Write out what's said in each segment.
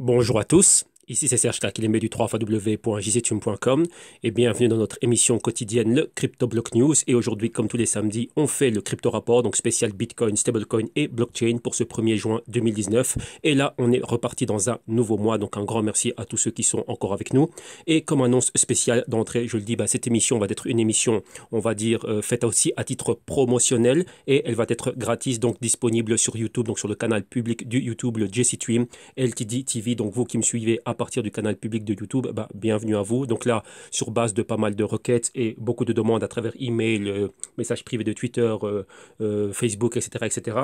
Bonjour à tous. Ici, c'est Serge K du 3 www.jctune.com et bienvenue dans notre émission quotidienne, le Crypto Block News. Et aujourd'hui, comme tous les samedis, on fait le crypto rapport, donc spécial Bitcoin, stablecoin et blockchain pour ce 1er juin 2019. Et là, on est reparti dans un nouveau mois, donc un grand merci à tous ceux qui sont encore avec nous. Et comme annonce spéciale d'entrée, je le dis, bah, cette émission va être une émission, on va dire, euh, faite aussi à titre promotionnel et elle va être gratis, donc disponible sur YouTube, donc sur le canal public du YouTube, le JCTweam, LTD TV. Donc vous qui me suivez à à partir du canal public de YouTube, bah, bienvenue à vous. Donc là, sur base de pas mal de requêtes et beaucoup de demandes à travers email, euh, messages privés de Twitter, euh, euh, Facebook, etc., etc.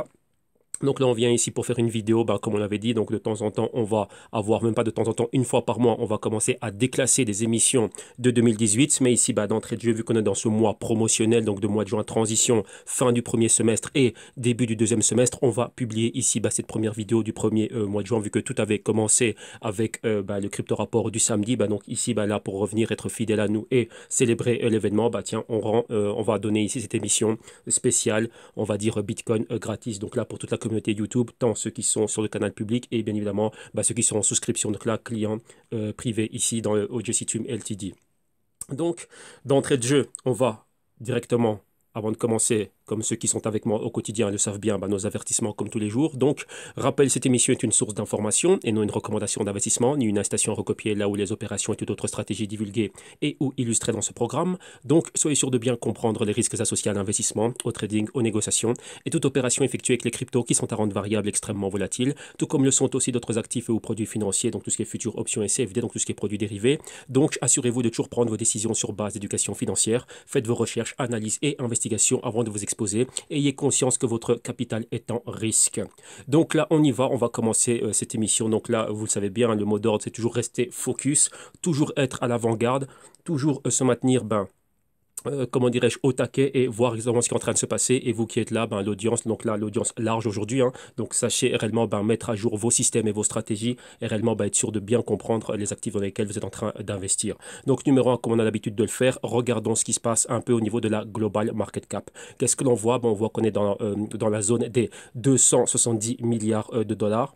Donc là, on vient ici pour faire une vidéo, bah, comme on l'avait dit, donc de temps en temps, on va avoir, même pas de temps en temps, une fois par mois, on va commencer à déclasser des émissions de 2018. Mais ici, bah, d'entrée de jeu, vu qu'on est dans ce mois promotionnel, donc de mois de juin transition, fin du premier semestre et début du deuxième semestre, on va publier ici bah, cette première vidéo du premier euh, mois de juin, vu que tout avait commencé avec euh, bah, le crypto rapport du samedi. Bah, donc ici, bah, là, pour revenir, être fidèle à nous et célébrer euh, l'événement, bah, tiens, on, rend, on va donner ici cette émission spéciale, on va dire Bitcoin gratis. Donc là, pour toute la communauté YouTube, tant ceux qui sont sur le canal public et bien évidemment bah, ceux qui sont en souscription, de là, client euh, ici dans le OJC LTD. Donc, d'entrée de jeu, on va directement, avant de commencer, comme ceux qui sont avec moi au quotidien le savent bien, bah, nos avertissements comme tous les jours. Donc, rappel, cette émission est une source d'information et non une recommandation d'investissement, ni une incitation à recopier là où les opérations et toute autre stratégie divulguée et ou illustrée dans ce programme. Donc, soyez sûr de bien comprendre les risques associés à l'investissement, au trading, aux négociations et toute opération effectuée avec les cryptos qui sont à rendre variable extrêmement volatile, tout comme le sont aussi d'autres actifs et ou produits financiers, donc tout ce qui est futures, options et CFD, donc tout ce qui est produits dérivés. Donc, assurez-vous de toujours prendre vos décisions sur base d'éducation financière. Faites vos recherches, analyses et investigations avant de vous expliquer. Ayez conscience que votre capital est en risque. Donc là, on y va, on va commencer euh, cette émission. Donc là, vous le savez bien, le mot d'ordre, c'est toujours rester focus, toujours être à l'avant-garde, toujours euh, se maintenir bien. Euh, comment dirais-je, au taquet et voir exactement ce qui est en train de se passer. Et vous qui êtes là, ben, l'audience, donc là, l'audience large aujourd'hui, hein. donc sachez réellement ben, mettre à jour vos systèmes et vos stratégies et réellement ben, être sûr de bien comprendre les actifs dans lesquels vous êtes en train d'investir. Donc, numéro un, comme on a l'habitude de le faire, regardons ce qui se passe un peu au niveau de la global market cap. Qu'est-ce que l'on voit ben, On voit qu'on est dans, euh, la zone des 270 milliards euh, de dollars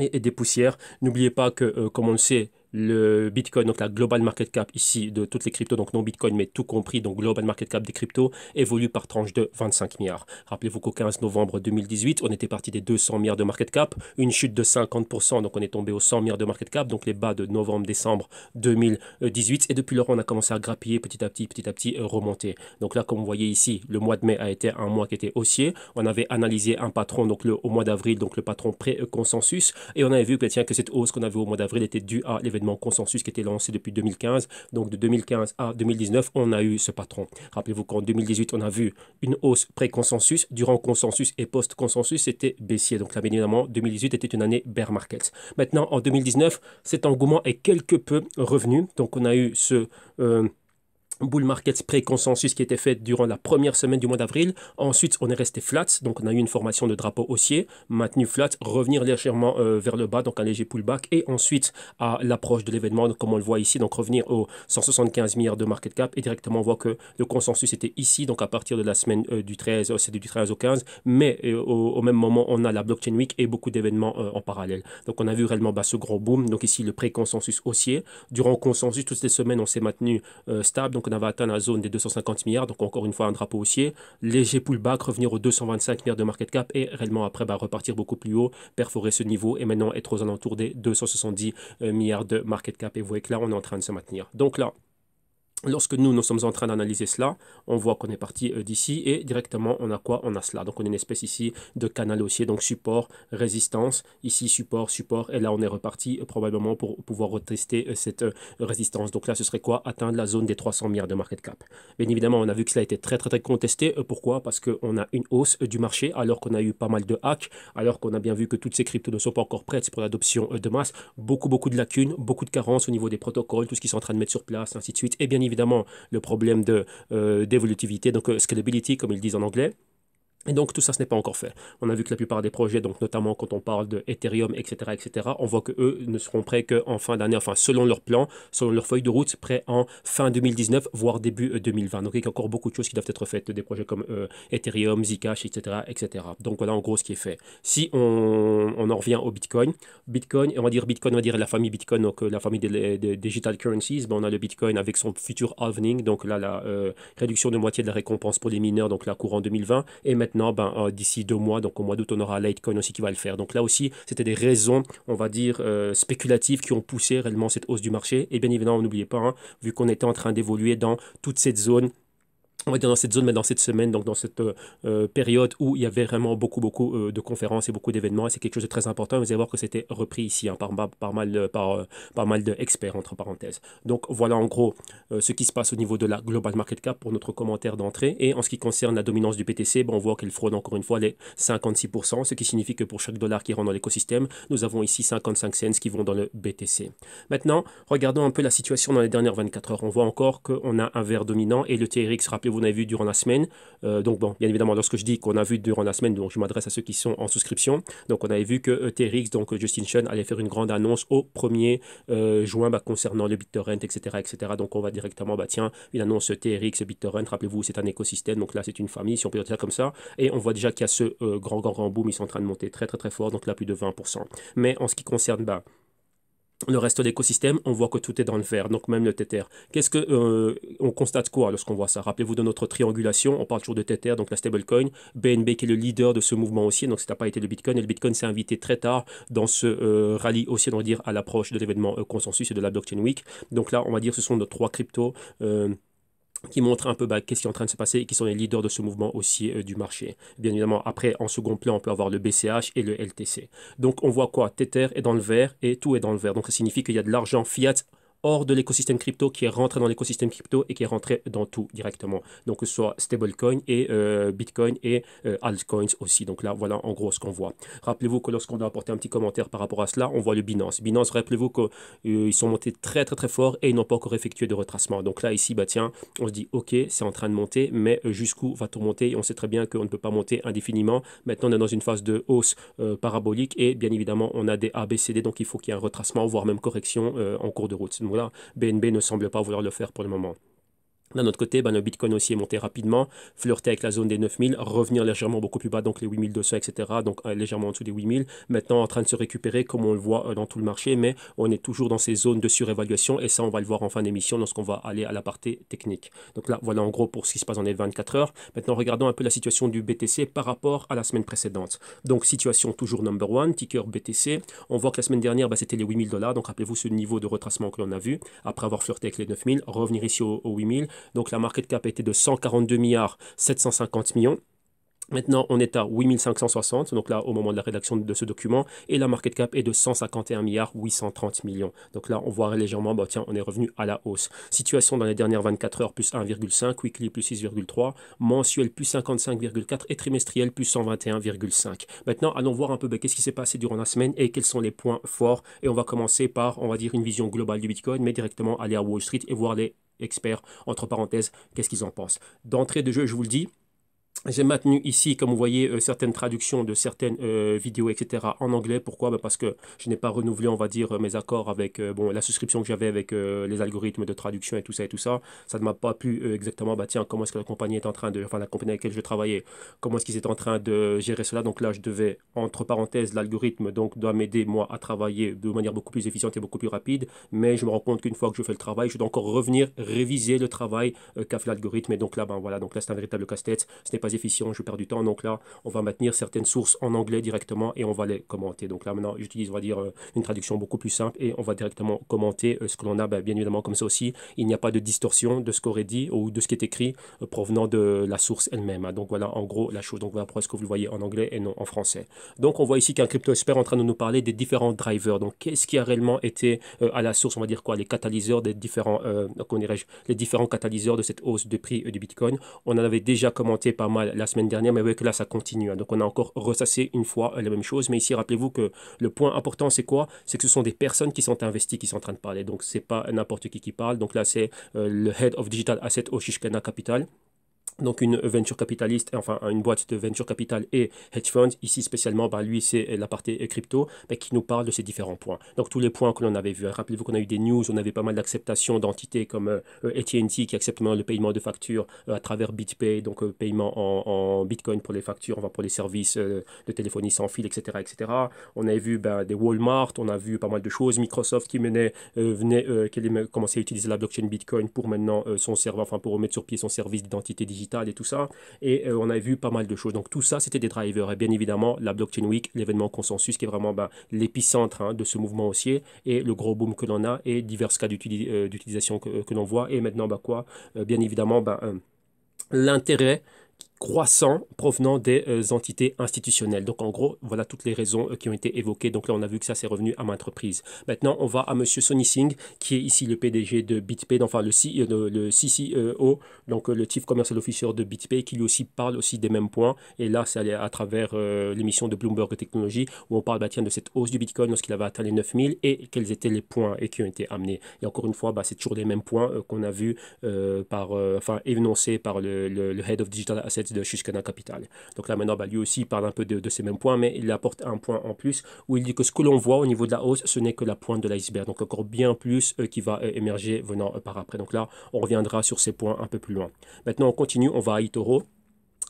et, des poussières. N'oubliez pas que, comme on le sait, le Bitcoin, donc la global market cap ici de toutes les cryptos, donc non Bitcoin mais tout compris, donc global market cap des cryptos, évolue par tranche de 25 milliards. Rappelez-vous qu'au 15 novembre 2018, on était parti des 200 milliards de market cap, une chute de 50%, donc on est tombé aux 100 milliards de market cap, donc les bas de novembre-décembre 2018. Et depuis lors, on a commencé à grappiller petit à petit, petit à petit, euh, remonter. Donc là, comme vous voyez ici, le mois de mai a été un mois qui était haussier. On avait analysé un patron donc le, au mois d'avril, donc le patron pré-consensus, et on avait vu que, ben que cette hausse qu'on avait au mois d'avril était due à l'événement consensus qui était lancé depuis 2015. Donc de 2015 à 2019, on a eu ce patron. Rappelez-vous qu'en 2018, on a vu une hausse pré-consensus, durant consensus et post-consensus, c'était baissier. Donc là, évidemment, 2018 était une année bear market. Maintenant, en 2019, cet engouement est quelque peu revenu. Donc on a eu ce... Euh, bull market pré-consensus qui était fait durant la première semaine du mois d'avril. Ensuite, on est resté flat, donc on a eu une formation de drapeau haussier, maintenu flat, revenir légèrement euh, vers le bas, donc un léger pullback, et ensuite à l'approche de l'événement, comme on le voit ici, donc revenir aux 175 milliards de market cap, et directement on voit que le consensus était ici, donc à partir de la semaine euh, du 13, euh, c'est du 13 au 15, mais au, même moment, on a la blockchain week et beaucoup d'événements en parallèle. Donc on a vu réellement bah, ce gros boom, donc ici le pré-consensus haussier. Durant le consensus, toutes les semaines, on s'est maintenu stable, donc on avait atteint la zone des 250 milliards, donc encore une fois un drapeau haussier, léger pullback, revenir aux 225 milliards de market cap et réellement après bah, repartir beaucoup plus haut, perforer ce niveau et maintenant être aux alentours des 270 euh, milliards de market cap. Et vous voyez que là, on est en train de se maintenir. Donc là, Lorsque nous, nous sommes en train d'analyser cela, on voit qu'on est parti euh, d'ici et directement on a quoi On a cela. Donc on est une espèce ici de canal haussier, donc support, résistance, ici support, support, et là on est reparti euh, probablement pour pouvoir retester euh, cette résistance. Donc là ce serait quoi Atteindre la zone des 300 milliards de market cap. Bien évidemment on a vu que cela a été très très très contesté. Pourquoi Parce qu'on a une hausse du marché alors qu'on a eu pas mal de hacks, alors qu'on a bien vu que toutes ces cryptos ne sont pas encore prêtes pour l'adoption de masse. Beaucoup beaucoup de lacunes, beaucoup de carences au niveau des protocoles, tout ce qu'ils sont en train de mettre sur place, ainsi de suite. Et bien évidemment le problème de euh, d'évolutivité, donc euh, scalability comme ils disent en anglais. Et donc tout ça, ce n'est pas encore fait. On a vu que la plupart des projets, donc notamment quand on parle de Ethereum, etc., etc., on voit que eux ne seront prêts qu'en fin d'année, enfin selon leur plan, selon leur feuille de route, prêts en fin 2019, voire début 2020. Euh, donc il y a encore beaucoup de choses qui doivent être faites, des projets comme euh, Ethereum, Zcash, etc., etc. Donc voilà en gros ce qui est fait. Si on, en revient au Bitcoin, Bitcoin, on va dire Bitcoin, on va dire la famille Bitcoin, donc euh, la famille des, digital currencies, ben, on a le Bitcoin avec son futur halving donc là la réduction de moitié de la récompense pour les mineurs, donc la courant 2020, et maintenant, ben, euh, d'ici deux mois, donc au mois d'août, on aura Litecoin aussi qui va le faire. Donc là aussi, c'était des raisons, on va dire, euh, spéculatives qui ont poussé réellement cette hausse du marché. Et bien évidemment, n'oubliez pas, hein, vu qu'on était en train d'évoluer dans toute cette zone on va dire dans cette zone, mais dans cette semaine, donc dans cette euh, euh, période où il y avait vraiment beaucoup, beaucoup euh, de conférences et beaucoup d'événements. C'est quelque chose de très important. Vous allez voir que c'était repris ici hein, par, par, mal, par, mal d'experts, entre parenthèses. Donc voilà en gros ce qui se passe au niveau de la Global Market Cap pour notre commentaire d'entrée. Et en ce qui concerne la dominance du BTC, ben, on voit qu'elle fraude encore une fois les 56%, ce qui signifie que pour chaque dollar qui rentre dans l'écosystème, nous avons ici 55 cents qui vont dans le BTC. Maintenant, regardons un peu la situation dans les dernières 24 heures. On voit encore qu'on a un vert dominant et le TRX, rappelez-vous, on avait vu durant la semaine. Euh, donc, bon, bien évidemment, lorsque je dis qu'on a vu durant la semaine, donc je m'adresse à ceux qui sont en souscription. Donc, on avait vu que euh, TRX, donc Justin Chen, allait faire une grande annonce au 1er euh, juin bah, concernant le BitTorrent, etc., etc. Donc, on va directement, bah, tiens, une annonce TRX, BitTorrent, rappelez-vous, c'est un écosystème. Donc là, c'est une famille, si on peut dire comme ça. Et on voit déjà qu'il y a ce grand, grand, grand boom. Ils sont en train de monter très, très, très fort. Donc là, plus de 20%. Mais en ce qui concerne, bah, le reste de l'écosystème, on voit que tout est dans le vert, donc même le Tether. Qu'est-ce que euh, on constate quoi lorsqu'on voit ça Rappelez-vous de notre triangulation, on parle toujours de Tether, donc la stablecoin, BNB qui est le leader de ce mouvement aussi, donc ça n'a pas été le Bitcoin, et le Bitcoin s'est invité très tard dans ce euh, rallye aussi, on va dire, à l'approche de l'événement euh, consensus et de la blockchain week. Donc là, on va dire, ce sont nos trois cryptos qui montrent un peu bah, qu'est-ce qui est en train de se passer et qui sont les leaders de ce mouvement aussi euh, du marché. Bien évidemment, après, en second plan, on peut avoir le BCH et le LTC. Donc, on voit quoi Tether est dans le vert et tout est dans le vert. Donc, ça signifie qu'il y a de l'argent fiat hors de l'écosystème crypto qui est rentré dans l'écosystème crypto et qui est rentré dans tout directement. Donc, que ce soit stablecoin et euh, bitcoin et euh, altcoins aussi. Donc là, voilà en gros ce qu'on voit. Rappelez-vous que lorsqu'on a apporté un petit commentaire par rapport à cela, on voit le Binance. Binance, rappelez-vous qu'ils euh, sont montés très très très fort et ils n'ont pas encore effectué de retracement. Donc là, ici, bah tiens, on se dit, ok, c'est en train de monter, mais jusqu'où va-t-on monter Et on sait très bien qu'on ne peut pas monter indéfiniment. Maintenant, on est dans une phase de hausse parabolique et bien évidemment, on a des ABCD, donc il faut qu'il y ait un retracement, voire même correction en cours de route. BNB ne semble pas vouloir le faire pour le moment. D'un autre côté, bah, le Bitcoin aussi est monté rapidement, flirter avec la zone des 9000, revenir légèrement beaucoup plus bas, donc les 8200, etc., donc euh, légèrement en dessous des 8000, maintenant en train de se récupérer comme on le voit euh, dans tout le marché, mais on est toujours dans ces zones de surévaluation et ça on va le voir en fin d'émission lorsqu'on va aller à la partie technique. Donc là, voilà en gros pour ce qui se passe dans les 24 heures. Maintenant, regardons un peu la situation du BTC par rapport à la semaine précédente. Donc situation toujours number one, ticker BTC. On voit que la semaine dernière, bah, c'était les 8000 dollars, donc rappelez-vous ce niveau de retracement que l'on a vu, après avoir flirté avec les 9000, revenir ici aux 8000 donc la market cap était de 142 milliards 750 millions. Maintenant, on est à 8560, donc là, au moment de la rédaction de ce document, et la market cap est de 151 milliards 830 millions. Donc là, on voit légèrement, bah tiens, on est revenu à la hausse. Situation dans les dernières 24 heures, plus 1,5, weekly plus 6,3, mensuel plus 55,4 et trimestriel plus 121,5. Maintenant, allons voir un peu bah, qu'est-ce qui s'est passé durant la semaine et quels sont les points forts. Et on va commencer par, on va dire, une vision globale du Bitcoin, mais directement aller à Wall Street et voir les experts, entre parenthèses, qu'est-ce qu'ils en pensent. D'entrée de jeu, je vous le dis, j'ai maintenu ici, comme vous voyez, euh, certaines traductions de certaines euh, vidéos, etc. en anglais. Pourquoi ben, Parce que je n'ai pas renouvelé, on va dire, euh, mes accords avec bon, la souscription que j'avais avec les algorithmes de traduction et tout ça et tout ça. Ça ne m'a pas pu exactement, bah, tiens, comment est-ce que la compagnie est en train de, enfin la compagnie avec laquelle je travaillais, comment est-ce qu'ils étaient en train de gérer cela. Donc là, je devais, entre parenthèses, l'algorithme donc doit m'aider, moi, à travailler de manière beaucoup plus efficiente et beaucoup plus rapide. Mais je me rends compte qu'une fois que je fais le travail, je dois encore revenir réviser le travail qu'a fait l'algorithme. Et donc là, ben voilà, donc là, c'est un véritable casse-tête. Ce n'est efficient, je perds du temps. Donc là, on va maintenir certaines sources en anglais directement et on va les commenter. Donc là, maintenant, j'utilise, on va dire, euh, une traduction beaucoup plus simple et on va directement commenter euh, ce que l'on a. Ben, bien évidemment, comme ça aussi, il n'y a pas de distorsion de ce qu'aurait dit ou de ce qui est écrit euh, provenant de la source elle-même. Hein. Donc voilà, en gros, la chose. Donc voilà pourquoi ce que vous le voyez en anglais et non en français. Donc on voit ici qu'un crypto-expert est en train de nous parler des différents drivers. Donc qu'est-ce qui a réellement été à la source, on va dire quoi, les catalyseurs des différents, comment dirais-je, les différents catalyseurs de cette hausse de prix du Bitcoin. On en avait déjà commenté par la semaine dernière, mais vous voyez que là, ça continue. Hein. Donc, on a encore ressassé une fois euh, la même chose. Mais ici, rappelez-vous que le point important, c'est quoi C'est que ce sont des personnes qui sont investies, qui sont en train de parler. Donc, c'est pas n'importe qui qui parle. Donc là, c'est euh, le Head of Digital Asset au Shishkana Capital donc une venture capitaliste, enfin une boîte de venture capital et hedge fund, ici spécialement, bah, lui c'est la partie crypto, mais qui nous parle de ces différents points. Donc tous les points que l'on avait vu hein. rappelez-vous qu'on a eu des news, on avait pas mal d'acceptations d'entités comme euh, euh, AT&T qui accepte le paiement de factures euh, à travers BitPay, donc paiement en, Bitcoin pour les factures, va pour les services de téléphonie sans fil, etc. etc. On avait vu bah, des Walmart, on a vu pas mal de choses, Microsoft qui menait, venait, qui commençait à utiliser la blockchain Bitcoin pour maintenant son serveur, enfin pour remettre sur pied son service d'identité digitale et tout ça. Et euh, on a vu pas mal de choses. Donc tout ça, c'était des drivers. Et bien évidemment, la Blockchain Week, l'événement consensus qui est vraiment bah, l'épicentre hein, de ce mouvement haussier et le gros boom que l'on a et divers cas euh, d'utilisation euh, que, l'on voit. Et maintenant, ben, quoi Bien évidemment, bah, l'intérêt croissant provenant des euh, entités institutionnelles. Donc en gros, voilà toutes les raisons euh, qui ont été évoquées. Donc là, on a vu que ça s'est revenu à ma entreprise. Maintenant, on va à M. Sonny Singh, qui est ici le PDG de BitPay, enfin le, C, euh, le CCO, e donc le Chief Commercial Officer de BitPay, qui lui aussi parle aussi des mêmes points. Et là, c'est à travers l'émission de Bloomberg Technology, où on parle bah, de cette hausse du Bitcoin lorsqu'il avait atteint les 9000 et quels étaient les points et qui ont été amenés. Et encore une fois, bah, c'est toujours les mêmes points qu'on a vus par, enfin, énoncés par le, le Head of Digital Assets de la Capital. Donc là, maintenant, bah, lui aussi, il parle un peu de, ces mêmes points, mais il apporte un point en plus où il dit que ce que l'on voit au niveau de la hausse, ce n'est que la pointe de l'iceberg. Donc encore bien plus euh, qui va euh, émerger venant euh, par après. Donc là, on reviendra sur ces points un peu plus loin. Maintenant, on continue, on va à Itoro.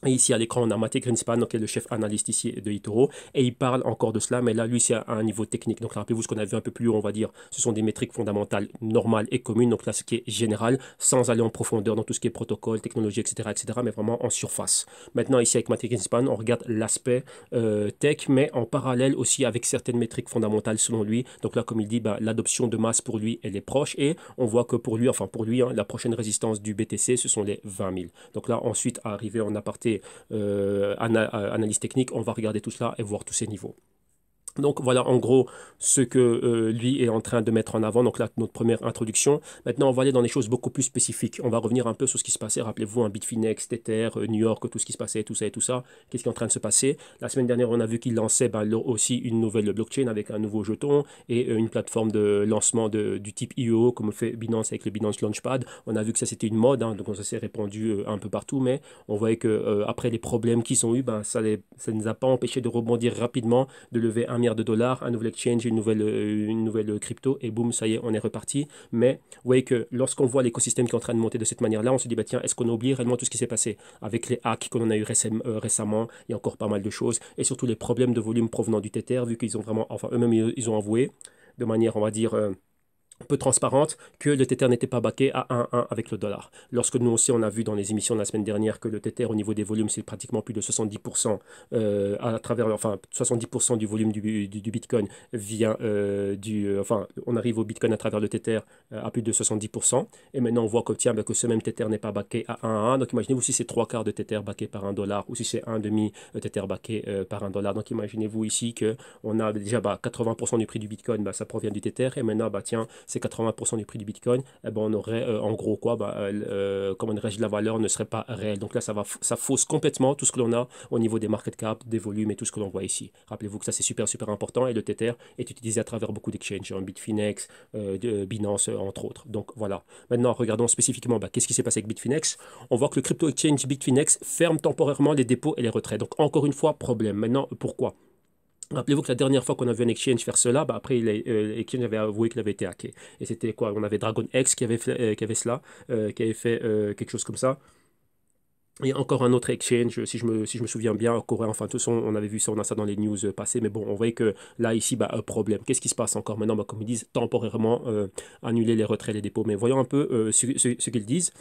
Et ici à l'écran, on a Mathieu Grinspan, qui est le chef analyste ici de Itoro, et il parle encore de cela, mais là, lui, c'est à un niveau technique. Donc, rappelez-vous ce qu'on a vu un peu plus haut, on va dire, ce sont des métriques fondamentales, normales et communes, donc là, ce qui est général, sans aller en profondeur dans tout ce qui est protocole, technologie, etc., etc., mais vraiment en surface. Maintenant, ici avec Mathieu Grinspan, on regarde l'aspect euh, tech, mais en parallèle aussi avec certaines métriques fondamentales selon lui. Donc là, comme il dit, bah, l'adoption de masse pour lui, elle est proche, et on voit que pour lui, enfin pour lui, hein, la prochaine résistance du BTC, ce sont les 20 000. Donc là, ensuite, arrivé arriver en aparté, euh, euh, analyse technique, on va regarder tout cela et voir tous ces niveaux. Donc voilà en gros ce que euh, lui est en train de mettre en avant, donc là notre première introduction. Maintenant on va aller dans des choses beaucoup plus spécifiques, on va revenir un peu sur ce qui se passait, rappelez-vous, un Bitfinex, Tether, euh, New York, tout ce qui se passait, tout ça et tout ça, qu'est-ce qui est en train de se passer. La semaine dernière on a vu qu'il lançait bah, aussi une nouvelle blockchain avec un nouveau jeton et euh, une plateforme de lancement du type IEO, comme fait Binance avec le Binance Launchpad. On a vu que ça c'était une mode, hein, donc ça s'est répandu un peu partout, mais on voyait que après les problèmes qu'ils ont eus, ben, ça, ça ne nous a pas empêché de rebondir rapidement, de lever un milliard de dollars, un nouvel exchange, une nouvelle, euh, une nouvelle crypto, et boum, ça y est, on est reparti. Mais vous voyez que lorsqu'on voit l'écosystème qui est en train de monter de cette manière-là, on se dit, bah, tiens, est-ce qu'on oublié réellement tout ce qui s'est passé avec les hacks qu'on a eu euh, récemment, il y a encore pas mal de choses, et surtout les problèmes de volume provenant du Tether, vu qu'ils ont vraiment, enfin eux-mêmes, ils ont avoué de manière, on va dire, euh, peu transparente que le Tether n'était pas baqué à 1-1 avec le dollar. Lorsque nous aussi on a vu dans les émissions de la semaine dernière que le Tether au niveau des volumes c'est pratiquement plus de 70% euh, à travers enfin 70% du volume du, Bitcoin vient euh, du euh, enfin on arrive au Bitcoin à travers le Tether à plus de 70% et maintenant on voit que tiens que ce même Tether n'est pas baqué à 1,1 donc imaginez-vous si c'est trois quarts de Tether baqué par un dollar ou si c'est un demi TTR baqué par un dollar donc imaginez-vous ici que on a déjà 80% bah, du prix du Bitcoin bah, ça provient du Tether, et maintenant bah tiens c'est 80% du prix du Bitcoin, eh ben on aurait euh, en gros quoi, bah, euh, euh comment la valeur ne serait pas réelle. Donc là, ça, va, ça fausse complètement tout ce que l'on a au niveau des market cap, des volumes et tout ce que l'on voit ici. Rappelez-vous que ça, c'est super, super important et le Tether est utilisé à travers beaucoup d'exchanges, hein, Bitfinex, euh, Binance, entre autres. Donc voilà. Maintenant, regardons spécifiquement bah, qu'est-ce qui s'est passé avec Bitfinex. On voit que le crypto exchange Bitfinex ferme temporairement les dépôts et les retraits. Donc encore une fois, problème. Maintenant, pourquoi Rappelez-vous que la dernière fois qu'on a vu un exchange faire cela, bah après euh, l'exchange avait avoué qu'il avait été hacké. Et c'était quoi On avait Dragon X qui avait, fait, euh, qui avait cela, euh, qui avait fait quelque chose comme ça. Et encore un autre exchange, si je me, si je me souviens bien, en Corée, enfin, de toute façon, on avait vu ça, on a ça dans les news passées, mais bon, on voyait que là, ici, bah, un problème. Qu'est-ce qui se passe encore maintenant bah, Comme ils disent, temporairement annuler les retraits, les dépôts. Mais voyons un peu ce qu'ils disent.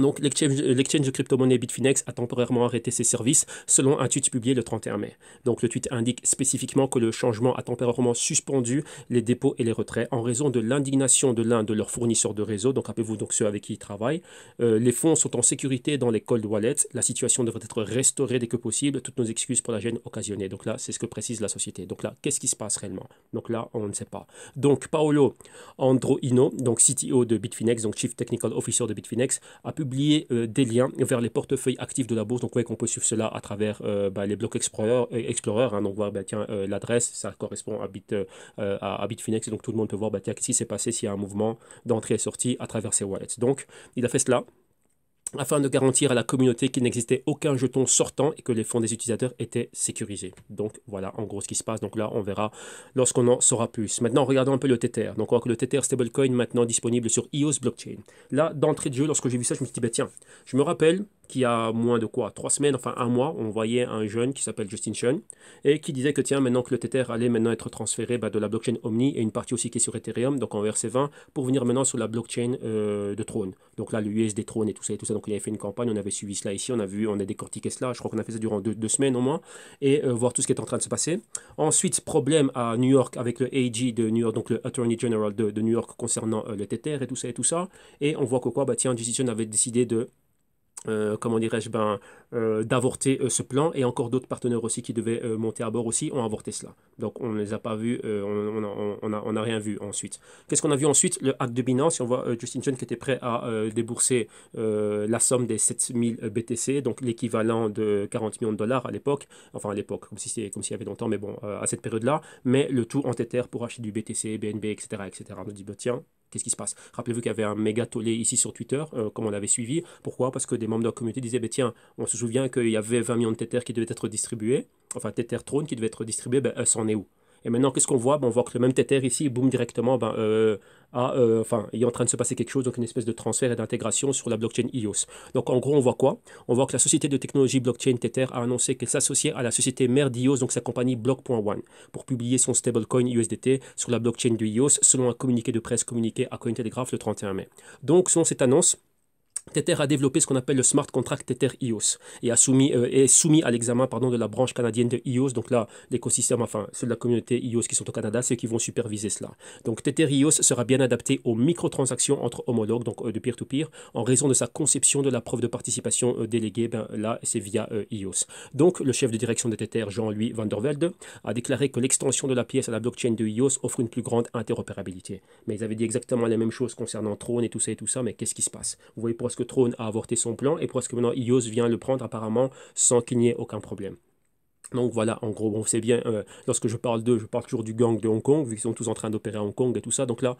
Donc, l'exchange euh, de crypto-monnaie Bitfinex a temporairement arrêté ses services, selon un tweet publié le 31 mai. Donc, le tweet indique spécifiquement que le changement a temporairement suspendu les dépôts et les retraits en raison de l'indignation de l'un de leurs fournisseurs de réseau, donc rappelez-vous donc ceux avec qui ils travaillent. Euh, les fonds sont en sécurité dans les cold wallets. La situation devrait être restaurée dès que possible. Toutes nos excuses pour la gêne occasionnée. Donc là, c'est ce que précise la société. Donc là, qu'est-ce qui se passe réellement Donc là, on ne sait pas. Donc, Paolo Androino, donc CTO de Bitfinex, donc Chief Technical Officer de Bitfinex, a publié euh, des liens vers les portefeuilles actifs de la bourse. Donc, voyez qu'on peut suivre cela à travers euh, bah, les blocs Explorer. Euh, Explorer hein. donc, voir, bah, tiens, l'adresse, ça correspond à, Bit, à, Bitfinex. donc, tout le monde peut voir, bah, tiens, qu'est-ce qui s'est passé s'il y a un mouvement d'entrée et sortie à travers ces wallets. Donc, il a fait cela afin de garantir à la communauté qu'il n'existait aucun jeton sortant et que les fonds des utilisateurs étaient sécurisés. Donc voilà en gros ce qui se passe. Donc là, on verra lorsqu'on en saura plus. Maintenant, regardons un peu le Tether. Donc on voit que le Tether stablecoin maintenant disponible sur EOS blockchain. Là, d'entrée de jeu, lorsque j'ai vu ça, je me suis dit, bah, tiens, je me rappelle qu'il y a moins de quoi Trois semaines, enfin un mois, on voyait un jeune qui s'appelle Justin Chen et qui disait que tiens, maintenant que le Tether allait maintenant être transféré bah, de la blockchain Omni et une partie aussi qui est sur Ethereum, donc en RC20, pour venir maintenant sur la blockchain euh, de Tron. Donc là, le USD Tron et tout ça et tout ça. Donc il avait fait une campagne, on avait suivi cela ici, on a vu, on a décortiqué cela. Je crois qu'on a fait ça durant deux, semaines au moins et euh, voir tout ce qui est en train de se passer. Ensuite, problème à New York avec le AG de New York, donc le Attorney General de, New York concernant euh, le TTR et tout ça et tout ça. Et on voit que quoi, bah tiens, avait décidé de euh, comment dirais-je, ben, euh, d'avorter euh, ce plan. Et encore d'autres partenaires aussi qui devaient monter à bord aussi ont avorté cela. Donc on ne les a pas vus, on n'a rien vu ensuite. Qu'est-ce qu'on a vu ensuite Le hack de Binance, on voit Justin John qui était prêt à débourser la somme des 7000 BTC, donc l'équivalent de 40 millions de dollars à l'époque, enfin à l'époque, comme si comme s'il y avait longtemps, mais bon, à cette période-là, mais le tout en Tether pour acheter du BTC, BNB, etc. etc. On dit, bah, tiens, qu'est-ce qui se passe Rappelez-vous qu'il y avait un méga tollé ici sur Twitter, euh, comme on l'avait suivi. Pourquoi Parce que des membres de la communauté disaient, bah, tiens, on se souvient qu'il y avait 20 millions de Tether qui devaient être distribués, enfin Tether Throne qui devait être distribué, ben, s'en euh, est où Et maintenant, qu'est-ce qu'on voit ben, On voit que le même Tether ici, boum, directement, ben, euh, euh, enfin, il est en train de se passer quelque chose, donc une espèce de transfert et d'intégration sur la blockchain EOS. Donc en gros, on voit quoi On voit que la société de technologie blockchain Tether a annoncé qu'elle s'associait à la société mère d'EOS, donc sa compagnie Block.one, pour publier son stablecoin USDT sur la blockchain de EOS, selon un communiqué de presse communiqué à Cointelegraph le 31 mai. Donc selon cette annonce, Tether a développé ce qu'on appelle le smart contract Tether EOS et a soumis, euh, est soumis à l'examen pardon, de la branche canadienne de EOS, donc là l'écosystème, enfin ceux de la communauté EOS qui sont au Canada, ceux qui vont superviser cela. Donc Tether EOS sera bien adapté aux microtransactions entre homologues, donc euh, de peer-to-peer, en raison de sa conception de la preuve de participation euh, déléguée, ben, là c'est via EOS. E donc le chef de direction de Tether, Jean-Louis van der a déclaré que l'extension de la pièce à la blockchain de EOS offre une plus grande interopérabilité. Mais ils avaient dit exactement la même chose concernant Tron et tout ça et tout ça, mais qu'est-ce qui se passe Vous voyez pour Trône a avorté son plan et presque maintenant Ios vient le prendre apparemment sans qu'il n'y ait aucun problème. Donc voilà, en gros, on sait bien, euh, lorsque je parle d'eux, je parle toujours du gang de Hong Kong, vu qu'ils sont tous en train d'opérer à Hong Kong et tout ça. Donc là,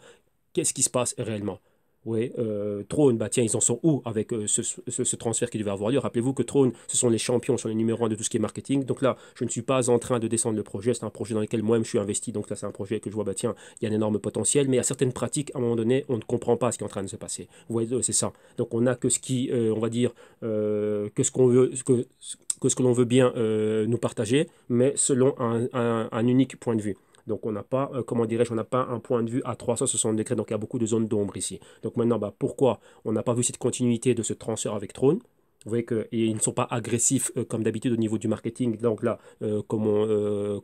qu'est-ce qui se passe réellement oui, euh, bah tiens, ils en sont où avec euh, ce, transfert qui devait avoir lieu Rappelez-vous que Throne, ce sont les champions, ce sont les numéros 1 de tout ce qui est marketing. Donc là, je ne suis pas en train de descendre le projet, c'est un projet dans lequel moi-même je suis investi. Donc là, c'est un projet que je vois, bah tiens, il y a un énorme potentiel, mais à certaines pratiques, à un moment donné, on ne comprend pas ce qui est en train de se passer. Vous voyez, euh, c'est ça. Donc on n'a que ce qui, euh, on va dire, que ce qu'on veut, que, ce que l'on veut bien nous partager, mais selon un unique point de vue. Donc on n'a pas, euh, comment dirais-je, on n'a pas un point de vue à 360 degrés. Donc il y a beaucoup de zones d'ombre ici. Donc maintenant, bah, pourquoi on n'a pas vu cette continuité de ce transfert avec Tron vous voyez qu'ils ne sont pas agressifs euh, comme d'habitude au niveau du marketing. Donc là, euh, comme, on,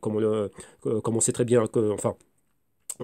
on sait très bien que, enfin,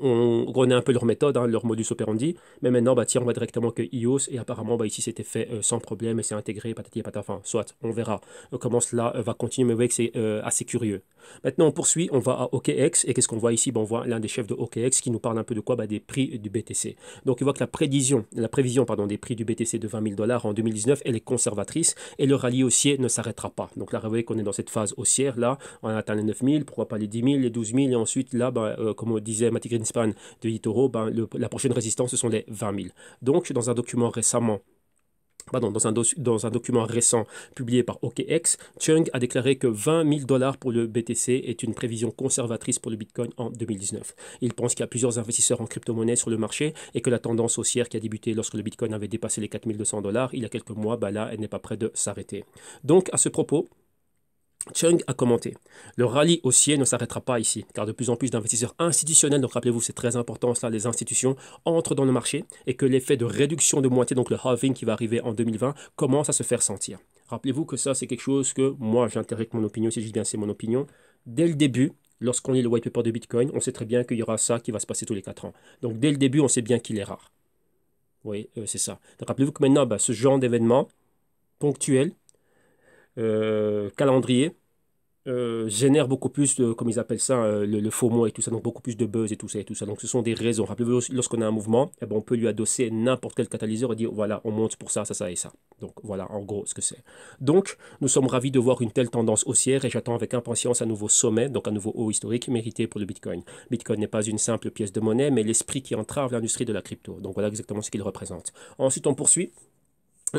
on connaît un peu leur méthode, hein, leur modus operandi, mais maintenant, bah, tiens, on va directement que iOS, et apparemment, bah, ici, c'était fait euh, sans problème, et c'est intégré, patati et enfin soit, on verra euh, comment cela euh, va continuer, mais vous voyez que c'est assez curieux. Maintenant, on poursuit, on va à OKX, et qu'est-ce qu'on voit ici bah, On voit l'un des chefs de OKX qui nous parle un peu de quoi bah, Des prix du BTC. Donc, il voit que la prévision, la prévision pardon, des prix du BTC de 20 000 dollars en 2019, elle est conservatrice, et le rallye haussier ne s'arrêtera pas. Donc là, vous voyez qu'on est dans cette phase haussière, là, on a atteint les 9 pourquoi pas les 10 000, les 12 000, et ensuite, là, bah, comme on disait Matigrid de 8 ben, la prochaine résistance, ce sont les 20 000. Donc, dans un document récemment Pardon, dans, un dans, un document récent publié par OKX, Chung a déclaré que 20 000 dollars pour le BTC est une prévision conservatrice pour le Bitcoin en 2019. Il pense qu'il y a plusieurs investisseurs en crypto-monnaie sur le marché et que la tendance haussière qui a débuté lorsque le Bitcoin avait dépassé les 4200 dollars il y a quelques mois, bah là, elle n'est pas près de s'arrêter. Donc, à ce propos, Chung a commenté Le rallye haussier ne s'arrêtera pas ici, car de plus en plus d'investisseurs institutionnels, donc rappelez-vous, c'est très important cela, les institutions, entrent dans le marché et que l'effet de réduction de moitié, donc le halving qui va arriver en 2020, commence à se faire sentir. Rappelez-vous que ça, c'est quelque chose que moi j'interroge mon opinion, si je dis bien c'est mon opinion. Dès le début, lorsqu'on lit le white paper de Bitcoin, on sait très bien qu'il y aura ça qui va se passer tous les 4 ans. Donc dès le début, on sait bien qu'il est rare. Oui, euh, c'est ça. rappelez-vous que maintenant, bah, ce genre d'événement ponctuel, euh, calendrier euh, génère beaucoup plus, de, comme ils appellent ça, euh, le, faux mot et tout ça, donc beaucoup plus de buzz et tout ça et tout ça. Donc ce sont des raisons. Rappelez-vous, lorsqu'on a un mouvement, eh ben, on peut lui adosser n'importe quel catalyseur et dire voilà, on monte pour ça, ça, ça et ça. Donc voilà, en gros, ce que c'est. Donc nous sommes ravis de voir une telle tendance haussière et j'attends avec impatience un nouveau sommet, donc un nouveau haut historique mérité pour le Bitcoin. Bitcoin n'est pas une simple pièce de monnaie, mais l'esprit qui entrave l'industrie de la crypto. Donc voilà exactement ce qu'il représente. Ensuite, on poursuit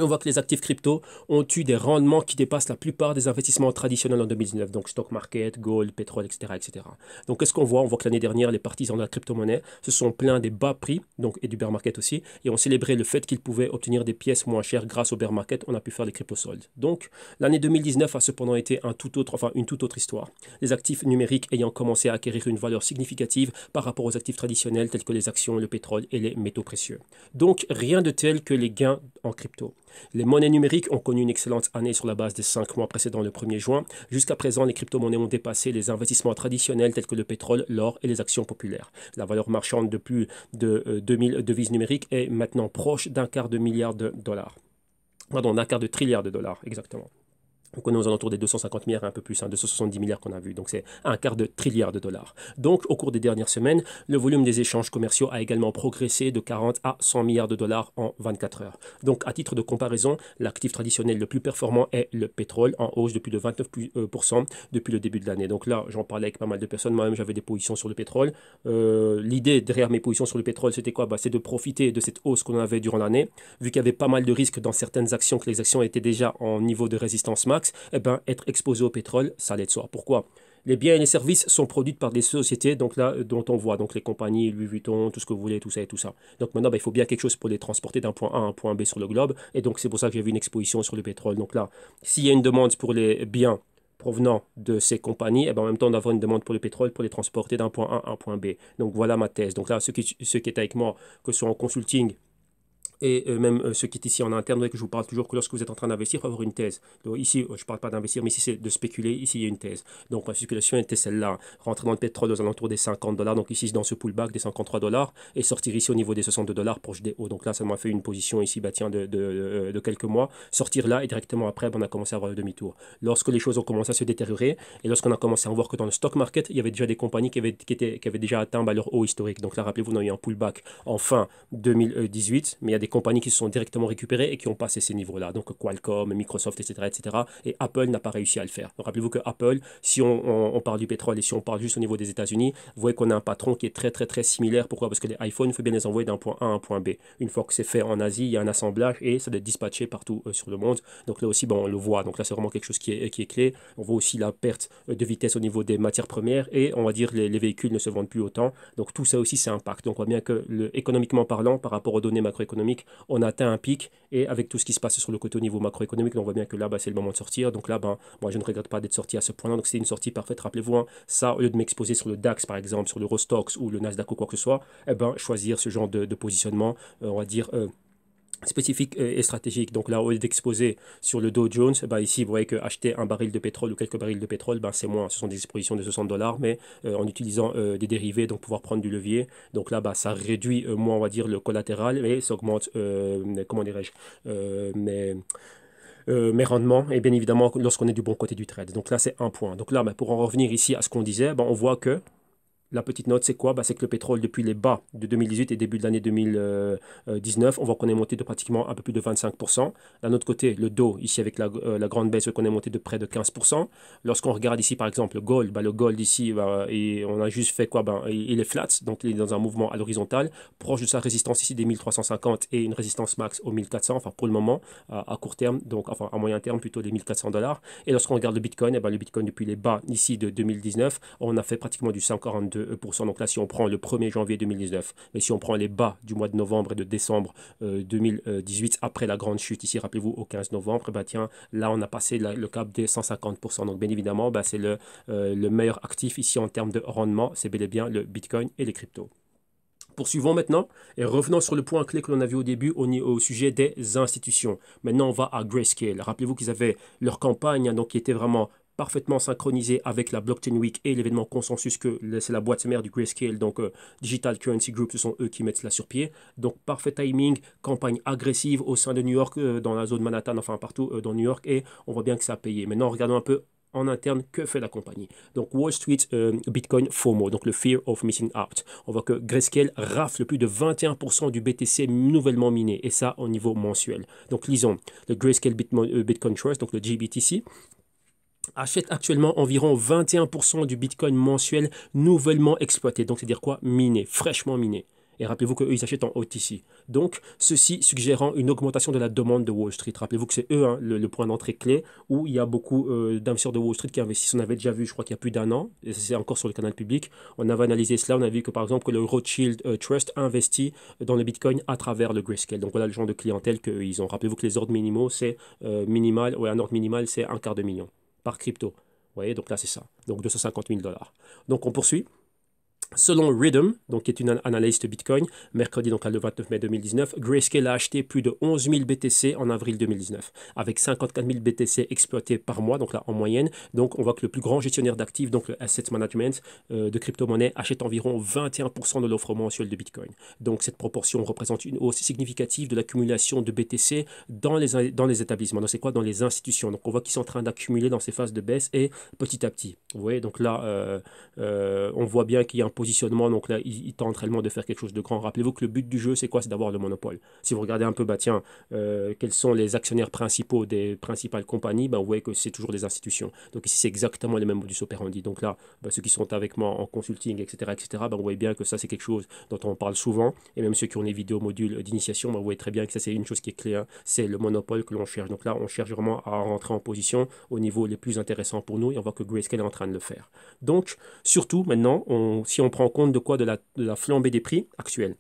on voit que les actifs crypto ont eu des rendements qui dépassent la plupart des investissements traditionnels en 2019, donc stock market, gold, pétrole, etc. etc. Donc qu'est-ce qu'on voit On voit que l'année dernière, les partisans de la crypto-monnaie se sont plaints des bas prix donc, et du bear market aussi, et ont célébré le fait qu'ils pouvaient obtenir des pièces moins chères grâce au bear market, on a pu faire des crypto-soldes. Donc l'année 2019 a cependant été un tout autre, enfin, une toute autre histoire. Les actifs numériques ayant commencé à acquérir une valeur significative par rapport aux actifs traditionnels tels que les actions, le pétrole et les métaux précieux. Donc rien de tel que les gains en crypto. Les monnaies numériques ont connu une excellente année sur la base des cinq mois précédant le 1er juin. Jusqu'à présent, les crypto-monnaies ont dépassé les investissements traditionnels tels que le pétrole, l'or et les actions populaires. La valeur marchande de plus de 2000 euh, devises numériques est maintenant proche d'un quart de milliard de dollars. Pardon, d'un quart de trilliard de dollars, exactement. Donc on est aux alentours des 250 milliards, un peu plus, 270 hein, milliards qu'on a vu. Donc c'est un quart de trilliard de dollars. Donc au cours des dernières semaines, le volume des échanges commerciaux a également progressé de 40 à 100 milliards de dollars en 24 heures. Donc à titre de comparaison, l'actif traditionnel le plus performant est le pétrole, en hausse de plus de 29% euh, depuis le début de l'année. Donc là, j'en parlais avec pas mal de personnes, moi-même j'avais des positions sur le pétrole. Euh, l'idée derrière mes positions sur le pétrole, c'était quoi bah, C'est de profiter de cette hausse qu'on avait durant l'année, vu qu'il y avait pas mal de risques dans certaines actions, que les actions étaient déjà en niveau de résistance max eh ben, être exposé au pétrole, ça l'est de soi. Pourquoi les biens et les services sont produits par des sociétés donc là, euh, dont on voit, donc les compagnies, Louis Vuitton, tout ce que vous voulez, tout ça et tout ça. Donc maintenant, ben, il faut bien quelque chose pour les transporter d'un point A à un point B sur le globe. Et donc c'est pour ça que j'ai vu une exposition sur le pétrole. Donc là, s'il y a une demande pour les biens provenant de ces compagnies, et eh ben, en même temps d'avoir une demande pour le pétrole pour les transporter d'un point A à un point B. Donc voilà ma thèse. Donc là, ceux qui, ceux qui étaient avec moi, que ce soit en consulting, et euh, même euh, ce qui est ici en interne, que je vous parle toujours que lorsque vous êtes en train d'investir, il faut avoir une thèse. ici, euh, je ne parle pas d'investir, mais ici c'est de spéculer, ici il y a une thèse. Donc ma spéculation était celle-là, rentrer dans le pétrole aux alentours des 50 dollars, donc ici dans ce pullback des 53 dollars, et sortir ici au niveau des 62 dollars proche des hauts. Donc là, ça m'a fait une position ici, bah, tiens, de, quelques mois. Sortir là, et directement après, ben, on a commencé à avoir le demi-tour. Lorsque les choses ont commencé à se détériorer, et lorsqu'on a commencé à voir que dans le stock market, il y avait déjà des compagnies qui avaient, qui étaient, qui avaient déjà atteint bah, leur haut historique. Donc là, rappelez-vous, on a eu un pullback en fin 2018, mais compagnies qui se sont directement récupérées et qui ont passé ces niveaux-là. Donc Qualcomm, Microsoft, etc., etc. Et Apple n'a pas réussi à le faire. Rappelez-vous que Apple, si on, parle du pétrole et si on parle juste au niveau des États-Unis, vous voyez qu'on a un patron qui est très, très, très similaire. Pourquoi Parce que les iPhones, il faut bien les envoyer d'un point A à un point B. Une fois que c'est fait en Asie, il y a un assemblage et ça doit être dispatché partout euh, sur le monde. Donc là aussi, bon, on le voit. Donc là, c'est vraiment quelque chose qui est, clé. On voit aussi la perte euh, de vitesse au niveau des matières premières et on va dire les, les véhicules ne se vendent plus autant. Donc tout ça aussi, c'est impact. Donc on voit bien que le, économiquement parlant, par rapport aux données macroéconomiques, on atteint un pic et avec tout ce qui se passe sur le côté au niveau macroéconomique, on voit bien que là, bah, c'est le moment de sortir. Donc là, bah, moi, je ne regrette pas d'être sorti à ce point-là. Donc c'est une sortie parfaite. Rappelez-vous, hein. ça, au lieu de m'exposer sur le DAX, par exemple, sur le Rostox ou le Nasdaq ou quoi que ce soit, et eh ben, choisir ce genre de, positionnement, euh, on va dire. Euh, spécifique et stratégique. Donc là, au lieu d'exposer sur le Dow Jones, bah ici, vous voyez que acheter un baril de pétrole ou quelques barils de pétrole, bah, c'est moins. Ce sont des expositions de 60 dollars, mais euh, en utilisant euh, des dérivés, donc pouvoir prendre du levier. Donc là, bah, ça réduit euh, moins, on va dire, le collatéral et ça augmente, comment dirais-je, mais... mes rendements et bien évidemment lorsqu'on est du bon côté du trade. Donc là, c'est un point. Donc là, bah, pour en revenir ici à ce qu'on disait, bah, on voit que la petite note, c'est quoi bah, C'est que le pétrole, depuis les bas de 2018 et début de l'année 2019, euh, euh, on voit qu'on est monté de pratiquement un peu plus de 25%. D'un autre côté, le dos, ici avec euh, la, grande baisse, qu'on est monté de près de 15%. Lorsqu'on regarde ici, par exemple, le gold, bah, le gold ici, bah, et on a juste fait quoi Il est flat, donc il est dans un mouvement à l'horizontale, proche de sa résistance ici des 1350 et une résistance max aux 1400, enfin pour le moment, à court terme, donc enfin à moyen terme plutôt les 1400 dollars. Et lorsqu'on regarde le Bitcoin, et eh ben, le Bitcoin depuis les bas ici de 2019, on a fait pratiquement du 142 donc là, si on prend le 1er janvier 2019, mais si on prend les bas du mois de novembre et de décembre 2018, euh, après la grande chute ici, rappelez-vous, au 15 novembre, bah tiens, là, on a passé le cap des 150%. Donc bien évidemment, bah, c'est euh, le, meilleur actif ici en termes de rendement, c'est bel et bien le Bitcoin et les cryptos. Poursuivons maintenant et revenons sur le point clé que l'on a vu au début au, au, sujet des institutions. Maintenant, on va à Grayscale. Rappelez-vous qu'ils avaient leur campagne, hein, donc qui était vraiment parfaitement synchronisé avec la Blockchain Week et l'événement consensus que c'est la boîte mère du Grayscale, donc euh, Digital Currency Group, ce sont eux qui mettent cela sur pied. Donc parfait timing, campagne agressive au sein de New York, euh, dans la zone Manhattan, enfin partout euh, dans New York, et on voit bien que ça a payé. Maintenant, regardons un peu en interne, que fait la compagnie Donc Wall Street Bitcoin FOMO, donc le Fear of Missing Out. On voit que Grayscale rafle plus de 21% du BTC nouvellement miné, et ça au niveau mensuel. Donc lisons le Grayscale Bitcoin Trust, donc le GBTC, achète actuellement environ 21% du Bitcoin mensuel nouvellement exploité. Donc, c'est-à-dire quoi Miné, fraîchement miné. Et rappelez-vous qu'eux, ils achètent en ici. Donc, ceci suggérant une augmentation de la demande de Wall Street. Rappelez-vous que c'est eux hein, le, point d'entrée clé où il y a beaucoup euh, d'investisseurs de Wall Street qui investissent. On avait déjà vu, je crois qu'il y a plus d'un an, et c'est encore sur le canal public, on avait analysé cela. On a vu que, par exemple, que le Rothschild euh, Trust investit dans le Bitcoin à travers le Grayscale. Donc, voilà le genre de clientèle qu'ils euh, ont. Rappelez-vous que les ordres minimaux, c'est minimal, ou un ordre minimal, c'est un quart de million par crypto. Vous voyez, donc là, c'est ça. Donc 250 000 dollars. Donc on poursuit. Selon Rhythm, donc qui est une analyste Bitcoin, mercredi donc le 29 mai 2019, Grayscale a acheté plus de 11 000 BTC en avril 2019, avec 54 000 BTC exploités par mois, donc là en moyenne. Donc on voit que le plus grand gestionnaire d'actifs, donc le Asset Management euh, de crypto-monnaie, achète environ 21% de l'offre mensuelle de Bitcoin. Donc cette proportion représente une hausse significative de l'accumulation de BTC dans les, dans les établissements. Donc c'est quoi Dans les institutions. Donc on voit qu'ils sont en train d'accumuler dans ces phases de baisse et petit à petit. Vous voyez, donc là euh, euh, on voit bien qu'il y a un positionnement. Donc là, il, tente réellement de faire quelque chose de grand. Rappelez-vous que le but du jeu, c'est quoi C'est d'avoir le monopole. Si vous regardez un peu, bah, tiens, euh, quels sont les actionnaires principaux des principales compagnies, bah, vous voyez que c'est toujours des institutions. Donc ici, c'est exactement les même modus operandi. Donc là, bah, ceux qui sont avec moi en consulting, etc., etc., bah, vous voyez bien que ça, c'est quelque chose dont on parle souvent. Et même ceux qui ont les vidéos modules d'initiation, bah, vous voyez très bien que ça, c'est une chose qui est clé. C'est le monopole que l'on cherche. Donc là, on cherche vraiment à rentrer en position au niveau les plus intéressants pour nous. Et on voit que Grayscale est en train de le faire. Donc, surtout, maintenant, si on on prend compte de quoi de la, de la flambée des prix actuels.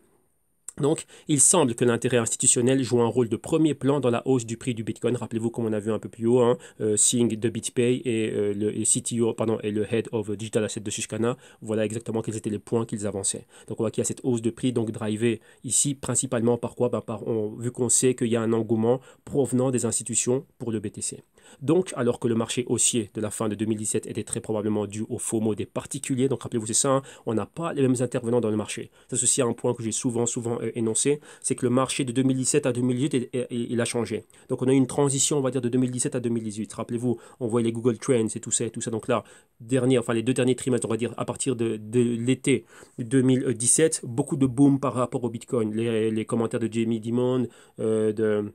Donc, il semble que l'intérêt institutionnel joue un rôle de premier plan dans la hausse du prix du Bitcoin. Rappelez-vous, comme on a vu un peu plus haut, hein, euh, Singh de BitPay et euh, le CTO, et le Head of Digital Asset de Shishkana, voilà exactement quels étaient les points qu'ils avançaient. Donc, on voit qu'il y a cette hausse de prix, donc drivée ici principalement par quoi bah, par, Vu qu'on sait qu'il y a un engouement provenant des institutions pour le BTC. Donc, alors que le marché haussier de la fin de 2017 était très probablement dû au FOMO des particuliers, donc rappelez-vous, c'est ça, hein, on n'a pas les mêmes intervenants dans le marché. C'est aussi un point que j'ai souvent, souvent euh, énoncé, c'est que le marché de 2017 à 2018, il a changé. Donc on a eu une transition, on va dire, de 2017 à 2018. Rappelez-vous, on voit les Google Trends et tout ça, et tout ça. Donc là, dernier, enfin les deux derniers trimestres, on va dire, à partir de, de l'été 2017, beaucoup de boom par rapport au Bitcoin. Les, les commentaires de Jamie Dimon, euh, de...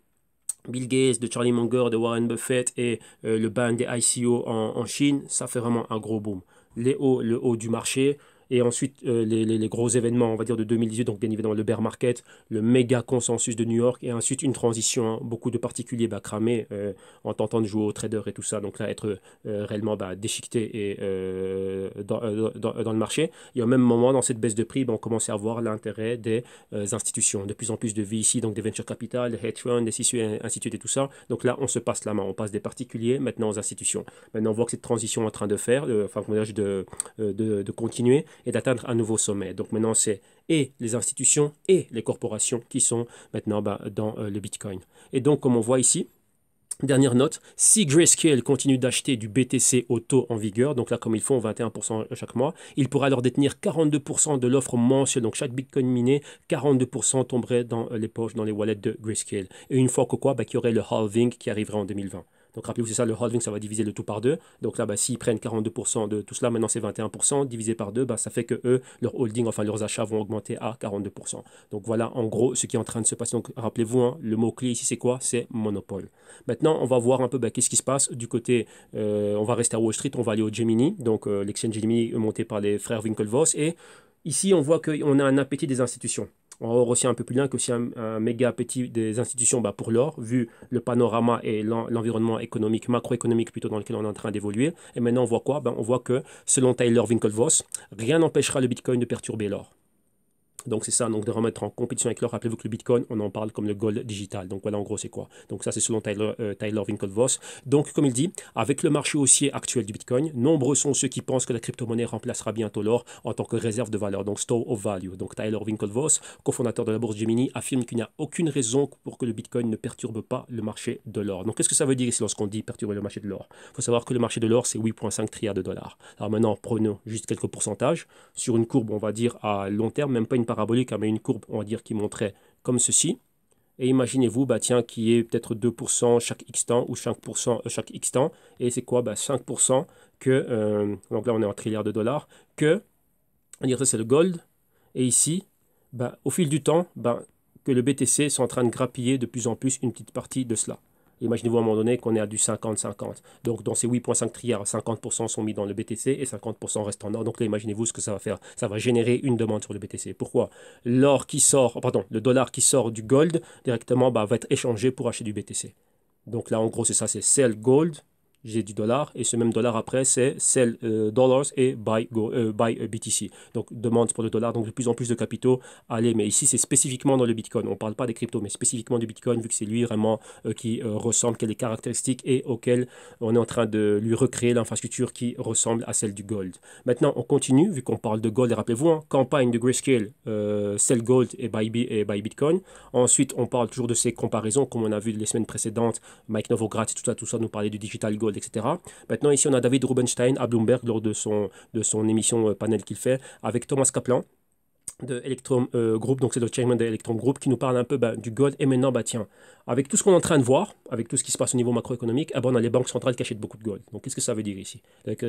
Bill Gates, de Charlie Munger, de Warren Buffett et euh, le ban des ICO en, en, Chine, ça fait vraiment un gros boom. Les hauts, le haut du marché, et ensuite, euh, les, gros événements, on va dire, de 2018, donc bien évidemment le bear market, le méga consensus de New York, et ensuite une transition. Hein, beaucoup de particuliers bah, cramés euh, en tentant de jouer au traders et tout ça. Donc là, être euh, réellement bah, déchiqueté et, dans, le marché. Et au même moment, dans cette baisse de prix, bah, on commençait à voir l'intérêt des institutions. De plus en plus de VC, e donc des venture capital, des hedge funds, des instituts et tout ça. Donc là, on se passe la main. On passe des particuliers maintenant aux institutions. Maintenant, on voit que cette transition est en train de faire, euh, enfin, de, de, de, continuer et d'atteindre un nouveau sommet. Donc maintenant, c'est et les institutions et les corporations qui sont maintenant bah, dans euh, le Bitcoin. Et donc, comme on voit ici, Dernière note, si Grayscale continue d'acheter du BTC au taux en vigueur, donc là comme ils font 21% chaque mois, il pourra alors détenir 42% de l'offre mensuelle, donc chaque Bitcoin miné, 42% tomberait dans euh, les poches, dans les wallets de Grayscale. Et une fois que quoi, bah, y aurait le halving qui arriverait en 2020. Donc rappelez-vous, c'est ça, le holding, ça va diviser le tout par deux. Donc là, bah, s'ils prennent 42% de tout cela, maintenant c'est 21%, divisé par deux, bah, ça fait que eux, leur holding, enfin leurs achats vont augmenter à 42%. Donc voilà en gros ce qui est en train de se passer. Donc rappelez-vous, hein, le mot-clé ici, c'est quoi C'est monopole. Maintenant, on va voir un peu bah, qu'est-ce qui se passe du côté, euh, on va rester à Wall Street, on va aller au Gemini, donc euh, l'exchange Gemini monté par les frères Winklevoss. Et ici, on voit qu'on a un appétit des institutions on va aussi un peu plus loin que si un, méga petit des institutions bah, pour l'or, vu le panorama et l'environnement économique, macroéconomique plutôt dans lequel on est en train d'évoluer. Et maintenant, on voit quoi ben, On voit que, selon Taylor Winklevoss, rien n'empêchera le Bitcoin de perturber l'or. Donc c'est ça, donc de remettre en compétition avec l'or. Rappelez-vous que le Bitcoin, on en parle comme le gold digital. Donc voilà, en gros, c'est quoi. Donc ça, c'est selon Tyler, euh, Winklevoss. Donc comme il dit, avec le marché haussier actuel du Bitcoin, nombreux sont ceux qui pensent que la crypto-monnaie remplacera bientôt l'or en tant que réserve de valeur, donc store of value. Donc Tyler Winklevoss, cofondateur de la bourse Gemini, affirme qu'il n'y a aucune raison pour que le Bitcoin ne perturbe pas le marché de l'or. Donc qu'est-ce que ça veut dire ici lorsqu'on dit perturber le marché de l'or Il faut savoir que le marché de l'or, c'est 8,5 trilliards de dollars. Alors maintenant, prenons juste quelques pourcentages. Sur une courbe, on va dire à long terme, même pas une parabolique hein, mais une courbe, on va dire, qui montrait comme ceci. Et imaginez-vous, bah tiens, qui est peut-être 2% chaque x temps ou 5% euh, chaque x temps. Et c'est quoi bah, 5% que, euh, donc là on est en trilliard de dollars, que, on ça c'est le gold. Et ici, bah, au fil du temps, bah, que le BTC est en train de grappiller de plus en plus une petite partie de cela. Imaginez-vous à un moment donné qu'on est à du 50-50. Donc dans ces 8,5 trilliards, 50% sont mis dans le BTC et 50% restent en or. Donc là, imaginez-vous ce que ça va faire. Ça va générer une demande sur le BTC. Pourquoi L'or qui sort, oh, pardon, le dollar qui sort du gold directement bah, va être échangé pour acheter du BTC. Donc là, en gros, c'est ça, c'est sell gold, j'ai du dollar et ce même dollar après c'est sell euh, dollars et buy, go, euh, buy euh, BTC donc demande pour le dollar donc de plus en plus de capitaux allez mais ici c'est spécifiquement dans le bitcoin on parle pas des cryptos mais spécifiquement du bitcoin vu que c'est lui vraiment qui ressemble qu'elle les caractéristiques et auquel on est en train de lui recréer l'infrastructure qui ressemble à celle du gold maintenant on continue vu qu'on parle de gold et rappelez-vous hein, campagne de grayscale sell gold et buy, et buy bitcoin ensuite on parle toujours de ces comparaisons comme on a vu les semaines précédentes Mike Novogratz tout ça tout ça nous parlait du digital gold etc. Maintenant, ici, on a David Rubenstein à Bloomberg lors de son, de son émission euh, panel qu'il fait avec Thomas Kaplan de Electrum euh, Group, donc c'est le chairman de Group, qui nous parle un peu bah, du gold. Et maintenant, bah, tiens, avec tout ce qu'on est en train de voir, avec tout ce qui se passe au niveau macroéconomique, ah on a les banques centrales qui achètent beaucoup de gold. Donc, qu'est-ce que ça veut dire ici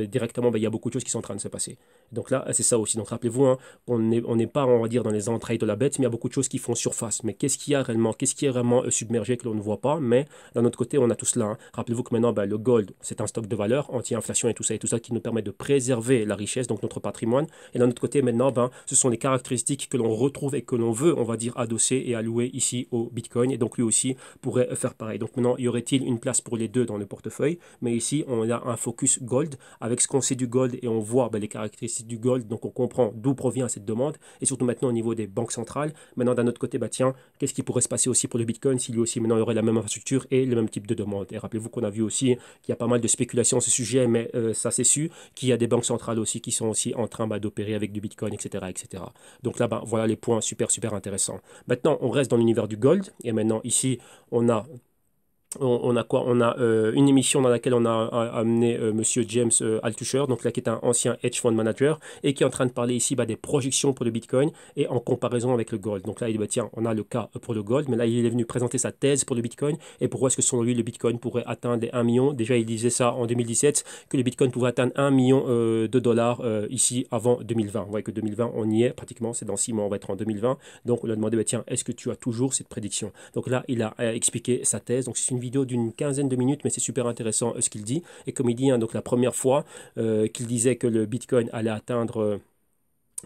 Directement, ben, il y a beaucoup de choses qui sont en train de se passer. Donc là, ah, c'est ça aussi. Donc, rappelez-vous, hein, on n'est pas, on va dire, dans les entrailles de la bête, mais il y a beaucoup de choses qui font surface. Mais qu'est-ce qu'il y a réellement Qu'est-ce qui est vraiment euh, submergé que l'on ne voit pas Mais d'un autre côté, on a tout cela. Hein. Rappelez-vous que maintenant, ben, le gold, c'est un stock de valeur, anti-inflation et tout ça, et tout ça qui nous permet de préserver la richesse, donc notre patrimoine. Et d'un autre côté, maintenant, ben, ce sont les caractéristiques que l'on retrouve et que l'on veut, on va dire, adosser et allouer ici au Bitcoin. Et donc, lui aussi, pourrait faire pareil. Donc maintenant, y aurait-il une place pour les deux dans le portefeuille Mais ici, on a un focus gold. Avec ce qu'on sait du gold et on voit ben, les caractéristiques du gold, donc on comprend d'où provient cette demande. Et surtout maintenant au niveau des banques centrales. Maintenant, d'un autre côté, bah, tiens, qu'est-ce qui pourrait se passer aussi pour le Bitcoin si lui aussi maintenant il aurait la même infrastructure et le même type de demande Et rappelez-vous qu'on a vu aussi qu'il y a pas mal de spéculation à ce sujet, mais euh, ça c'est sûr qu'il y a des banques centrales aussi qui sont aussi en train ben, d'opérer avec du Bitcoin, etc. etc. Donc là, bah, voilà les points super, super intéressants. Maintenant, on reste dans l'univers du gold. Et maintenant, ici, on a on, a quoi On a euh, une émission dans laquelle on a, amené euh, Monsieur James euh, Altucher, donc là qui est un ancien hedge fund manager et qui est en train de parler ici bah, des projections pour le Bitcoin et en comparaison avec le gold. Donc là, il dit bah, tiens, on a le cas pour le gold, mais là il est venu présenter sa thèse pour le Bitcoin et pourquoi est-ce que selon lui le Bitcoin pourrait atteindre les 1 million. Déjà, il disait ça en 2017 que le Bitcoin pouvait atteindre 1 million de dollars ici avant 2020. On que 2020, on y est pratiquement, c'est dans 6 mois, on va être en 2020. Donc on lui a demandé bah, tiens, est-ce que tu as toujours cette prédiction Donc là, il a expliqué sa thèse. Donc c'est une vidéo d'une quinzaine de minutes, mais c'est super intéressant euh, ce qu'il dit. Et comme il dit, hein, donc la première fois euh, qu'il disait que le Bitcoin allait atteindre... Euh,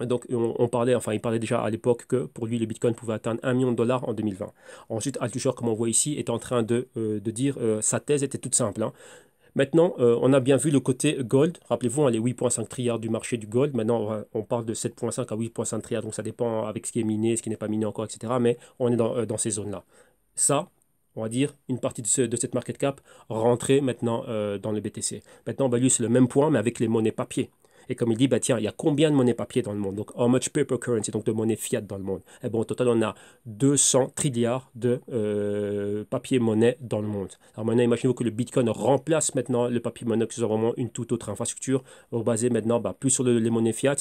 donc on, parlait, enfin il parlait déjà à l'époque que pour lui le Bitcoin pouvait atteindre un million de dollars en 2020. Ensuite Altucher, comme on voit ici, est en train de, dire, sa thèse était toute simple. Hein. Maintenant, on a bien vu le côté gold. Rappelez-vous, hein, les 8,5 trillards du marché du gold. Maintenant, on parle de 7,5 à 8,5 trillards. donc ça dépend avec ce qui est miné, ce qui n'est pas miné encore, etc. Mais on est dans, dans ces zones-là. Ça, on va dire, une partie de, de cette market cap rentrer maintenant euh, dans le BTC. Maintenant, on value c'est le même point, mais avec les monnaies papier. Et comme il dit, bah tiens, il y a combien de monnaies papier dans le monde Donc, how much paper currency, donc de monnaie fiat dans le monde Et eh bon, au total, on a 200 trilliards de euh, papier-monnaie dans le monde. Alors maintenant, imaginez-vous que le Bitcoin remplace maintenant le papier-monnaie, que soit vraiment une toute autre infrastructure, basée maintenant bah, plus sur les monnaies fiat,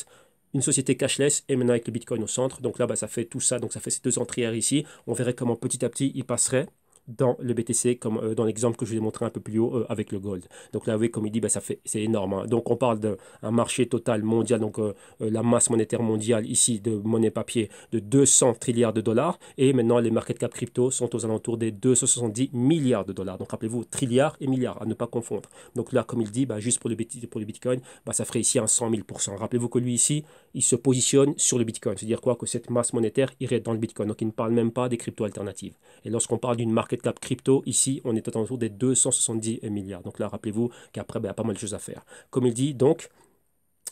une société cashless et maintenant avec le Bitcoin au centre. Donc là, bah, ça fait tout ça, donc ça fait ces deux entrées ici. On verrait comment petit à petit, il passerait dans le BTC, comme euh, dans l'exemple que je vous ai montré un peu plus haut euh, avec le gold. Donc là, oui comme il dit, bah, ça fait, c'est énorme. Hein. Donc on parle d'un marché total mondial, donc euh, la masse monétaire mondiale ici de monnaie papier de 200 trilliards de dollars. Et maintenant, les market cap crypto sont aux alentours des 270 milliards de dollars. Donc rappelez-vous, trilliards et milliards, à ne pas confondre. Donc là, comme il dit, bah, juste pour le, pour le Bitcoin, bah, ça ferait ici un 100 000%. Rappelez-vous que lui ici, il se positionne sur le Bitcoin. C'est-à-dire quoi Que cette masse monétaire irait dans le Bitcoin. Donc, il ne parle même pas des crypto alternatives. Et lorsqu'on parle d'une market cap crypto, ici, on est autour des 270 milliards. Donc là, rappelez-vous qu'après, ben, il y a pas mal de choses à faire. Comme il dit, donc,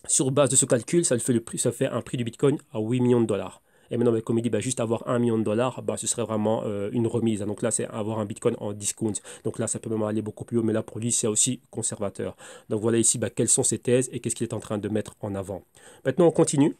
sur base de ce calcul, ça, le fait, le prix, ça fait un prix du Bitcoin à 8 millions de dollars. Et maintenant, ben, comme il dit, ben, juste avoir un million de dollars, ben, ce serait vraiment euh, une remise. Donc là, c'est avoir un Bitcoin en discount. Donc là, ça peut même aller beaucoup plus haut, mais là, pour lui, c'est aussi conservateur. Donc voilà ici quelles sont ses thèses et qu'est-ce qu'il est en train de mettre en avant. Maintenant, on continue.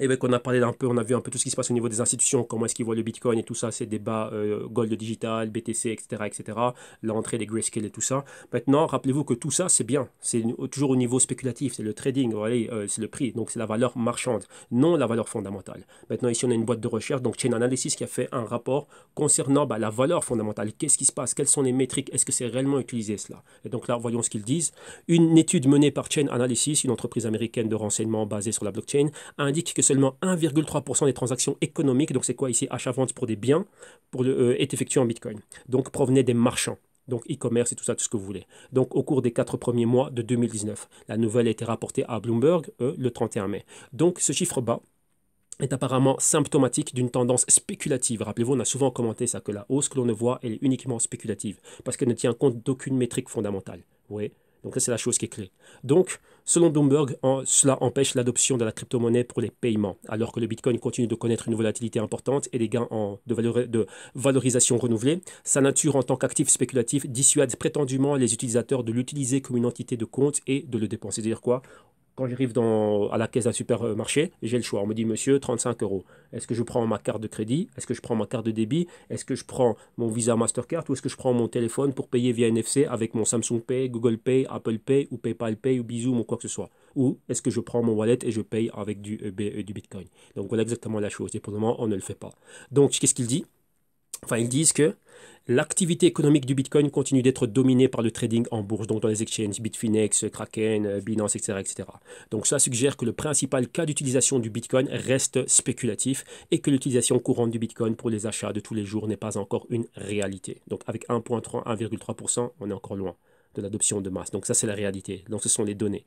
Et avec, ben, on a parlé un peu, on a vu un peu tout ce qui se passe au niveau des institutions, comment est-ce qu'ils voient le Bitcoin et tout ça, ces débats euh, gold digital, BTC, etc., etc., l'entrée des grayscale et tout ça. Maintenant, rappelez-vous que tout ça, c'est bien. C'est toujours au niveau spéculatif, c'est le trading, euh, c'est le prix, donc c'est la valeur marchande, non la valeur fondamentale. Maintenant, ici, on a une boîte de recherche, donc Chain Analysis qui a fait un rapport concernant bah, la valeur fondamentale. Qu'est-ce qui se passe Quelles sont les métriques Est-ce que c'est réellement utilisé cela Et donc là, voyons ce qu'ils disent. Une étude menée par Chain Analysis, une entreprise américaine de renseignement basée sur la blockchain, indique seulement 1,3% des transactions économiques, donc c'est quoi ici achat-vente pour des biens, pour le, euh, est effectué en Bitcoin. Donc provenait des marchands. Donc e-commerce et tout ça, tout ce que vous voulez. Donc au cours des quatre premiers mois de 2019, la nouvelle a été rapportée à Bloomberg euh, le 31 mai. Donc ce chiffre bas, est apparemment symptomatique d'une tendance spéculative. Rappelez-vous, on a souvent commenté ça, que la hausse que l'on ne voit, elle est uniquement spéculative, parce qu'elle ne tient compte d'aucune métrique fondamentale. Oui donc c'est la chose qui est clé. Donc, selon Bloomberg, cela empêche l'adoption de la crypto-monnaie pour les paiements, alors que le Bitcoin continue de connaître une volatilité importante et des gains en, de, de, valorisation renouvelée. Sa nature en tant qu'actif spéculatif dissuade prétendument les utilisateurs de l'utiliser comme une entité de compte et de le dépenser. C'est-à-dire quoi quand j'arrive à la caisse d'un supermarché, j'ai le choix. On me dit, monsieur, 35 euros. Est-ce que je prends ma carte de crédit Est-ce que je prends ma carte de débit Est-ce que je prends mon Visa Mastercard ou est-ce que je prends mon téléphone pour payer via NFC avec mon Samsung Pay, Google Pay, Apple Pay ou PayPal Pay ou Bizum ou quoi que ce soit Ou est-ce que je prends mon wallet et je paye avec du euh, euh, du Bitcoin Donc voilà exactement la chose. Et pour le moment, on ne le fait pas. Donc qu'est-ce qu'il dit enfin ils disent que l'activité économique du Bitcoin continue d'être dominée par le trading en bourse, donc dans les exchanges Bitfinex, Kraken, Binance, etc., etc. Donc ça suggère que le principal cas d'utilisation du Bitcoin reste spéculatif et que l'utilisation courante du Bitcoin pour les achats de tous les jours n'est pas encore une réalité. Donc avec 1,3-1,3%, on est encore loin de l'adoption de masse. Donc ça c'est la réalité. Donc ce sont les données.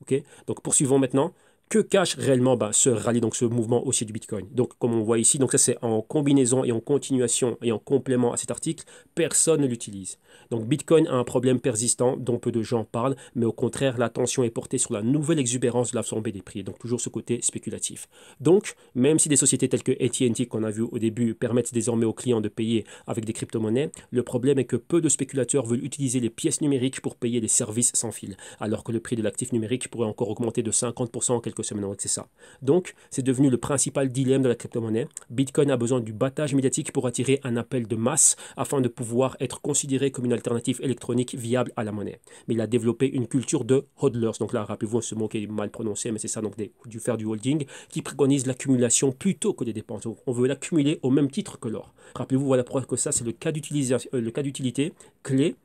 Ok. Donc poursuivons maintenant que cache réellement bah, ce rallye, donc ce mouvement haussier du Bitcoin Donc, comme on voit ici, donc ça c'est en combinaison et en continuation et en complément à cet article, personne ne l'utilise. Donc, Bitcoin a un problème persistant dont peu de gens parlent, mais au contraire, l'attention est portée sur la nouvelle exubérance de la des prix, donc toujours ce côté spéculatif. Donc, même si des sociétés telles que ATT, qu'on a vu au début, permettent désormais aux clients de payer avec des crypto-monnaies, le problème est que peu de spéculateurs veulent utiliser les pièces numériques pour payer des services sans fil, alors que le prix de l'actif numérique pourrait encore augmenter de 50% en quelques c'est ça. Donc, c'est devenu le principal dilemme de la crypto-monnaie. Bitcoin a besoin du battage médiatique pour attirer un appel de masse afin de pouvoir être considéré comme une alternative électronique viable à la monnaie. Mais il a développé une culture de hodlers. Donc là, rappelez-vous ce mot qui est mal prononcé, mais c'est ça, donc du faire du holding, qui préconise l'accumulation plutôt que des dépenses. on veut l'accumuler au même titre que l'or. Rappelez-vous, voilà pourquoi que ça, c'est le cas euh, d'utilité clé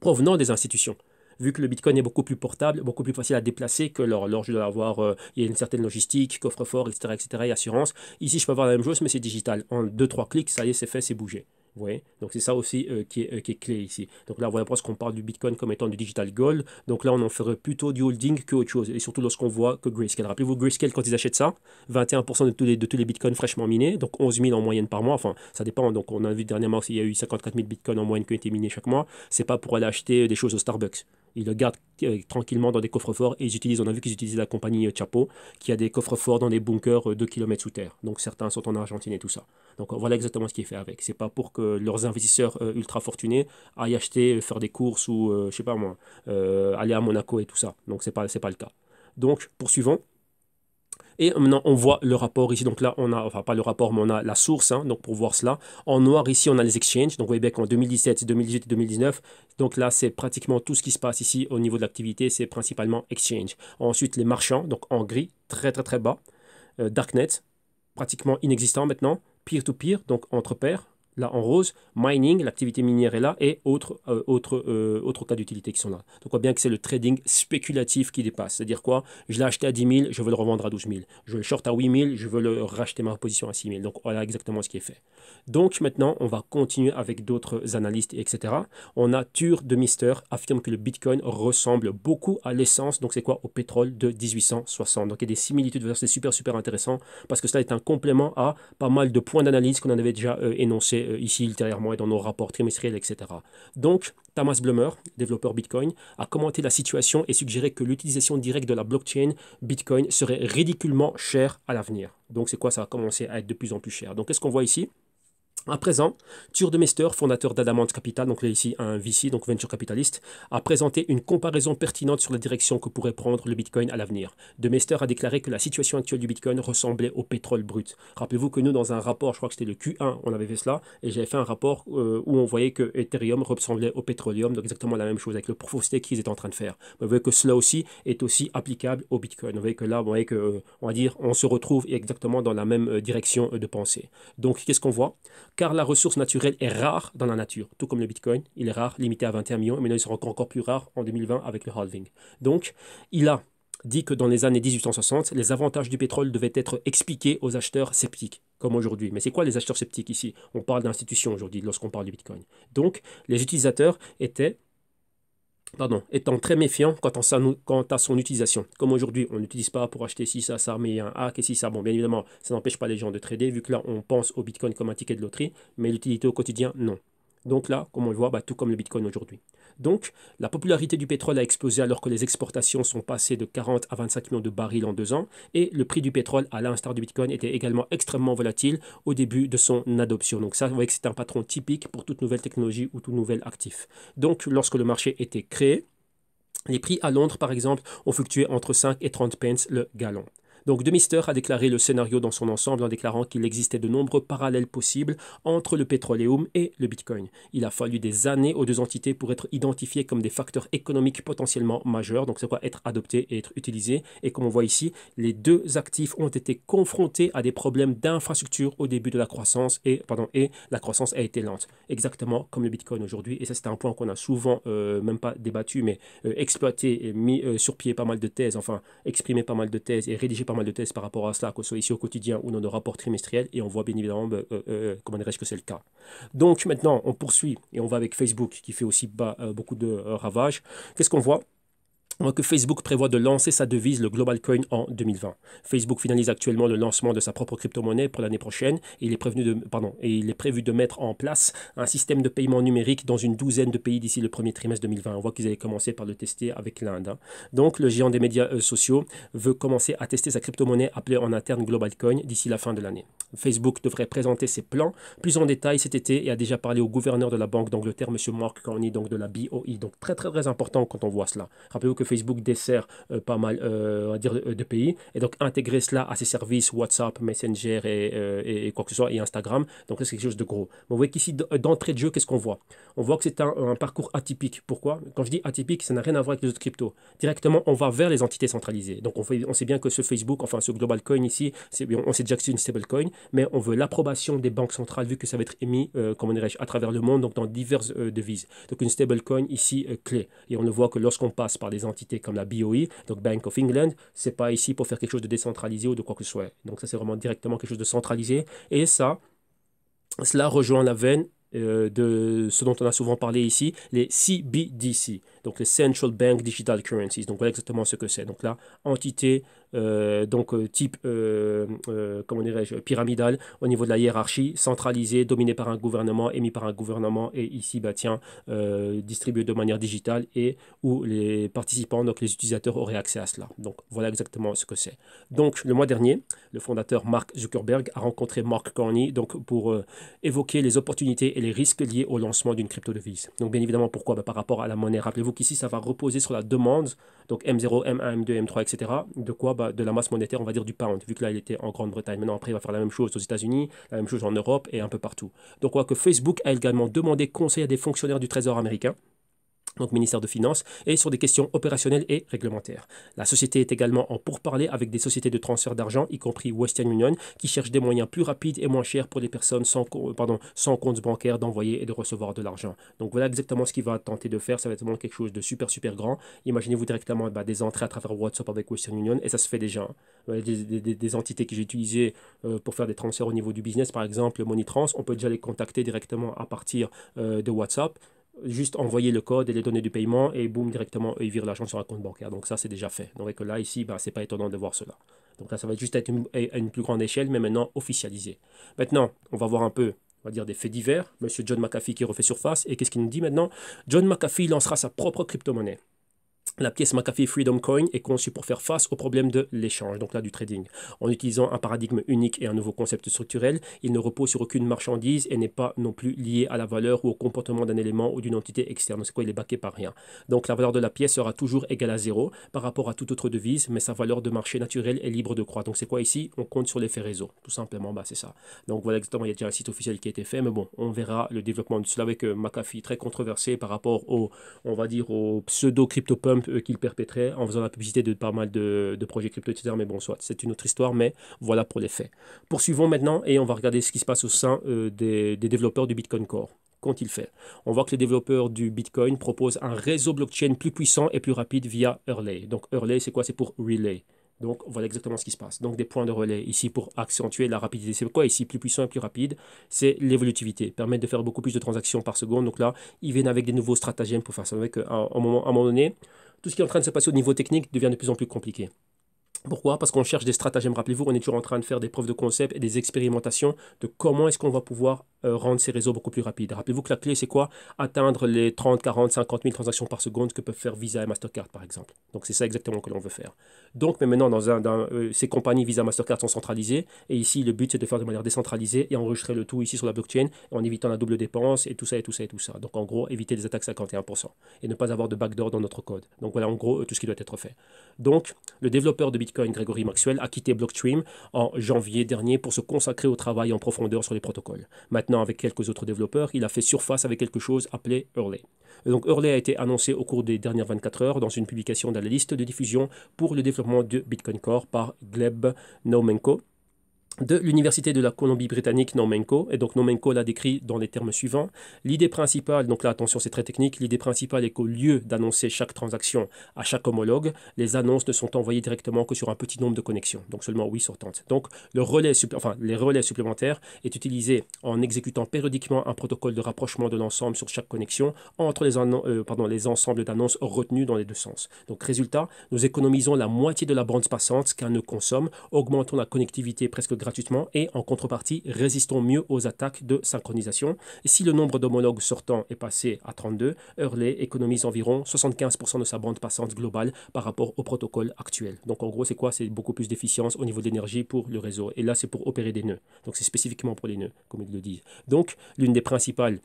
provenant des institutions vu que le Bitcoin est beaucoup plus portable, beaucoup plus facile à déplacer que l'or de avoir, euh, il y a une certaine logistique, coffre-fort, etc., etc., et assurance. Ici, je peux avoir la même chose, mais c'est digital. En 2-3 clics, ça y est, c'est fait, c'est bougé. Vous voyez Donc c'est ça aussi euh, euh, qui, est, clé ici. Donc là, voilà pourquoi qu'on parle du Bitcoin comme étant du digital gold. Donc là, on en ferait plutôt du holding que autre chose. Et surtout lorsqu'on voit que Grayscale. Rappelez-vous, Grayscale, quand ils achètent ça, 21% de tous, les, de tous les Bitcoins fraîchement minés, donc 11 000 en moyenne par mois. Enfin, ça dépend. Donc on a vu dernièrement, il y a eu 54 000 Bitcoins en moyenne qui ont été minés chaque mois. C'est pas pour aller acheter des choses au Starbucks. Ils le gardent euh, tranquillement dans des coffres-forts et ils utilisent, on a vu qu'ils utilisent la compagnie euh, Chapo, qui a des coffres-forts dans des bunkers de 2 km sous terre. Donc certains sont en Argentine et tout ça. Donc euh, voilà exactement ce qui est fait avec. C'est pas pour que leurs investisseurs ultra fortunés aillent acheter, faire des courses ou, je sais pas moi, aller à Monaco et tout ça. Donc c'est pas, c'est pas le cas. Donc, poursuivons. Et maintenant, on voit le rapport ici. Donc là, on a, enfin pas le rapport, mais on a la source. Hein, donc pour voir cela, en noir ici, on a les exchanges. Donc vous bien qu'en 2017, 2018 et 2019. Donc là, c'est pratiquement tout ce qui se passe ici au niveau de l'activité. C'est principalement exchange. Ensuite, les marchands. Donc en gris, très très très bas. Euh, darknet, pratiquement inexistant maintenant. peer to -peer, donc entre pairs là en rose, mining, l'activité minière est là, et autres, euh, autres, euh, autres cas d'utilité qui sont là. Donc on voit bien que c'est le trading spéculatif qui dépasse. C'est-à-dire quoi Je l'ai acheté à 10 000, je veux le revendre à 12 000. Je le short à 8 000, je veux le racheter ma position à 6 000. Donc voilà exactement ce qui est fait. Donc maintenant, on va continuer avec d'autres analystes, etc. On a Tur de Mister, affirme que le Bitcoin ressemble beaucoup à l'essence, donc c'est quoi Au pétrole de 1860. Donc il y a des similitudes, c'est super super intéressant, parce que cela est un complément à pas mal de points d'analyse qu'on en avait déjà euh, énoncé énoncés euh, ici ultérieurement et dans nos rapports trimestriels, etc. Donc, Thomas Blumer, développeur Bitcoin, a commenté la situation et suggéré que l'utilisation directe de la blockchain Bitcoin serait ridiculement chère à l'avenir. Donc, c'est quoi Ça a commencé à être de plus en plus cher. Donc, qu'est-ce qu'on voit ici à présent, Thur de fondateur d'Adamant Capital, donc là ici un VC, donc venture capitaliste, a présenté une comparaison pertinente sur la direction que pourrait prendre le Bitcoin à l'avenir. De Mester a déclaré que la situation actuelle du Bitcoin ressemblait au pétrole brut. Rappelez-vous que nous, dans un rapport, je crois que c'était le Q1, on avait fait cela, et j'avais fait un rapport euh, où on voyait que Ethereum ressemblait au pétroleum, donc exactement la même chose avec le proof qu'ils étaient en train de faire. Vous voyez que cela aussi est aussi applicable au Bitcoin. Vous voyez que là, vous voyez que, euh, on va dire, on se retrouve exactement dans la même euh, direction de pensée. Donc, qu'est-ce qu'on voit car la ressource naturelle est rare dans la nature, tout comme le Bitcoin, il est rare, limité à 21 millions, et il sera encore plus rare en 2020 avec le halving. Donc, il a dit que dans les années 1860, les avantages du pétrole devaient être expliqués aux acheteurs sceptiques, comme aujourd'hui. Mais c'est quoi les acheteurs sceptiques ici On parle d'institutions aujourd'hui lorsqu'on parle du Bitcoin. Donc, les utilisateurs étaient pardon, étant très méfiant quant, à son utilisation. Comme aujourd'hui, on n'utilise pas pour acheter si ça, ça, mais un hack et si ça. Bon, bien évidemment, ça n'empêche pas les gens de trader, vu que là, on pense au Bitcoin comme un ticket de loterie, mais l'utilité au quotidien, non. Donc là, comme on le voit, bah, tout comme le Bitcoin aujourd'hui. Donc, la popularité du pétrole a explosé alors que les exportations sont passées de 40 à 25 millions de barils en deux ans, et le prix du pétrole, à l'instar du Bitcoin, était également extrêmement volatile au début de son adoption. Donc ça, vous voyez que c'est un patron typique pour toute nouvelle technologie ou tout nouvel actif. Donc, lorsque le marché était créé, les prix à Londres, par exemple, ont fluctué entre 5 et 30 pence le gallon. Donc De Mister a déclaré le scénario dans son ensemble en déclarant qu'il existait de nombreux parallèles possibles entre le pétroleum et le Bitcoin. Il a fallu des années aux deux entités pour être identifiées comme des facteurs économiques potentiellement majeurs, donc ça quoi être adopté et être utilisé. Et comme on voit ici, les deux actifs ont été confrontés à des problèmes d'infrastructure au début de la croissance et, pardon, et la croissance a été lente, exactement comme le Bitcoin aujourd'hui. Et ça c'est un point qu'on a souvent, euh, même pas débattu, mais euh, exploité et mis euh, sur pied pas mal de thèses, enfin exprimé pas mal de thèses et rédigé pas mal de tests par rapport à cela, que ce soit ici au quotidien ou dans nos rapports trimestriels, et on voit bien évidemment ben, euh, euh, euh, comment dirais-je que c'est le cas. Donc maintenant, on poursuit et on va avec Facebook qui fait aussi bah, beaucoup de ravages. Qu'est-ce qu'on voit on voit que Facebook prévoit de lancer sa devise, le Global Coin, en 2020. Facebook finalise actuellement le lancement de sa propre crypto-monnaie pour l'année prochaine et il, est de, pardon, et il est prévu de mettre en place un système de paiement numérique dans une douzaine de pays d'ici le premier trimestre 2020. On voit qu'ils avaient commencé par le tester avec l'Inde. Hein. Donc, le géant des médias euh, sociaux veut commencer à tester sa crypto-monnaie appelée en interne Global Coin d'ici la fin de l'année. Facebook devrait présenter ses plans plus en détail cet été et a déjà parlé au gouverneur de la Banque d'Angleterre, M. Mark Carney, donc de la BOI. Donc, très, très, très important quand on voit cela. Rappelez-vous que Facebook dessert euh, pas mal euh, dire, euh, de pays. Et donc, intégrer cela à ses services WhatsApp, Messenger et, quoi que ce soit, et Instagram. Donc, c'est quelque chose de gros. On vous voyez qu'ici, d'entrée de jeu, qu'est-ce qu'on voit On voit que c'est un, parcours atypique. Pourquoi Quand je dis atypique, ça n'a rien à voir avec les autres cryptos. Directement, on va vers les entités centralisées. Donc, on, on sait bien que ce Facebook, enfin ce Global Coin ici, on sait déjà que c'est une stable coin, mais on veut l'approbation des banques centrales vu que ça va être émis, comme comment à travers le monde, donc dans diverses devises. Donc, une stable coin ici clé. Et on le voit que lorsqu'on passe par des entités comme la BOE, donc Bank of England, c'est pas ici pour faire quelque chose de décentralisé ou de quoi que ce soit. Donc ça, c'est vraiment directement quelque chose de centralisé. Et ça, cela rejoint la veine euh, de ce dont on a souvent parlé ici, les CBDC donc les Central Bank Digital Currencies. Donc voilà exactement ce que c'est. Donc là, entité euh, donc euh, type, euh, comment dirais-je, pyramidal au niveau de la hiérarchie, centralisée, dominée par un gouvernement, émis par un gouvernement et ici, bah tiens, distribué de manière digitale et où les participants, donc les utilisateurs auraient accès à cela. Donc voilà exactement ce que c'est. Donc le mois dernier, le fondateur Mark Zuckerberg a rencontré Mark Carney donc pour évoquer les opportunités et les risques liés au lancement d'une crypto-devise. Donc bien évidemment, pourquoi bah, Par rapport à la monnaie, rappelez-vous donc ici, ça va reposer sur la demande, donc M0, M1, M2, M3, etc. De quoi bah, De la masse monétaire, on va dire, du pound, vu que là, il était en Grande-Bretagne. Maintenant, après, il va faire la même chose aux États-Unis, la même chose en Europe et un peu partout. Donc on voit que Facebook a également demandé conseil à des fonctionnaires du Trésor américain donc ministère de Finances, et sur des questions opérationnelles et réglementaires. La société est également en pourparlers avec des sociétés de transfert d'argent, y compris Western Union, qui cherchent des moyens plus rapides et moins chers pour les personnes sans, euh, pardon, sans compte bancaire d'envoyer et de recevoir de l'argent. Donc voilà exactement ce qu'il va tenter de faire, ça va être vraiment quelque chose de super super grand. Imaginez-vous directement bah, des entrées à travers WhatsApp avec Western Union, et ça se fait déjà. Hein. Des, entités que j'ai utilisées euh, pour faire des transferts au niveau du business, par exemple MoneyTrans, on peut déjà les contacter directement à partir euh, de WhatsApp juste envoyer le code et les données du paiement et boum, directement, ils virent l'argent sur un compte bancaire. Donc ça, c'est déjà fait. Donc là, ici, ben, ce pas étonnant de voir cela. Donc là, ça va juste être une, à une plus grande échelle, mais maintenant officialisé. Maintenant, on va voir un peu, on va dire des faits divers. Monsieur John McAfee qui refait surface. Et qu'est-ce qu'il nous dit maintenant John McAfee lancera sa propre crypto-monnaie. La pièce McAfee Freedom Coin est conçue pour faire face au problème de l'échange, donc là du trading. En utilisant un paradigme unique et un nouveau concept structurel, il ne repose sur aucune marchandise et n'est pas non plus lié à la valeur ou au comportement d'un élément ou d'une entité externe. C'est quoi, il est baqué par rien. Donc la valeur de la pièce sera toujours égale à zéro par rapport à toute autre devise, mais sa valeur de marché naturelle est libre de croître. Donc c'est quoi ici On compte sur l'effet réseau, tout simplement, bah, c'est ça. Donc voilà exactement, il y a déjà un site officiel qui a été fait, mais bon, on verra le développement de cela avec euh, McAfee, très controversé par rapport au, on va dire, au pseudo-crypto-pump qu'il perpétraient en faisant la publicité de pas mal de, projets crypto, etc. Mais bon, soit, c'est une autre histoire, mais voilà pour les faits. Poursuivons maintenant et on va regarder ce qui se passe au sein euh, des, développeurs du Bitcoin Core Qu'ont-ils fait. On voit que les développeurs du Bitcoin proposent un réseau blockchain plus puissant et plus rapide via Early. Donc Early, c'est quoi C'est pour Relay. Donc voilà exactement ce qui se passe. Donc des points de relais ici pour accentuer la rapidité. C'est quoi ici plus puissant et plus rapide C'est l'évolutivité, permettre de faire beaucoup plus de transactions par seconde. Donc là, ils viennent avec des nouveaux stratagèmes pour faire ça. Avec, un moment, un moment donné, tout ce qui est en train de se passer au niveau technique devient de plus en plus compliqué. Pourquoi Parce qu'on cherche des stratagèmes. Rappelez-vous, on est toujours en train de faire des preuves de concept et des expérimentations de comment est-ce qu'on va pouvoir euh, rendre ces réseaux beaucoup plus rapides. Rappelez-vous que la clé, c'est quoi Atteindre les 30, 40, 50 000 transactions par seconde que peuvent faire Visa et Mastercard, par exemple. Donc, c'est ça exactement que l'on veut faire. Donc, mais maintenant, dans euh, ces compagnies Visa, Mastercard sont centralisées. Et ici, le but, c'est de faire de manière décentralisée et enregistrer le tout ici sur la blockchain en évitant la double dépense et tout ça et tout ça et tout ça. Donc, en gros, éviter les attaques 51% et ne pas avoir de backdoor dans notre code. Donc, voilà, en gros, euh, tout ce qui doit être fait. Donc, le développeur de Bitcoin Bitcoin Gregory Maxwell a quitté Blockstream en janvier dernier pour se consacrer au travail en profondeur sur les protocoles. Maintenant, avec quelques autres développeurs, il a fait surface avec quelque chose appelé Hurley. donc Hurley a été annoncé au cours des dernières 24 heures dans une publication dans la liste de diffusion pour le développement de Bitcoin Core par Gleb Naumenko de l'université de la Colombie-Britannique Nomenko. Et donc Nomenko l'a décrit dans les termes suivants. L'idée principale, donc là attention c'est très technique, l'idée principale est qu'au lieu d'annoncer chaque transaction à chaque homologue, les annonces ne sont envoyées directement que sur un petit nombre de connexions, donc seulement 8 sortantes. Donc le relais, enfin, les relais supplémentaires est utilisé en exécutant périodiquement un protocole de rapprochement de l'ensemble sur chaque connexion entre les, euh, les ensembles d'annonces retenues dans les deux sens. Donc résultat, nous économisons la moitié de la bande passante qu'un nœud consomme, augmentons la connectivité presque gratuitement et en contrepartie résistons mieux aux attaques de synchronisation. Et si le nombre d'homologues sortants est passé à 32, Hurley économise environ 75% de sa bande passante globale par rapport au protocole actuel. Donc en gros c'est quoi C'est beaucoup plus d'efficience au niveau d'énergie pour le réseau. Et là c'est pour opérer des nœuds. Donc c'est spécifiquement pour les nœuds, comme ils le disent. Donc l'une des principales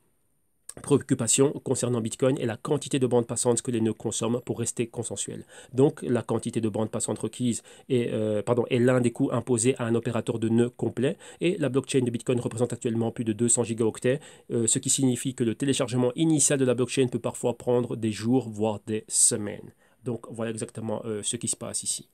préoccupation concernant Bitcoin est la quantité de bandes passantes que les nœuds consomment pour rester consensuels. Donc la quantité de bandes passantes requise est, euh, pardon, est l'un des coûts imposés à un opérateur de nœuds complet et la blockchain de Bitcoin représente actuellement plus de 200 gigaoctets, euh, ce qui signifie que le téléchargement initial de la blockchain peut parfois prendre des jours, voire des semaines. Donc voilà exactement euh, ce qui se passe ici.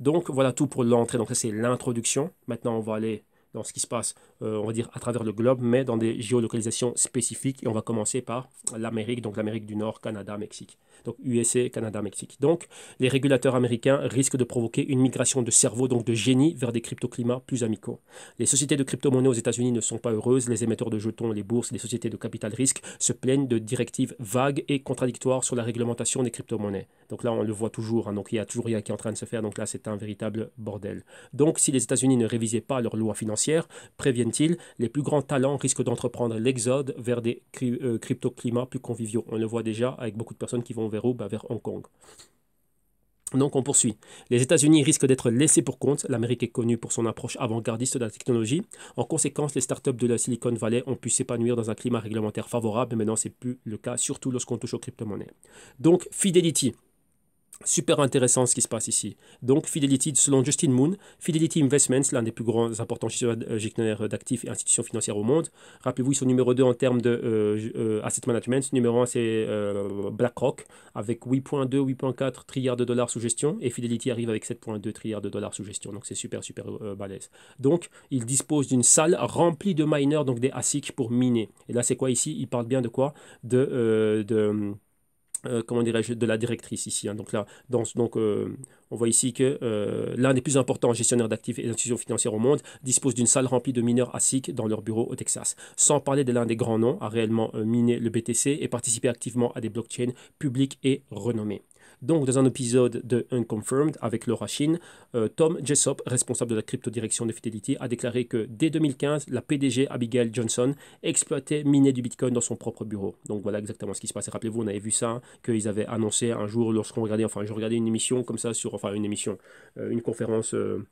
Donc voilà tout pour l'entrée. Donc ça c'est l'introduction. Maintenant on va aller dans ce qui se passe, euh, on va dire, à travers le globe, mais dans des géolocalisations spécifiques. Et on va commencer par l'Amérique, donc l'Amérique du Nord, Canada, Mexique. Donc USA, Canada, Mexique. Donc les régulateurs américains risquent de provoquer une migration de cerveau, donc de génie, vers des crypto-climats plus amicaux. Les sociétés de crypto monnaie aux États-Unis ne sont pas heureuses. Les émetteurs de jetons, les bourses, les sociétés de capital risque se plaignent de directives vagues et contradictoires sur la réglementation des crypto-monnaies. Donc là, on le voit toujours. Hein. donc il y a toujours rien qui est en train de se faire. Donc là, c'est un véritable bordel. Donc si les États-Unis ne révisaient pas leurs lois financières, préviennent-ils, les plus grands talents risquent d'entreprendre l'exode vers des euh, crypto-climats plus conviviaux. On le voit déjà avec beaucoup de personnes qui vont vers où Vers Hong Kong. Donc on poursuit. Les États-Unis risquent d'être laissés pour compte. L'Amérique est connue pour son approche avant-gardiste de la technologie. En conséquence, les startups de la Silicon Valley ont pu s'épanouir dans un climat réglementaire favorable, mais maintenant c'est plus le cas, surtout lorsqu'on touche aux crypto-monnaies. Donc Fidelity, Super intéressant ce qui se passe ici. Donc Fidelity, selon Justin Moon, Fidelity Investments, l'un des plus grands importants gestionnaires euh, d'actifs et institutions financières au monde. Rappelez-vous, ils sont numéro 2 en termes de euh, euh, asset management. Numéro 1, c'est BlackRock, avec 8,2, 8,4 trilliards de dollars sous gestion. Et Fidelity arrive avec 7,2 trilliards de dollars sous gestion. Donc c'est super, super balèze. Donc ils disposent d'une salle remplie de miners, donc des ASIC pour miner. Et là, c'est quoi ici Ils parlent bien de quoi de, de euh, comment dirais-je, de la directrice ici. Hein. Donc là, euh, on voit ici que euh, l'un des plus importants gestionnaires d'actifs et d'institutions financières au monde dispose d'une salle remplie de mineurs ASIC dans leur bureau au Texas. Sans parler de l'un des grands noms à réellement miner le BTC et participer activement à des blockchains publiques et renommées. Donc, dans un épisode de Unconfirmed avec Laura Shin, euh, Tom Jessop, responsable de la crypto-direction de Fidelity, a déclaré que dès 2015, la PDG Abigail Johnson exploitait, minait du Bitcoin dans son propre bureau. Donc, voilà exactement ce qui se passait. Rappelez-vous, on avait vu ça, qu'ils avaient annoncé un jour, lorsqu'on regardait, enfin, je regardais une émission comme ça sur, enfin, une émission, euh, une conférence. Euh,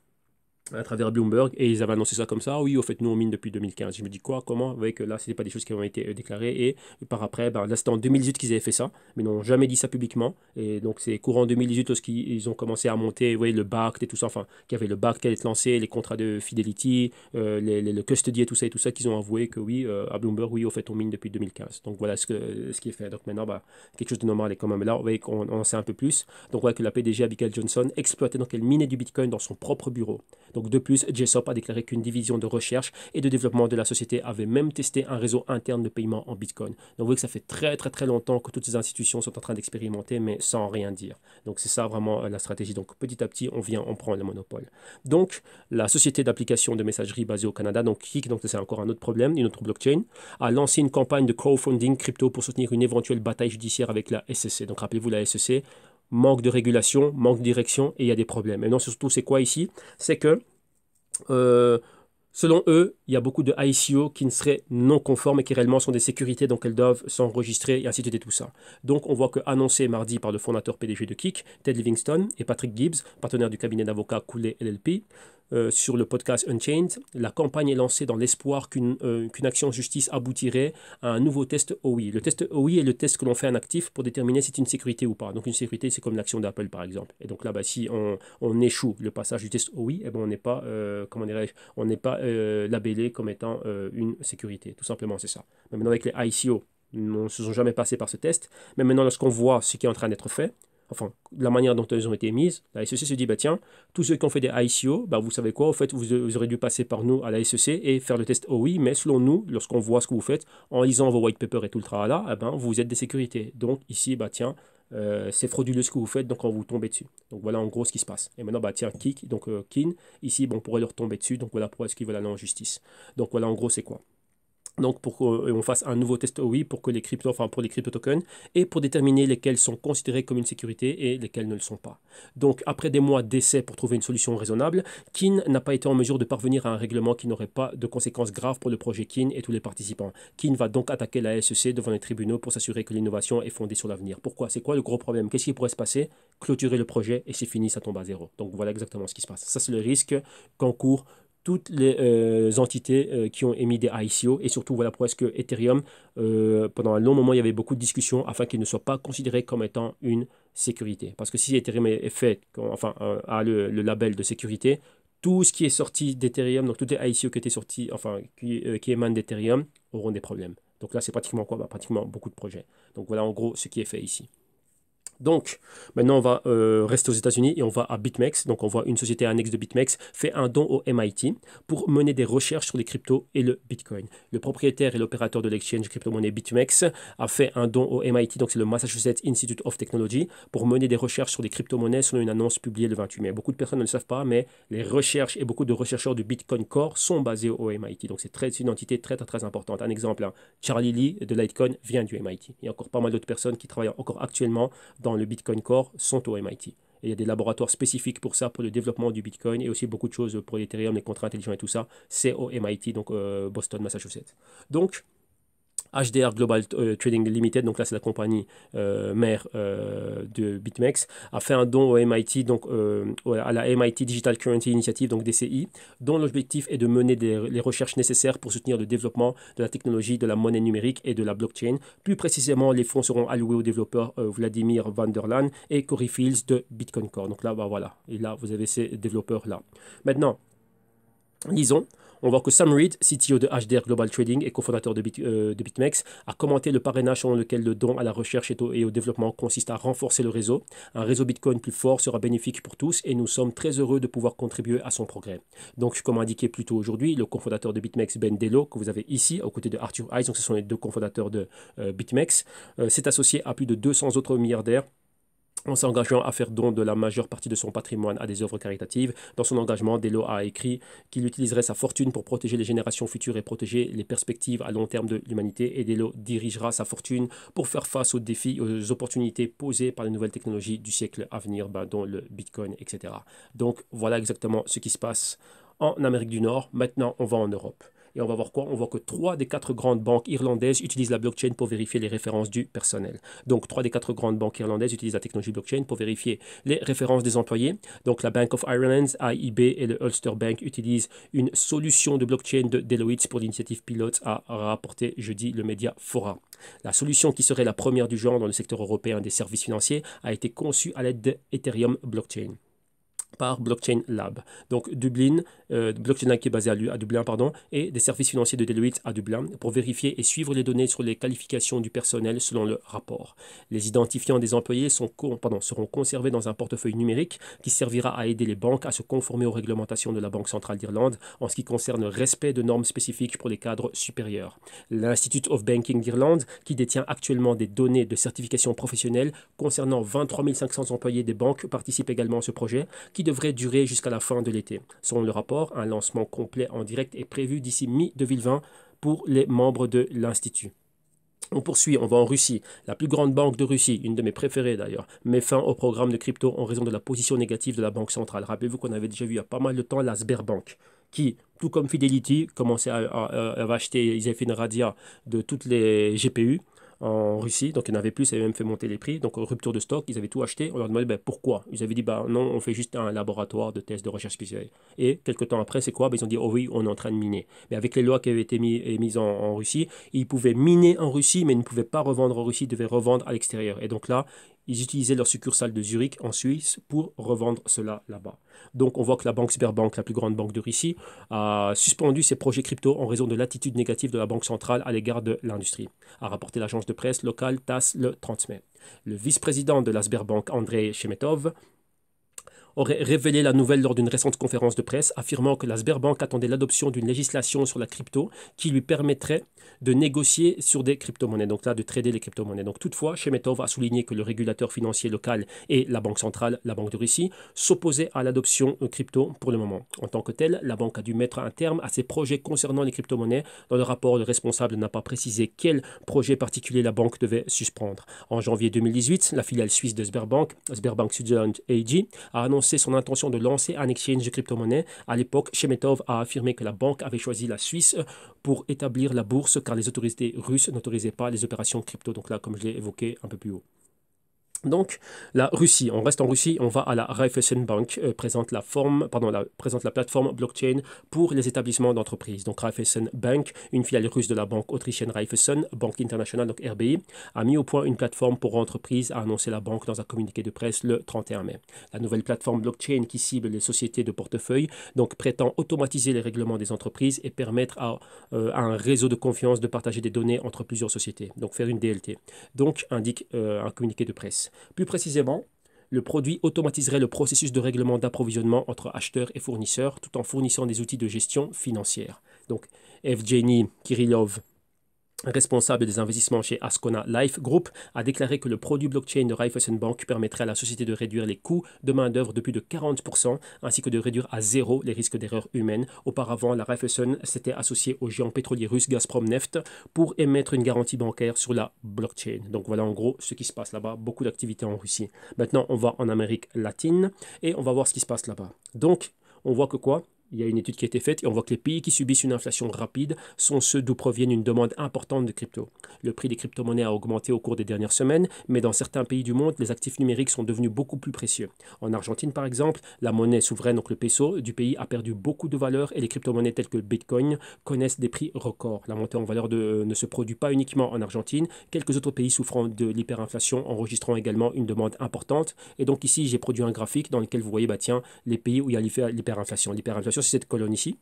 à travers Bloomberg et ils avaient annoncé ça comme ça. Oui, au fait, nous on mine depuis 2015. Je me dis quoi, comment vous voyez que là, ce pas des choses qui ont été euh, déclarées et par après, ben, là c'était en 2018 qu'ils avaient fait ça, mais ils n'ont jamais dit ça publiquement. Et donc c'est courant 2018 lorsqu'ils ils ont commencé à monter, vous voyez, le BACT et tout ça, enfin, qu'il y avait le BACT qui allait être lancé, les contrats de Fidelity, euh, les, le custody et tout ça et tout ça, qu'ils ont avoué que oui, euh, à Bloomberg, oui, au fait, on mine depuis 2015. Donc voilà ce, que, ce qui est fait. Donc maintenant, bah, quelque chose de normal est quand même là. Vous voyez qu'on en sait un peu plus. Donc voilà que la PDG Abigail Johnson exploitait, donc elle minait du Bitcoin dans son propre bureau. Donc de plus, Jessop a déclaré qu'une division de recherche et de développement de la société avait même testé un réseau interne de paiement en Bitcoin. Donc vous voyez que ça fait très très très longtemps que toutes ces institutions sont en train d'expérimenter mais sans rien dire. Donc c'est ça vraiment euh, la stratégie. Donc petit à petit, on vient on prend le monopole. Donc la société d'application de messagerie basée au Canada, donc KIK, donc c'est encore un autre problème, une autre blockchain, a lancé une campagne de crowdfunding crypto pour soutenir une éventuelle bataille judiciaire avec la SEC. Donc rappelez-vous la SEC, manque de régulation, manque de direction et il y a des problèmes. Et non, surtout, c'est quoi ici C'est que euh, selon eux, il y a beaucoup de ICO qui ne seraient non conformes et qui réellement sont des sécurités, donc elles doivent s'enregistrer et ainsi de suite tout ça. Donc on voit que annoncé mardi par le fondateur PDG de Kik, Ted Livingston et Patrick Gibbs, partenaire du cabinet d'avocats Coulet LLP, euh, sur le podcast Unchained. La campagne est lancée dans l'espoir qu'une euh, action justice aboutirait à un nouveau test OI. Le test OI est le test que l'on fait à un actif pour déterminer si c'est une sécurité ou pas. Donc une sécurité, c'est comme l'action d'Apple par exemple. Et donc là, bah, si on, on, échoue le passage du test OI, eh ben, on n'est pas, euh, comment on n'est pas euh, labellé comme étant une sécurité. Tout simplement, c'est ça. maintenant avec les ICO, ils ne se sont jamais passés par ce test. Mais maintenant, lorsqu'on voit ce qui est en train d'être fait, enfin, la manière dont elles ont été mises, la SEC se dit, bah, tiens, tous ceux qui ont fait des ICO, bah, vous savez quoi, au fait, vous, aurez dû passer par nous à la SEC et faire le test oui, mais selon nous, lorsqu'on voit ce que vous faites, en lisant vos white papers et tout le tralala, eh ben, vous êtes des sécurités. Donc ici, bah, tiens, euh, c'est frauduleux ce que vous faites, donc on vous tombez dessus. Donc voilà en gros ce qui se passe. Et maintenant, bah, tiens, Kik, donc euh, Kin, ici, bon, on pourrait leur tomber dessus, donc voilà pourquoi est-ce qu'ils veulent aller en justice. Donc voilà en gros c'est quoi donc pour qu'on euh, fasse un nouveau test OUI pour que les crypto, enfin pour les crypto tokens et pour déterminer lesquels sont considérés comme une sécurité et lesquels ne le sont pas. Donc après des mois d'essais pour trouver une solution raisonnable, Kin n'a pas été en mesure de parvenir à un règlement qui n'aurait pas de conséquences graves pour le projet Kin et tous les participants. Kin va donc attaquer la SEC devant les tribunaux pour s'assurer que l'innovation est fondée sur l'avenir. Pourquoi C'est quoi le gros problème Qu'est-ce qui pourrait se passer Clôturer le projet et c'est fini, ça tombe à zéro. Donc voilà exactement ce qui se passe. Ça c'est le risque cours toutes les euh, entités euh, qui ont émis des ICO et surtout voilà pourquoi est-ce que Ethereum euh, pendant un long moment il y avait beaucoup de discussions afin qu'il ne soit pas considéré comme étant une sécurité parce que si Ethereum est fait enfin a le, label de sécurité tout ce qui est sorti d'Ethereum donc toutes les ICO qui étaient sortis enfin qui, émanent d'Ethereum auront des problèmes donc là c'est pratiquement quoi bah, pratiquement beaucoup de projets donc voilà en gros ce qui est fait ici donc, maintenant, on va euh, rester aux États-Unis et on va à BitMEX. Donc, on voit une société annexe de BitMEX fait un don au MIT pour mener des recherches sur les cryptos et le Bitcoin. Le propriétaire et l'opérateur de l'exchange crypto-monnaie BitMEX a fait un don au MIT, donc c'est le Massachusetts Institute of Technology, pour mener des recherches sur les crypto-monnaies selon une annonce publiée le 28 mai. Beaucoup de personnes ne le savent pas, mais les recherches et beaucoup de chercheurs du Bitcoin Core sont basés au MIT. Donc c'est une entité très très très importante. Un exemple, hein. Charlie Lee de Litecoin vient du MIT. Il y a encore pas mal d'autres personnes qui travaillent encore actuellement dans le Bitcoin Core sont au MIT. il y a des laboratoires spécifiques pour ça, pour le développement du Bitcoin et aussi beaucoup de choses pour l'Ethereum, les contrats intelligents et tout ça. C'est au MIT, donc euh, Boston, Massachusetts. Donc, HDR Global euh, Trading Limited, donc là c'est la compagnie euh, mère euh, de BitMEX, a fait un don au MIT, donc à la MIT Digital Currency Initiative, donc DCI, dont l'objectif est de mener les recherches nécessaires pour soutenir le développement de la technologie de la monnaie numérique et de la blockchain. Plus précisément, les fonds seront alloués aux développeurs Vladimir Van der et Corey Fields de Bitcoin Core. Donc là, bah, voilà, et là vous avez ces développeurs là. Maintenant, lisons. On voit que Sam Reed, CTO de HDR Global Trading et cofondateur de, euh, de, BitMEX, a commenté le parrainage selon lequel le don à la recherche et au, développement consiste à renforcer le réseau. Un réseau Bitcoin plus fort sera bénéfique pour tous et nous sommes très heureux de pouvoir contribuer à son progrès. Donc, comme indiqué plus tôt aujourd'hui, le cofondateur de BitMEX, Ben Delo, que vous avez ici, aux côtés de Arthur Hayes, donc ce sont les deux cofondateurs de euh, BitMEX, euh, s'est associé à plus de 200 autres milliardaires en s'engageant à faire don de la majeure partie de son patrimoine à des œuvres caritatives. Dans son engagement, Delo a écrit qu'il utiliserait sa fortune pour protéger les générations futures et protéger les perspectives à long terme de l'humanité. Et Delo dirigera sa fortune pour faire face aux défis, aux opportunités posées par les nouvelles technologies du siècle à venir, ben, dont le Bitcoin, etc. Donc voilà exactement ce qui se passe en Amérique du Nord. Maintenant, on va en Europe. Et on va voir quoi On voit que trois des quatre grandes banques irlandaises utilisent la blockchain pour vérifier les références du personnel. Donc trois des quatre grandes banques irlandaises utilisent la technologie blockchain pour vérifier les références des employés. Donc la Bank of Ireland, AIB et le Ulster Bank utilisent une solution de blockchain de Deloitte pour l'initiative pilote à rapporter jeudi le média Fora. La solution qui serait la première du genre dans le secteur européen des services financiers a été conçue à l'aide d'Ethereum blockchain par Blockchain Lab. Donc Dublin, euh, Blockchain Lab qui est basé à, Dublin, pardon, et des services financiers de Deloitte à Dublin pour vérifier et suivre les données sur les qualifications du personnel selon le rapport. Les identifiants des employés sont, pardon, seront conservés dans un portefeuille numérique qui servira à aider les banques à se conformer aux réglementations de la Banque centrale d'Irlande en ce qui concerne le respect de normes spécifiques pour les cadres supérieurs. L'Institute of Banking d'Irlande, qui détient actuellement des données de certification professionnelle concernant 23 500 employés des banques, participe également à ce projet devrait durer jusqu'à la fin de l'été. Selon le rapport, un lancement complet en direct est prévu d'ici mi-2020 pour les membres de l'Institut. On poursuit, on va en Russie. La plus grande banque de Russie, une de mes préférées d'ailleurs, met fin au programme de crypto en raison de la position négative de la Banque centrale. Rappelez-vous qu'on avait déjà vu il y a pas mal de temps la Sberbank, qui, tout comme Fidelity, commençait à, acheter, ils avaient fait une radia de toutes les GPU en Russie, donc il n'y avait plus, ça avait même fait monter les prix. Donc, rupture de stock, ils avaient tout acheté. On leur demandait ben, pourquoi. Ils avaient dit ben, non, on fait juste un laboratoire de tests de recherche spéciale. Et quelques temps après, c'est quoi ben, Ils ont dit oh oui, on est en train de miner. Mais avec les lois qui avaient été mises en, Russie, ils pouvaient miner en Russie, mais ils ne pouvaient pas revendre en Russie, ils devaient revendre à l'extérieur. Et donc là, ils utilisaient leur succursale de Zurich en Suisse pour revendre cela là-bas. Donc on voit que la banque Sberbank, la plus grande banque de Russie, a suspendu ses projets crypto en raison de l'attitude négative de la banque centrale à l'égard de l'industrie, a rapporté l'agence de presse locale TASS le 30 mai. Le vice-président de l'Asberbank, André Chemetov, aurait révélé la nouvelle lors d'une récente conférence de presse, affirmant que la Sberbank attendait l'adoption d'une législation sur la crypto qui lui permettrait de négocier sur des crypto-monnaies, donc là de trader les crypto-monnaies. Donc toutefois, Shemetov a souligné que le régulateur financier local et la Banque centrale, la Banque de Russie, s'opposaient à l'adoption de euh, crypto pour le moment. En tant que tel, la banque a dû mettre un terme à ses projets concernant les crypto-monnaies. Dans le rapport, le responsable n'a pas précisé quel projet particulier la banque devait suspendre. En janvier 2018, la filiale suisse de Sberbank, Sberbank Switzerland AG, a annoncé son intention de lancer un exchange de crypto monnaie À l'époque, Chemetov a affirmé que la banque avait choisi la Suisse pour établir la bourse car les autorités russes n'autorisaient pas les opérations crypto. Donc là, comme je l'ai évoqué un peu plus haut. Donc, la Russie, on reste en Russie, on va à la Raiffeisen Bank, euh, présente, la forme, présente la plateforme blockchain pour les établissements d'entreprise. Donc, Bank, une filiale russe de la banque autrichienne Raiffeisen, Banque internationale, donc RBI, a mis au point une plateforme pour entreprises, a annoncé la banque dans un communiqué de presse le 31 mai. La nouvelle plateforme blockchain qui cible les sociétés de portefeuille, donc prétend automatiser les règlements des entreprises et permettre à, euh, un réseau de confiance de partager des données entre plusieurs sociétés, donc faire une DLT. Donc, indique euh, un communiqué de presse. Plus précisément, le produit automatiserait le processus de règlement d'approvisionnement entre acheteurs et fournisseurs tout en fournissant des outils de gestion financière. Donc, Evgeny Kirillov responsable des investissements chez Ascona Life Group, a déclaré que le produit blockchain de Raiffeisen Bank permettrait à la société de réduire les coûts de main-d'œuvre de plus de 40%, ainsi que de réduire à zéro les risques d'erreurs humaines. Auparavant, la Raiffeisen s'était associée au géant pétrolier russe Gazprom Neft pour émettre une garantie bancaire sur la blockchain. Donc voilà en gros ce qui se passe là-bas, beaucoup d'activités en Russie. Maintenant, on va en Amérique latine et on va voir ce qui se passe là-bas. Donc, on voit que quoi il y a une étude qui a été faite et on voit que les pays qui subissent une inflation rapide sont ceux d'où proviennent une demande importante de crypto. Le prix des crypto-monnaies a augmenté au cours des dernières semaines, mais dans certains pays du monde, les actifs numériques sont devenus beaucoup plus précieux. En Argentine, par exemple, la monnaie souveraine, donc le peso, du pays a perdu beaucoup de valeur et les crypto-monnaies telles que le bitcoin connaissent des prix records. La montée en valeur de, euh, ne se produit pas uniquement en Argentine, quelques autres pays souffrant de l'hyperinflation enregistrant également une demande importante. Et donc ici, j'ai produit un graphique dans lequel vous voyez, bah tiens, les pays où il y a l'hyperinflation. L'hyperinflation, cette de colonne ici.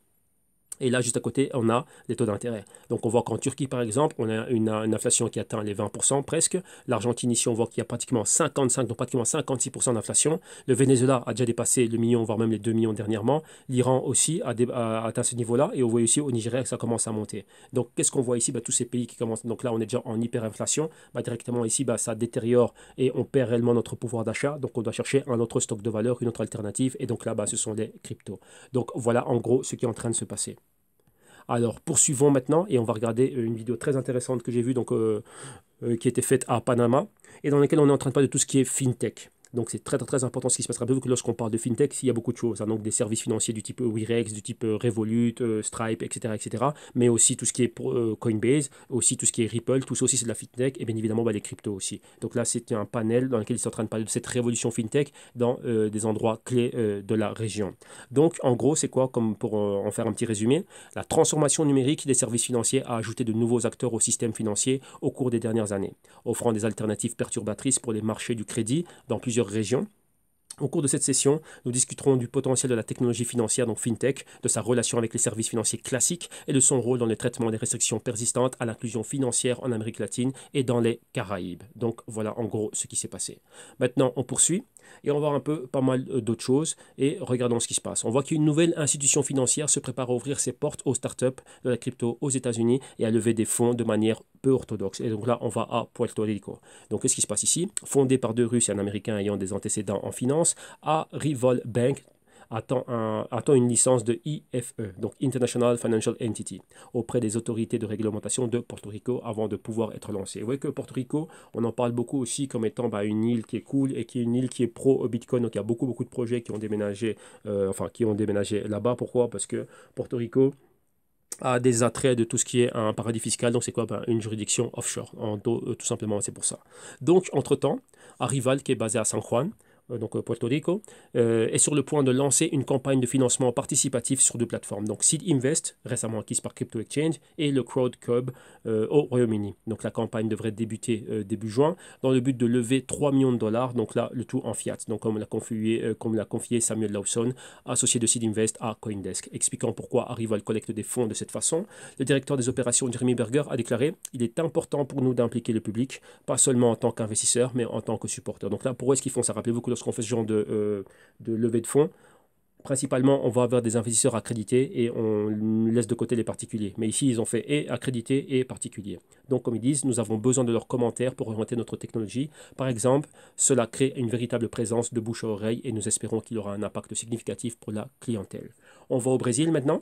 Et là, juste à côté, on a les taux d'intérêt. Donc on voit qu'en Turquie, par exemple, on a une, inflation qui atteint les 20% presque. L'Argentine, ici, on voit qu'il y a pratiquement 55, donc pratiquement 56% d'inflation. Le Venezuela a déjà dépassé le million, voire même les 2 millions dernièrement. L'Iran aussi a, atteint ce niveau-là. Et on voit aussi au Nigeria que ça commence à monter. Donc qu'est-ce qu'on voit ici bah, Tous ces pays qui commencent, donc là on est déjà en hyperinflation, bah, directement ici bah, ça détériore et on perd réellement notre pouvoir d'achat. Donc on doit chercher un autre stock de valeur, une autre alternative. Et donc là, bas ce sont les cryptos. Donc voilà en gros ce qui est en train de se passer. Alors poursuivons maintenant et on va regarder euh, une vidéo très intéressante que j'ai vue donc, euh, euh, qui était faite à Panama et dans laquelle on est en train de parler de tout ce qui est FinTech. Donc c'est très, très, très important ce qui se passe. rappelez que lorsqu'on parle de fintech, il y a beaucoup de choses. Hein, donc des services financiers du type Wirex, du type euh, Revolut, euh, Stripe, etc., etc. Mais aussi tout ce qui est pour, euh, Coinbase, aussi tout ce qui est Ripple, tout ça aussi c'est de la fintech et bien évidemment bah, les cryptos aussi. Donc là c'est un panel dans lequel ils sont en train de parler de cette révolution fintech dans des endroits clés de la région. Donc en gros c'est quoi comme pour en faire un petit résumé La transformation numérique des services financiers a ajouté de nouveaux acteurs au système financier au cours des dernières années, offrant des alternatives perturbatrices pour les marchés du crédit dans plusieurs régions. Au cours de cette session, nous discuterons du potentiel de la technologie financière, donc FinTech, de sa relation avec les services financiers classiques et de son rôle dans le traitement des restrictions persistantes à l'inclusion financière en Amérique latine et dans les Caraïbes. Donc voilà en gros ce qui s'est passé. Maintenant, on poursuit et on va voir un peu pas mal euh, d'autres choses et regardons ce qui se passe. On voit qu'une nouvelle institution financière se prépare à ouvrir ses portes aux startups de la crypto aux États-Unis et à lever des fonds de manière peu orthodoxe. Et donc là, on va à Puerto Rico. Donc qu'est-ce qui se passe ici Fondé par deux Russes et un Américain ayant des antécédents en finance, à Rivol Bank, attend, un, attend une licence de IFE, donc International Financial Entity, auprès des autorités de réglementation de Porto Rico avant de pouvoir être lancé. Vous voyez que Porto Rico, on en parle beaucoup aussi comme étant bah, une île qui est cool et qui est une île qui est pro au Bitcoin. Donc il y a beaucoup beaucoup de projets qui ont déménagé, euh, enfin qui ont déménagé là-bas. Pourquoi Parce que Porto Rico a des attraits de tout ce qui est un paradis fiscal. Donc, c'est quoi ben, Une juridiction offshore, euh, tout simplement, c'est pour ça. Donc, entre-temps, Arrival, qui est basé à San Juan, euh, donc euh, Puerto Rico, euh, est sur le point de lancer une campagne de financement participatif sur deux plateformes, donc Seed Invest, récemment acquise par Crypto Exchange, et le Crowd Cub au Royaume-Uni. Donc la campagne devrait débuter début juin, dans le but de lever 3 millions de dollars, donc là le tout en fiat, donc comme l'a confié, comme confié Samuel Lawson, associé de Seed Invest à Coindesk, expliquant pourquoi Arrival collecte des fonds de cette façon. Le directeur des opérations Jeremy Berger a déclaré il est important pour nous d'impliquer le public, pas seulement en tant qu'investisseur, mais en tant que supporter. Donc là, pourquoi est-ce qu'ils font ça Rappelez-vous que lorsqu'on fait ce genre euh, de, levée de fonds, principalement, on va avoir des investisseurs accrédités et on laisse de côté les particuliers. Mais ici, ils ont fait et accrédités et particuliers. Donc, comme ils disent, nous avons besoin de leurs commentaires pour orienter notre technologie. Par exemple, cela crée une véritable présence de bouche à oreille et nous espérons qu'il aura un impact significatif pour la clientèle. On va au Brésil maintenant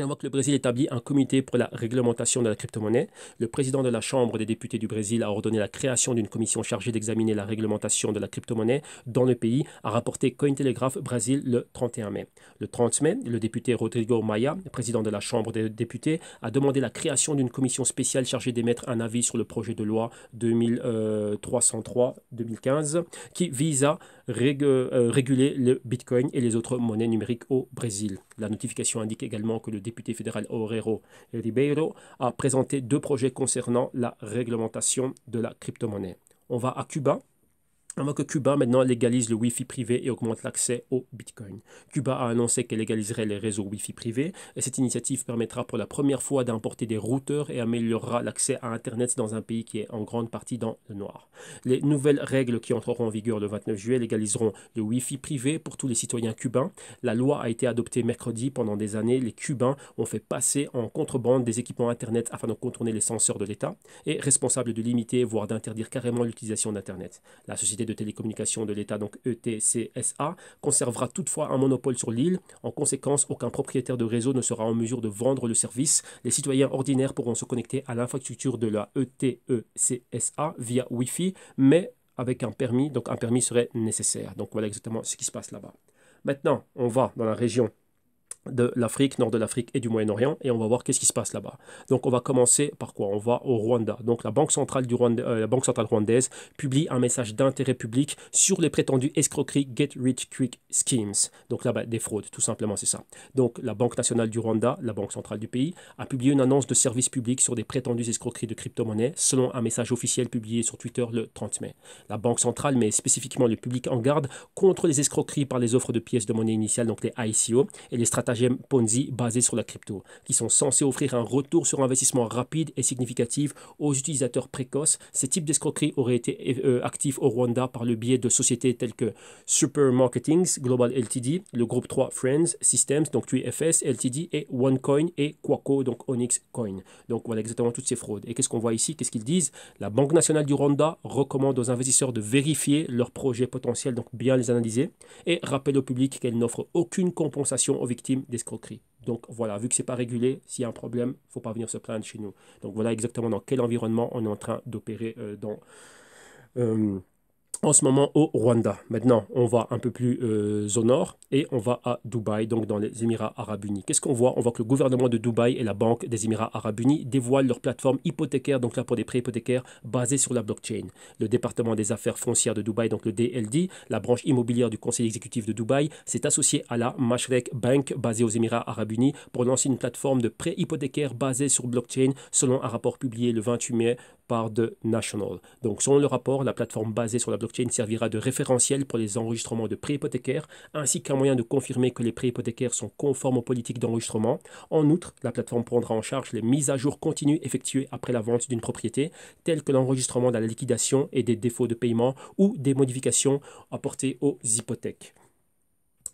on voit que le Brésil établit un comité pour la réglementation de la crypto-monnaie. Le président de la Chambre des députés du Brésil a ordonné la création d'une commission chargée d'examiner la réglementation de la crypto-monnaie dans le pays, a rapporté Cointelegraph Brésil le 31 mai. Le 30 mai, le député Rodrigo Maia, président de la Chambre des députés, a demandé la création d'une commission spéciale chargée d'émettre un avis sur le projet de loi 2303-2015 euh, qui vise à euh, réguler le Bitcoin et les autres monnaies numériques au Brésil. La notification indique également que le député fédéral Aurero Ribeiro a présenté deux projets concernant la réglementation de la crypto-monnaie. On va à Cuba avant que Cuba maintenant légalise le Wi-Fi privé et augmente l'accès au Bitcoin. Cuba a annoncé qu'elle légaliserait les réseaux Wi-Fi privés et cette initiative permettra pour la première fois d'importer des routeurs et améliorera l'accès à Internet dans un pays qui est en grande partie dans le noir. Les nouvelles règles qui entreront en vigueur le 29 juillet légaliseront le Wi-Fi privé pour tous les citoyens cubains. La loi a été adoptée mercredi. Pendant des années, les Cubains ont fait passer en contrebande des équipements Internet afin de contourner les censeurs de l'État et responsables de limiter, voire d'interdire carrément l'utilisation d'Internet. La société de télécommunications de l'État, donc ETCSA, conservera toutefois un monopole sur l'île. En conséquence, aucun propriétaire de réseau ne sera en mesure de vendre le service. Les citoyens ordinaires pourront se connecter à l'infrastructure de la ETECSA via Wi-Fi, mais avec un permis, donc un permis serait nécessaire. Donc voilà exactement ce qui se passe là-bas. Maintenant, on va dans la région de l'Afrique, nord de l'Afrique et du Moyen-Orient, et on va voir qu'est-ce qui se passe là-bas. Donc on va commencer par quoi On va au Rwanda. Donc la Banque centrale, du Rwanda, euh, la Banque centrale rwandaise publie un message d'intérêt public sur les prétendues escroqueries Get Rich Quick Schemes. Donc là-bas, des fraudes, tout simplement, c'est ça. Donc la Banque nationale du Rwanda, la Banque centrale du pays, a publié une annonce de service public sur des prétendues escroqueries de crypto-monnaies, selon un message officiel publié sur Twitter le 30 mai. La Banque centrale met spécifiquement le public en garde contre les escroqueries par les offres de pièces de monnaie initiales, donc les ICO, et les stratégies Ponzi basé sur la crypto, qui sont censés offrir un retour sur investissement rapide et significatif aux utilisateurs précoces. Ces types d'escroquerie auraient été euh, actifs au Rwanda par le biais de sociétés telles que Supermarketings, Global LTD, le groupe 3 Friends Systems, donc 3FS, LTD, et OneCoin et Quaco, donc Onyx Coin. Donc voilà exactement toutes ces fraudes. Et qu'est-ce qu'on voit ici Qu'est-ce qu'ils disent La Banque nationale du Rwanda recommande aux investisseurs de vérifier leurs projets potentiels, donc bien les analyser, et rappelle au public qu'elle n'offre aucune compensation aux victimes d'escroquerie. Donc voilà, vu que ce n'est pas régulé, s'il y a un problème, il ne faut pas venir se plaindre chez nous. Donc voilà exactement dans quel environnement on est en train d'opérer euh, dans, euh, en ce moment au Rwanda. Maintenant, on va un peu plus euh, au nord et on va à Dubaï, donc dans les Émirats arabes unis. Qu'est-ce qu'on voit On voit que le gouvernement de Dubaï et la Banque des Émirats arabes unis dévoilent leur plateforme hypothécaire, donc là pour des prêts hypothécaires basés sur la blockchain. Le département des affaires foncières de Dubaï, donc le DLD, la branche immobilière du conseil exécutif de Dubaï, s'est associé à la Mashrek Bank basée aux Émirats arabes unis pour lancer une plateforme de prêts hypothécaires basée sur blockchain selon un rapport publié le 28 mai de National. Donc, selon le rapport, la plateforme basée sur la blockchain servira de référentiel pour les enregistrements de prêts hypothécaires, ainsi qu'un moyen de confirmer que les prêts hypothécaires sont conformes aux politiques d'enregistrement. En outre, la plateforme prendra en charge les mises à jour continues effectuées après la vente d'une propriété, telles que l'enregistrement de la liquidation et des défauts de paiement ou des modifications apportées aux hypothèques.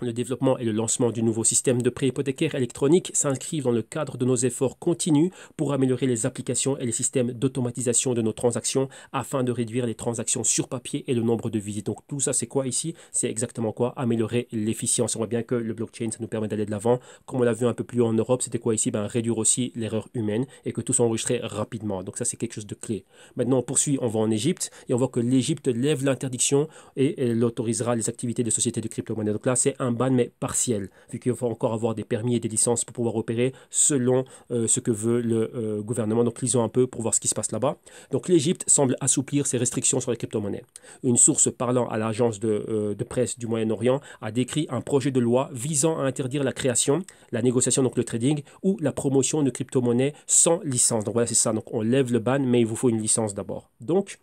Le développement et le lancement du nouveau système de prêt hypothécaire électronique s'inscrivent dans le cadre de nos efforts continus pour améliorer les applications et les systèmes d'automatisation de nos transactions afin de réduire les transactions sur papier et le nombre de visites. Donc tout ça, c'est quoi ici C'est exactement quoi Améliorer l'efficience. On voit bien que le blockchain, ça nous permet d'aller de l'avant. Comme on l'a vu un peu plus haut en Europe, c'était quoi ici ben, Réduire aussi l'erreur humaine et que tout soit enregistré rapidement. Donc ça, c'est quelque chose de clé. Maintenant, on poursuit, on va en Égypte et on voit que l'Égypte lève l'interdiction et l'autorisera les activités des sociétés de crypto-monnaie. Donc là, c'est un un ban, mais partiel, vu qu'il faut encore avoir des permis et des licences pour pouvoir opérer selon euh, ce que veut le euh, gouvernement. Donc lisons un peu pour voir ce qui se passe là-bas. Donc l'Égypte semble assouplir ses restrictions sur les crypto-monnaies. Une source parlant à l'agence de, euh, de presse du Moyen-Orient a décrit un projet de loi visant à interdire la création, la négociation, donc le trading, ou la promotion de crypto-monnaies sans licence. Donc voilà, c'est ça. Donc on lève le ban, mais il vous faut une licence d'abord. Donc,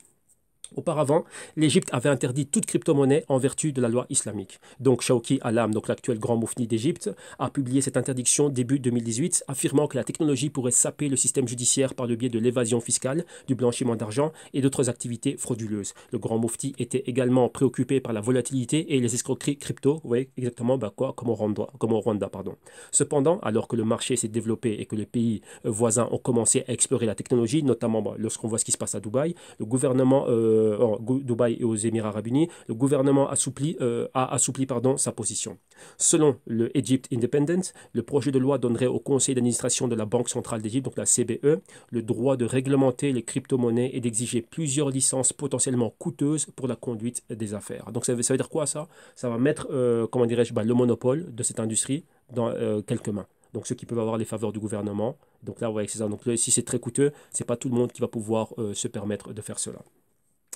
Auparavant, l'Égypte avait interdit toute crypto-monnaie en vertu de la loi islamique. Donc Shawki Alam, donc l'actuel grand moufni d'Égypte, a publié cette interdiction début 2018, affirmant que la technologie pourrait saper le système judiciaire par le biais de l'évasion fiscale, du blanchiment d'argent et d'autres activités frauduleuses. Le grand moufti était également préoccupé par la volatilité et les escroqueries crypto, vous voyez exactement bah, quoi, comme au Rwanda. pardon. Cependant, alors que le marché s'est développé et que les pays voisins ont commencé à explorer la technologie, notamment bah, lorsqu'on voit ce qui se passe à Dubaï, le gouvernement... Euh, euh, Dubaï et aux Émirats arabes unis, le gouvernement assoupli, euh, a assoupli pardon, sa position. Selon le Egypt Independent, le projet de loi donnerait au conseil d'administration de la Banque centrale d'Égypte, donc la CBE, le droit de réglementer les crypto-monnaies et d'exiger plusieurs licences potentiellement coûteuses pour la conduite des affaires. Donc ça veut, dire quoi ça Ça va mettre, euh, comment dirais-je, bah, le monopole de cette industrie dans quelques mains donc ceux qui peuvent avoir les faveurs du gouvernement. Donc là, c'est ça. Donc si c'est très coûteux, c'est pas tout le monde qui va pouvoir se permettre de faire cela.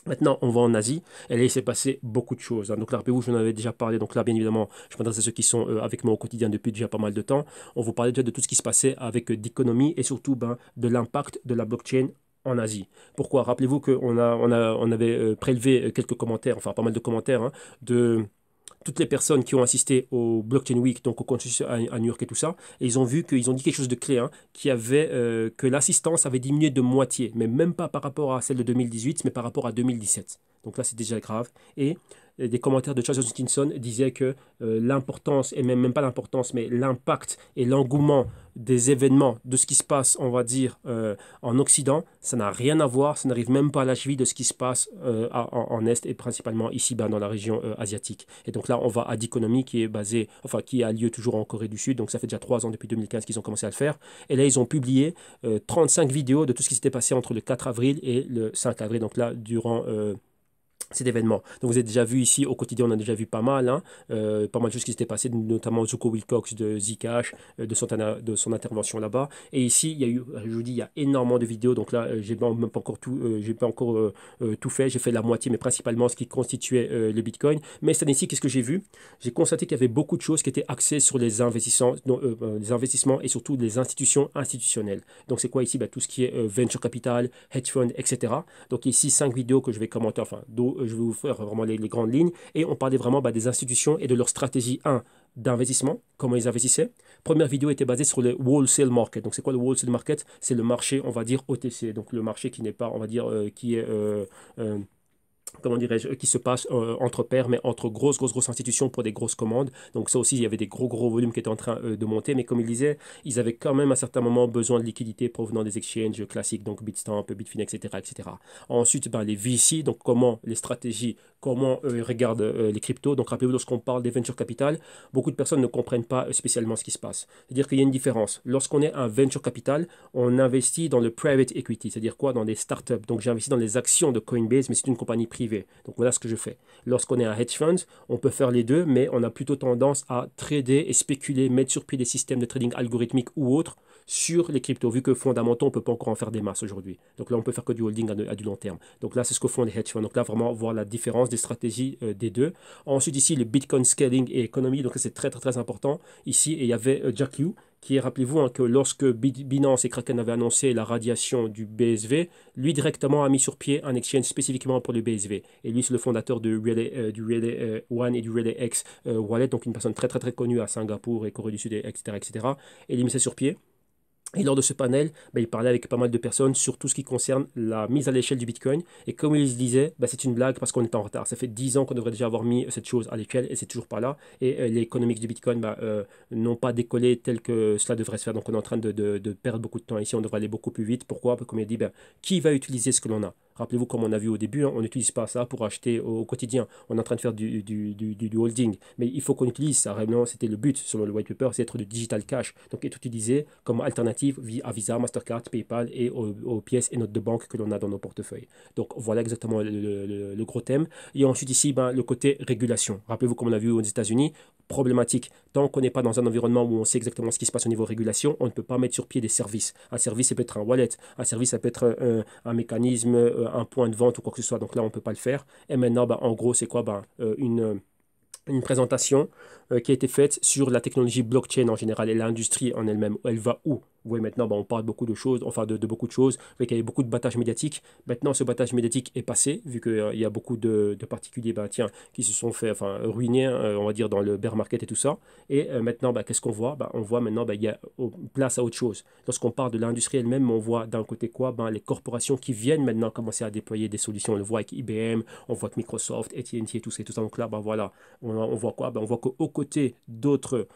Maintenant, on va en Asie, et là, il s'est passé beaucoup de choses. rappelez hein. Donc, je vous j'en avais déjà parlé. Donc, là, bien évidemment, je m'adresse à ceux qui sont euh, avec moi au quotidien depuis déjà pas mal de temps. On vous parlait déjà de tout ce qui se passait avec euh, d'économie et surtout ben, de l'impact de la blockchain en Asie. Pourquoi Rappelez-vous qu'on a, on a, on avait euh, prélevé quelques commentaires, enfin pas mal de commentaires, hein, de toutes les personnes qui ont assisté au Blockchain Week, donc au consensus à, New York et tout ça, et ils ont vu qu'ils ont dit quelque chose de clé, hein, qui avait, euh, que l'assistance avait diminué de moitié, mais même pas par rapport à celle de 2018, mais par rapport à 2017. Donc là, c'est déjà grave. Et euh, des commentaires de Charles Stinson disaient que euh, l'importance, et même, même pas l'importance, mais l'impact et l'engouement des événements, de ce qui se passe, on va dire, euh, en Occident, ça n'a rien à voir, ça n'arrive même pas à la cheville de ce qui se passe euh, en, Est et principalement ici bas ben, dans la région euh, asiatique. Et donc là, on va à d'économie qui est basé, enfin qui a lieu toujours en Corée du Sud, donc ça fait déjà trois ans depuis 2015 qu'ils ont commencé à le faire. Et là, ils ont publié 35 vidéos de tout ce qui s'était passé entre le 4 avril et le 5 avril, donc là, durant cet événement. Donc vous avez déjà vu ici, au quotidien, on a déjà vu pas mal, hein. euh, pas mal de choses qui s'étaient passées, notamment Zuko Wilcox de Zcash, euh, de, son, euh, de son intervention là-bas. Et ici, il y a eu, je vous dis, il y a énormément de vidéos, donc là, j'ai même pas encore tout, pas encore tout fait, j'ai fait la moitié, mais principalement ce qui constituait le Bitcoin. Mais cette année-ci, qu'est-ce que j'ai vu J'ai constaté qu'il y avait beaucoup de choses qui étaient axées sur les investissements, les investissements et surtout les institutions institutionnelles. Donc c'est quoi ici bah, Tout ce qui est venture capital, hedge fund, etc. Donc ici, cinq vidéos que je vais commenter, enfin, euh, je vais vous faire vraiment les, grandes lignes. Et on parlait vraiment bah, des institutions et de leur stratégie 1 d'investissement, comment ils investissaient. Première vidéo était basée sur le wholesale market. Donc c'est quoi le wholesale market C'est le marché, on va dire, OTC. Donc le marché qui n'est pas, on va dire, euh, qui est... Euh, comment dirais-je, euh, qui se passe euh, entre pairs, mais entre grosses, grosses, grosses institutions pour des grosses commandes. Donc ça aussi, il y avait des gros, gros volumes qui étaient en train euh, de monter, mais comme il disait, ils avaient quand même à certains moments besoin de liquidités provenant des exchanges classiques, donc Bitstamp, Bitfinex, etc. etc. Ensuite, ben, les VC, donc comment les stratégies, comment ils regardent les cryptos. Donc rappelez-vous, lorsqu'on parle des venture capital, beaucoup de personnes ne comprennent pas spécialement ce qui se passe. C'est-à-dire qu'il y a une différence. Lorsqu'on est un venture capital, on investit dans le private equity, c'est-à-dire quoi Dans des startups. Donc j'ai investi dans les actions de Coinbase, mais c'est une compagnie privée donc voilà ce que je fais. Lorsqu'on est un hedge fund, on peut faire les deux, mais on a plutôt tendance à trader et spéculer, mettre sur pied des systèmes de trading algorithmique ou autres sur les cryptos, vu que fondamentalement, on ne peut pas encore en faire des masses aujourd'hui. Donc là, on peut faire que du holding à, du long terme. Donc là, c'est ce que font les hedge funds. Donc là, vraiment, voir la différence des stratégies euh, des deux. Ensuite, ici, le Bitcoin scaling et économie. Donc c'est très, très, très important ici. il y avait euh, Jack qui rappelez-vous, hein, que lorsque Binance et Kraken avaient annoncé la radiation du BSV, lui directement a mis sur pied un exchange spécifiquement pour le BSV. Et lui, c'est le fondateur de euh, du Relay euh, One et du Relay X euh, Wallet, donc une personne très très très connue à Singapour et Corée du Sud, etc. etc. et il mis ça sur pied. Et lors de ce panel, bah, il parlait avec pas mal de personnes sur tout ce qui concerne la mise à l'échelle du Bitcoin. Et comme il se disait, bah, c'est une blague parce qu'on est en retard. Ça fait 10 ans qu'on devrait déjà avoir mis cette chose à l'échelle et c'est toujours pas là. Et euh, les économiques du Bitcoin bah, euh, n'ont pas décollé tel que cela devrait se faire. Donc on est en train de, perdre beaucoup de temps ici. On devrait aller beaucoup plus vite. Pourquoi Parce Comme il dit, qui va utiliser ce que l'on a Rappelez-vous, comme on a vu au début, hein, on n'utilise pas ça pour acheter au quotidien. On est en train de faire du, holding. Mais il faut qu'on utilise ça. Réellement, c'était le but, selon le white paper, c'est être de digital cash. Donc, être utilisé comme alternative via Visa, Mastercard, PayPal et aux, pièces et notes de banque que l'on a dans nos portefeuilles. Donc, voilà exactement le, gros thème. Et ensuite, ici, ben, le côté régulation. Rappelez-vous, comme on a vu aux États-Unis, problématique. Tant qu'on n'est pas dans un environnement où on sait exactement ce qui se passe au niveau régulation, on ne peut pas mettre sur pied des services. Un service, ça peut être un wallet. Un service, ça peut être un, un mécanisme, euh, un point de vente ou quoi que ce soit. Donc là, on ne peut pas le faire. Et maintenant, bah, en gros, c'est quoi bah, euh, une, euh, une présentation euh, qui a été faite sur la technologie blockchain en général et l'industrie en elle-même. Elle va où maintenant, bah, on parle beaucoup de choses, enfin de, beaucoup de choses, avec il y avait beaucoup de battage médiatique. Maintenant, ce battage médiatique est passé, vu qu'il euh, y a beaucoup de, particuliers ben, tiens, qui se sont fait enfin, ruiner, euh, on va dire, dans le bear market et tout ça. Et euh, maintenant, bah, qu'est-ce qu'on voit On voit maintenant il y a place à autre chose. Lorsqu'on parle de l'industrie elle-même, on voit d'un côté quoi ben, Les corporations qui viennent maintenant commencer à déployer des solutions. On le voit avec IBM, on voit avec Microsoft, AT&T et tout ça. Et tout ça. Donc là, ben, voilà, on, voit quoi ben, On voit qu'au côté d'autres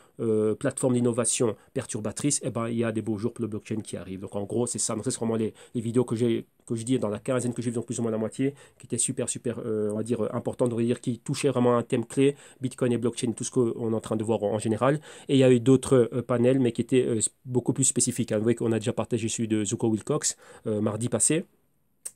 plateformes d'innovation perturbatrices, eh ben, il y a des beaux pour le blockchain qui arrive. Donc en gros, c'est ça. Donc c'est vraiment les, vidéos que j'ai que je dis dans la quinzaine que j'ai vu, donc plus ou moins la moitié, qui était super, super, euh, on va dire, euh, important on va dire, qui touchaient vraiment un thème clé, Bitcoin et blockchain, tout ce qu'on est en train de voir en, général. Et il y a eu d'autres euh, panels, mais qui étaient beaucoup plus spécifiques. Hein. Vous voyez qu'on a déjà partagé celui de Zuko Wilcox mardi passé.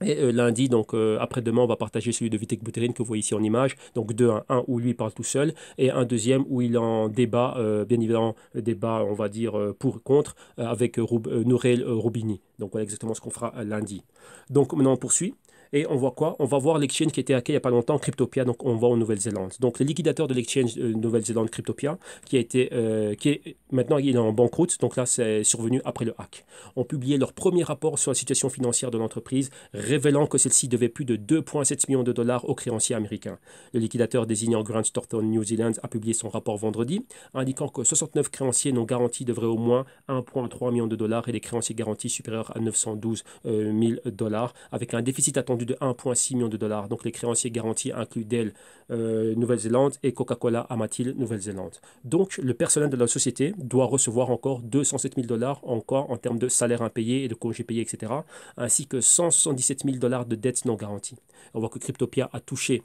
Et euh, lundi, donc euh, après-demain, on va partager celui de Vitek Buterin que vous voyez ici en image. Donc deux, un, où lui parle tout seul et un deuxième où il en débat, euh, bien évidemment, débat, on va dire, pour contre avec Nourel robini Donc voilà exactement ce qu'on fera lundi. Donc maintenant, on poursuit. Et on voit quoi On va voir l'exchange qui a été hacké il n'y a pas longtemps, Cryptopia, donc on va en Nouvelle-Zélande. Donc le liquidateur de l'exchange euh, Nouvelle-Zélande, Cryptopia, qui a été, euh, qui est, maintenant il est en banqueroute, donc là c'est survenu après le hack. Ont publié leur premier rapport sur la situation financière de l'entreprise, révélant que celle-ci devait plus de 2,7 millions de dollars aux créanciers américains. Le liquidateur désignant Grant Thornton New Zealand a publié son rapport vendredi, indiquant que 69 créanciers non garantis devraient au moins 1,3 million de dollars et les créanciers garantis supérieurs à 912 000 euh, dollars, avec un déficit attendu de 1,6 million de dollars. Donc les créanciers garantis incluent Dell euh, Nouvelle-Zélande et Coca-Cola Amatil Nouvelle-Zélande. Donc le personnel de la société doit recevoir encore 207 000 dollars encore en termes de salaire impayé et de congés payés, etc. Ainsi que 177 000 dollars de dettes non garanties. On voit que Cryptopia a touché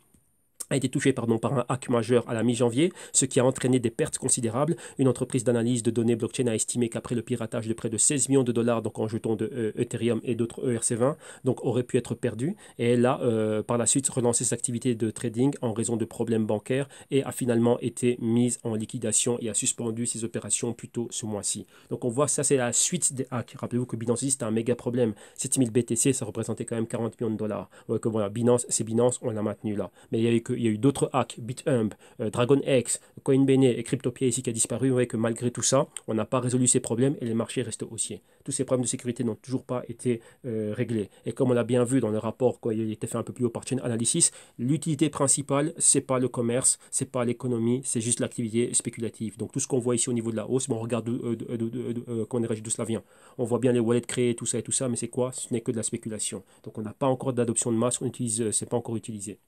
a été touché pardon, par un hack majeur à la mi-janvier, ce qui a entraîné des pertes considérables. Une entreprise d'analyse de données blockchain a estimé qu'après le piratage de près de 16 millions de dollars donc en jetons de euh, Ethereum et d'autres ERC20 donc aurait pu être perdu et elle a euh, par la suite relancé ses activités de trading en raison de problèmes bancaires et a finalement été mise en liquidation et a suspendu ses opérations plus tôt ce mois-ci. Donc on voit ça c'est la suite des hacks. Rappelez-vous que Binance c'était un méga problème. 7000 BTC ça représentait quand même 40 millions de dollars. que voilà, Binance c'est Binance, on l'a maintenu là. Mais il y avait que il y a eu d'autres hacks, BitHump, euh, DragonX, Coinbene et CryptoPia ici qui a disparu. Vous voyez que malgré tout ça, on n'a pas résolu ces problèmes et les marchés restent haussiers. Tous ces problèmes de sécurité n'ont toujours pas été euh, réglés. Et comme on l'a bien vu dans le rapport quoi, il était fait un peu plus haut par Chain Analysis, l'utilité principale, ce n'est pas le commerce, ce n'est pas l'économie, c'est juste l'activité spéculative. Donc tout ce qu'on voit ici au niveau de la hausse, bon, on regarde d'où cela vient. On voit bien les wallets créés, tout ça et tout ça, mais c'est quoi Ce n'est que de la spéculation. Donc on n'a pas encore d'adoption de masse, on utilise, euh, c'est pas encore utilisé.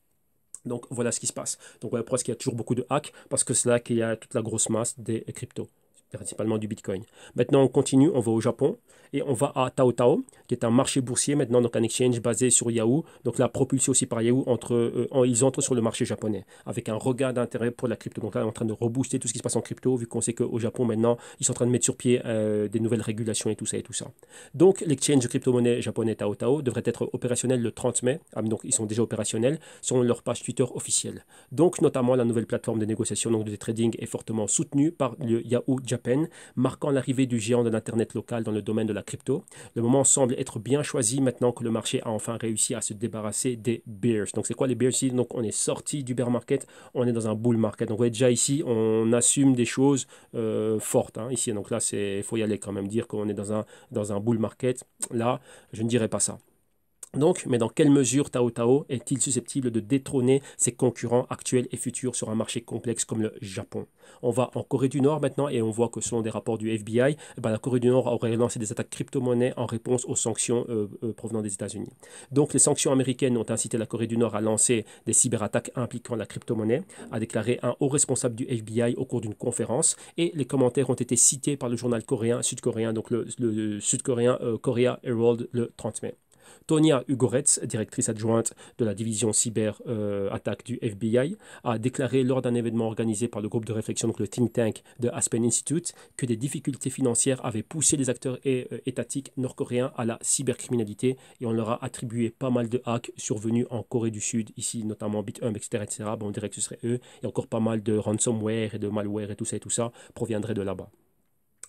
Donc voilà ce qui se passe. Donc voilà pourquoi il qu'il y a toujours beaucoup de hacks, parce que c'est là qu'il y a toute la grosse masse des cryptos principalement du Bitcoin. Maintenant, on continue, on va au Japon et on va à Taotao, qui est un marché boursier maintenant, donc un exchange basé sur Yahoo. Donc là, propulsé aussi par Yahoo, entre, euh, ils entrent sur le marché japonais avec un regard d'intérêt pour la crypto. Donc là, on est en train de rebooster tout ce qui se passe en crypto, vu qu'on sait qu'au Japon maintenant, ils sont en train de mettre sur pied euh, des nouvelles régulations et tout ça et tout ça. Donc l'exchange de crypto-monnaie japonais Taotao devrait être opérationnel le 30 mai. Ah, donc ils sont déjà opérationnels sur leur page Twitter officielle. Donc notamment la nouvelle plateforme de négociation donc de trading est fortement soutenue par le Yahoo Japan peine, marquant l'arrivée du géant de l'Internet local dans le domaine de la crypto. Le moment semble être bien choisi maintenant que le marché a enfin réussi à se débarrasser des bears. Donc c'est quoi les bears ici Donc on est sorti du bear market, on est dans un bull market. Donc déjà ici, on assume des choses euh, fortes hein, ici. Donc là, il faut y aller quand même dire qu'on est dans un, dans un bull market. Là, je ne dirais pas ça. Donc, mais dans quelle mesure Tao Tao est-il susceptible de détrôner ses concurrents actuels et futurs sur un marché complexe comme le Japon On va en Corée du Nord maintenant et on voit que selon des rapports du FBI, eh ben, la Corée du Nord aurait lancé des attaques crypto-monnaies en réponse aux sanctions euh, euh, provenant des États-Unis. Donc les sanctions américaines ont incité la Corée du Nord à lancer des cyberattaques impliquant la crypto-monnaie, a déclaré un haut responsable du FBI au cours d'une conférence et les commentaires ont été cités par le journal coréen sud-coréen, donc le, sud-coréen euh, Korea Herald le 30 mai. Tonia Hugoretz, directrice adjointe de la division cyber-attaque euh, du FBI, a déclaré lors d'un événement organisé par le groupe de réflexion, le think tank de Aspen Institute, que des difficultés financières avaient poussé les acteurs euh, étatiques nord-coréens à la cybercriminalité et on leur a attribué pas mal de hacks survenus en Corée du Sud, ici notamment Bitum, etc., etc. on dirait que ce serait eux. Et encore pas mal de ransomware et de malware et tout ça et tout ça proviendrait de là-bas.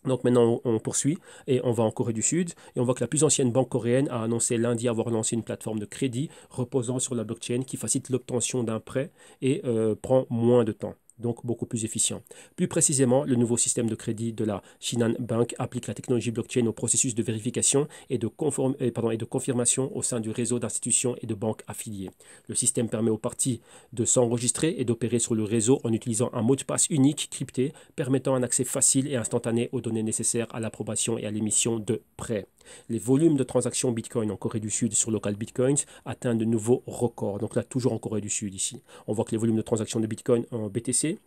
Donc maintenant, on poursuit et on va en Corée du Sud. Et on voit que la plus ancienne banque coréenne a annoncé lundi avoir lancé une plateforme de crédit reposant sur la blockchain qui facilite l'obtention d'un prêt et euh, prend moins de temps donc beaucoup plus efficient. Plus précisément, le nouveau système de crédit de la Shinan Bank applique la technologie blockchain au processus de vérification et de, euh, et de confirmation au sein du réseau d'institutions et de banques affiliées. Le système permet aux parties de s'enregistrer et d'opérer sur le réseau en utilisant un mot de passe unique crypté permettant un accès facile et instantané aux données nécessaires à l'approbation et à l'émission de prêts. Les volumes de transactions Bitcoin en Corée du Sud sur local Bitcoins atteignent de nouveaux records. Donc là, toujours en Corée du Sud ici. On voit que les volumes de transactions de Bitcoin en BTC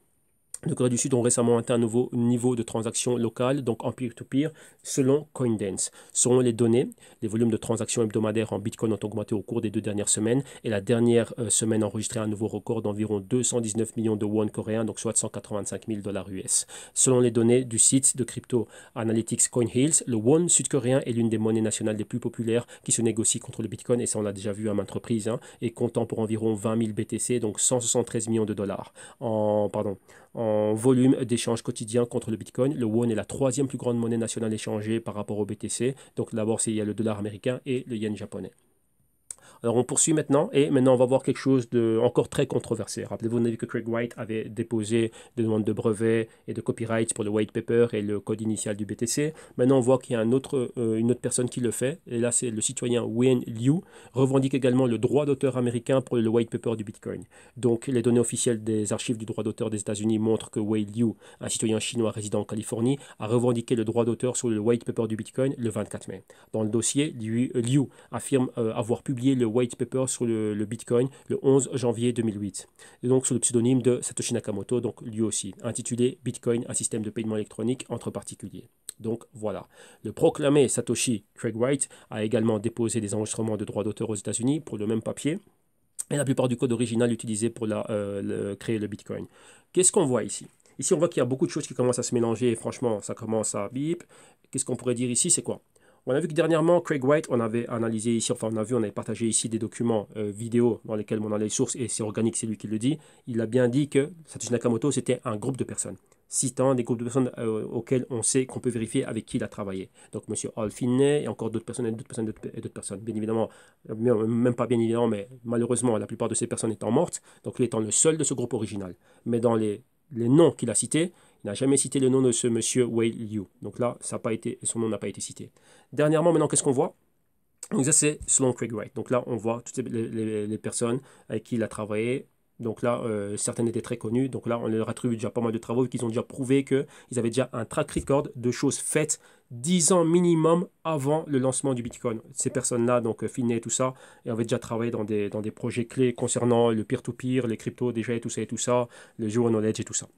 le Corée du Sud ont récemment atteint un nouveau niveau de transactions locales, donc en peer-to-peer, selon CoinDance. Selon les données, les volumes de transactions hebdomadaires en Bitcoin ont augmenté au cours des deux dernières semaines et la dernière euh, semaine a enregistré un nouveau record d'environ 219 millions de won coréens, donc soit 185 000 dollars US. Selon les données du site de crypto Analytics CoinHills, le won sud-coréen est l'une des monnaies nationales les plus populaires qui se négocie contre le Bitcoin, et ça on l'a déjà vu à maintes reprises, hein, et comptant pour environ 20 000 BTC, donc 173 millions de dollars. En, pardon, en volume d'échanges quotidiens contre le Bitcoin. Le won est la troisième plus grande monnaie nationale échangée par rapport au BTC. Donc d'abord, il y a le dollar américain et le yen japonais. Alors on poursuit maintenant et maintenant on va voir quelque chose de encore très controversé. Rappelez-vous, on a vu que Craig White avait déposé des demandes de brevets et de copyrights pour le white paper et le code initial du BTC. Maintenant on voit qu'il y a euh, une autre personne qui le fait et là c'est le citoyen Wayne Liu revendique également le droit d'auteur américain pour le white paper du Bitcoin. Donc les données officielles des archives du droit d'auteur des États-Unis montrent que Wayne Liu, un citoyen chinois résident en Californie, a revendiqué le droit d'auteur sur le white paper du Bitcoin le 24 mai. Dans le dossier, Liu, affirme euh, avoir publié le white paper sur le, Bitcoin le 11 janvier 2008, donc sous le pseudonyme de Satoshi Nakamoto, donc lui aussi, intitulé Bitcoin, un système de paiement électronique entre particuliers. Donc voilà. Le proclamé Satoshi Craig White a également déposé des enregistrements de droits d'auteur aux États-Unis pour le même papier et la plupart du code original utilisé pour la, euh, créer le Bitcoin. Qu'est-ce qu'on voit ici Ici, on voit qu'il y a beaucoup de choses qui commencent à se mélanger et franchement, ça commence à bip. Qu'est-ce qu'on pourrait dire ici C'est quoi on a vu que dernièrement, Craig White, on avait analysé ici, enfin on a vu, on avait partagé ici des documents euh, vidéo dans lesquels on a les sources, et c'est organique, c'est lui qui le dit. Il a bien dit que Satoshi Nakamoto, c'était un groupe de personnes, citant des groupes de personnes euh, auxquelles on sait qu'on peut vérifier avec qui il a travaillé. Donc M. Al Finney, et encore d'autres personnes, et d'autres personnes, et d'autres personnes. Bien évidemment, même pas bien évidemment, mais malheureusement, la plupart de ces personnes étant mortes, donc lui étant le seul de ce groupe original. Mais dans les, les noms qu'il a cités, n'a jamais cité le nom de ce monsieur Wei Liu. Donc là, ça a pas été, son nom n'a pas été cité. Dernièrement, maintenant, qu'est-ce qu'on voit Donc ça, c'est Sloan Craig Wright. Donc là, on voit toutes les, personnes avec qui il a travaillé. Donc là, euh, certaines étaient très connues. Donc là, on leur attribue déjà pas mal de travaux qu'ils ont déjà prouvé qu'ils avaient déjà un track record de choses faites 10 ans minimum avant le lancement du Bitcoin. Ces personnes-là, donc euh, et tout ça, et avaient déjà travaillé dans des, dans des projets clés concernant le peer-to-peer, les cryptos déjà et tout ça et tout ça, le zero knowledge et tout ça.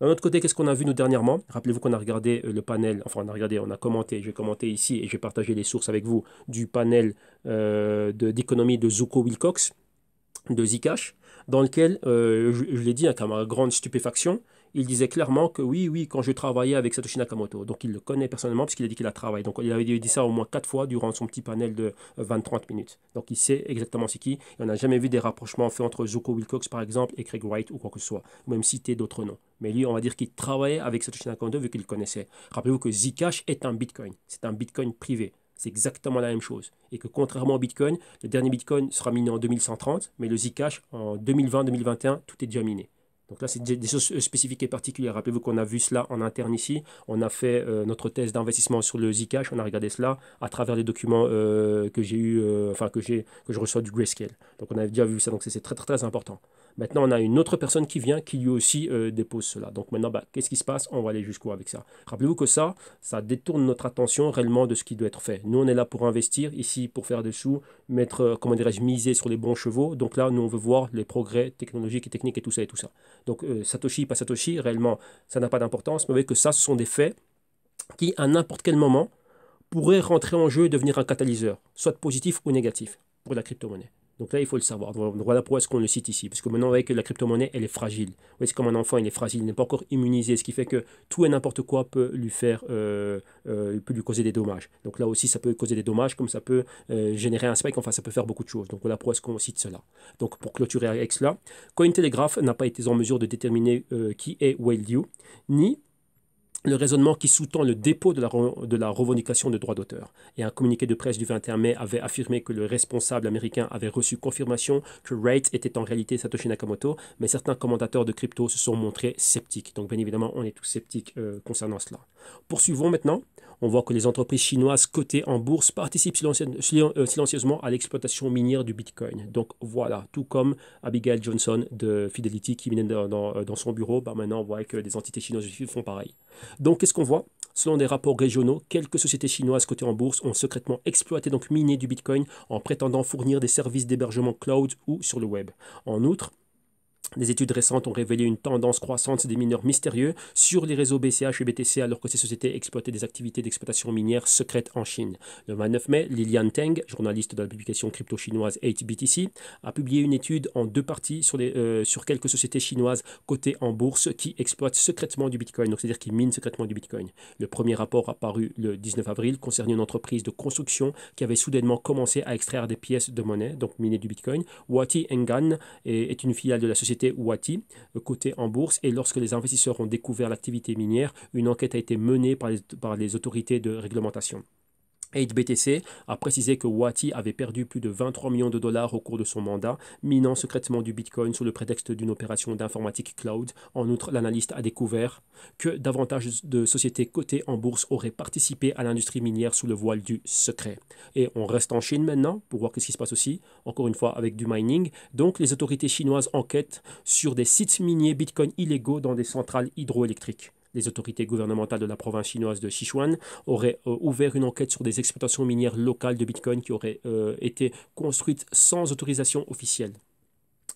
D'un autre côté, qu'est-ce qu'on a vu nous dernièrement Rappelez-vous qu'on a regardé euh, le panel, enfin on a regardé, on a commenté, j'ai commenté ici et j'ai partagé les sources avec vous du panel euh, d'économie de, Zuko Wilcox, de Zcash, dans lequel, euh, je, l'ai dit, hein, ma grande stupéfaction, il disait clairement que oui, oui, quand je travaillais avec Satoshi Nakamoto. Donc il le connaît personnellement puisqu'il a dit qu'il a travaillé. Donc il avait dit ça au moins quatre fois durant son petit panel de 20-30 euh, minutes. Donc il sait exactement c'est qui. Et on n'a jamais vu des rapprochements faits entre Zuko Wilcox par exemple et Craig Wright ou quoi que ce soit, ou même citer d'autres noms. Mais lui, on va dire qu'il travaillait avec Satoshi Nakamoto vu qu'il le connaissait. Rappelez-vous que Zcash est un Bitcoin. C'est un Bitcoin privé. C'est exactement la même chose. Et que contrairement au Bitcoin, le dernier Bitcoin sera miné en 2130, mais le Zcash en 2020-2021, tout est déjà miné. Donc là, c'est des, choses spécifiques et particulières. Rappelez-vous qu'on a vu cela en interne ici. On a fait euh, notre test d'investissement sur le Zcash. On a regardé cela à travers les documents euh, que j'ai eu, euh, enfin que je reçois du Grayscale. Donc on avait déjà vu ça. Donc c'est très très très important. Maintenant, on a une autre personne qui vient qui lui aussi euh, dépose cela. Donc maintenant, bah, qu'est-ce qui se passe On va aller jusqu'où avec ça Rappelez-vous que ça, ça détourne notre attention réellement de ce qui doit être fait. Nous, on est là pour investir, ici pour faire des sous, mettre, euh, comment dirais-je, miser sur les bons chevaux. Donc là, nous, on veut voir les progrès technologiques et techniques et tout ça et tout ça. Donc euh, Satoshi, pas Satoshi, réellement, ça n'a pas d'importance. Mais vous voyez que ça, ce sont des faits qui, à n'importe quel moment, pourraient rentrer en jeu et devenir un catalyseur, soit positif ou négatif, pour la crypto-monnaie. Donc là, il faut le savoir. voilà pourquoi est-ce qu'on le cite ici. Parce que maintenant, vous voyez que la crypto-monnaie, elle est fragile. Vous c'est comme un enfant, il est fragile, il n'est pas encore immunisé, ce qui fait que tout et n'importe quoi peut lui faire, euh, euh peut lui causer des dommages. Donc là aussi, ça peut causer des dommages, comme ça peut euh, générer un spike, enfin, ça peut faire beaucoup de choses. Donc voilà pourquoi est-ce qu'on cite cela. Donc pour clôturer avec cela, Cointelegraph n'a pas été en mesure de déterminer euh, qui est you ni le raisonnement qui sous-tend le dépôt de la, revendication de droits d'auteur. Et un communiqué de presse du 21 mai avait affirmé que le responsable américain avait reçu confirmation que Wright était en réalité Satoshi Nakamoto, mais certains commentateurs de crypto se sont montrés sceptiques. Donc bien évidemment, on est tous sceptiques euh, concernant cela. Poursuivons maintenant on voit que les entreprises chinoises cotées en bourse participent euh, silencieusement à l'exploitation minière du Bitcoin. Donc voilà, tout comme Abigail Johnson de Fidelity qui venait dans, euh, son bureau, bah, maintenant on voit que des entités chinoises font pareil. Donc qu'est-ce qu'on voit Selon des rapports régionaux, quelques sociétés chinoises cotées en bourse ont secrètement exploité, donc miné du Bitcoin, en prétendant fournir des services d'hébergement cloud ou sur le web. En outre, des études récentes ont révélé une tendance croissante des mineurs mystérieux sur les réseaux BCH et BTC alors que ces sociétés exploitaient des activités d'exploitation minière secrètes en Chine. Le 29 mai, Lilian Teng, journaliste de la publication crypto-chinoise HBTC, a publié une étude en deux parties sur, les, euh, sur quelques sociétés chinoises cotées en bourse qui exploitent secrètement du Bitcoin, donc c'est-à-dire qui minent secrètement du Bitcoin. Le premier rapport a apparu le 19 avril concernait une entreprise de construction qui avait soudainement commencé à extraire des pièces de monnaie, donc miner du Bitcoin. Wati Engan est une filiale de la société j'étais Wati, euh, coté en bourse, et lorsque les investisseurs ont découvert l'activité minière, une enquête a été menée par les autorités de réglementation. HBTC a précisé que Wati avait perdu plus de 23 millions de dollars au cours de son mandat, minant secrètement du Bitcoin sous le prétexte d'une opération d'informatique cloud. En outre, l'analyste a découvert que davantage de sociétés cotées en bourse auraient participé à l'industrie minière sous le voile du secret. Et on reste en Chine maintenant pour voir ce qui se passe aussi, encore une fois avec du mining. Donc les autorités chinoises enquêtent sur des sites miniers Bitcoin illégaux dans des centrales hydroélectriques. Les autorités gouvernementales de la province chinoise de Sichuan auraient euh, ouvert une enquête sur des exploitations minières locales de Bitcoin qui auraient euh, été construites sans autorisation officielle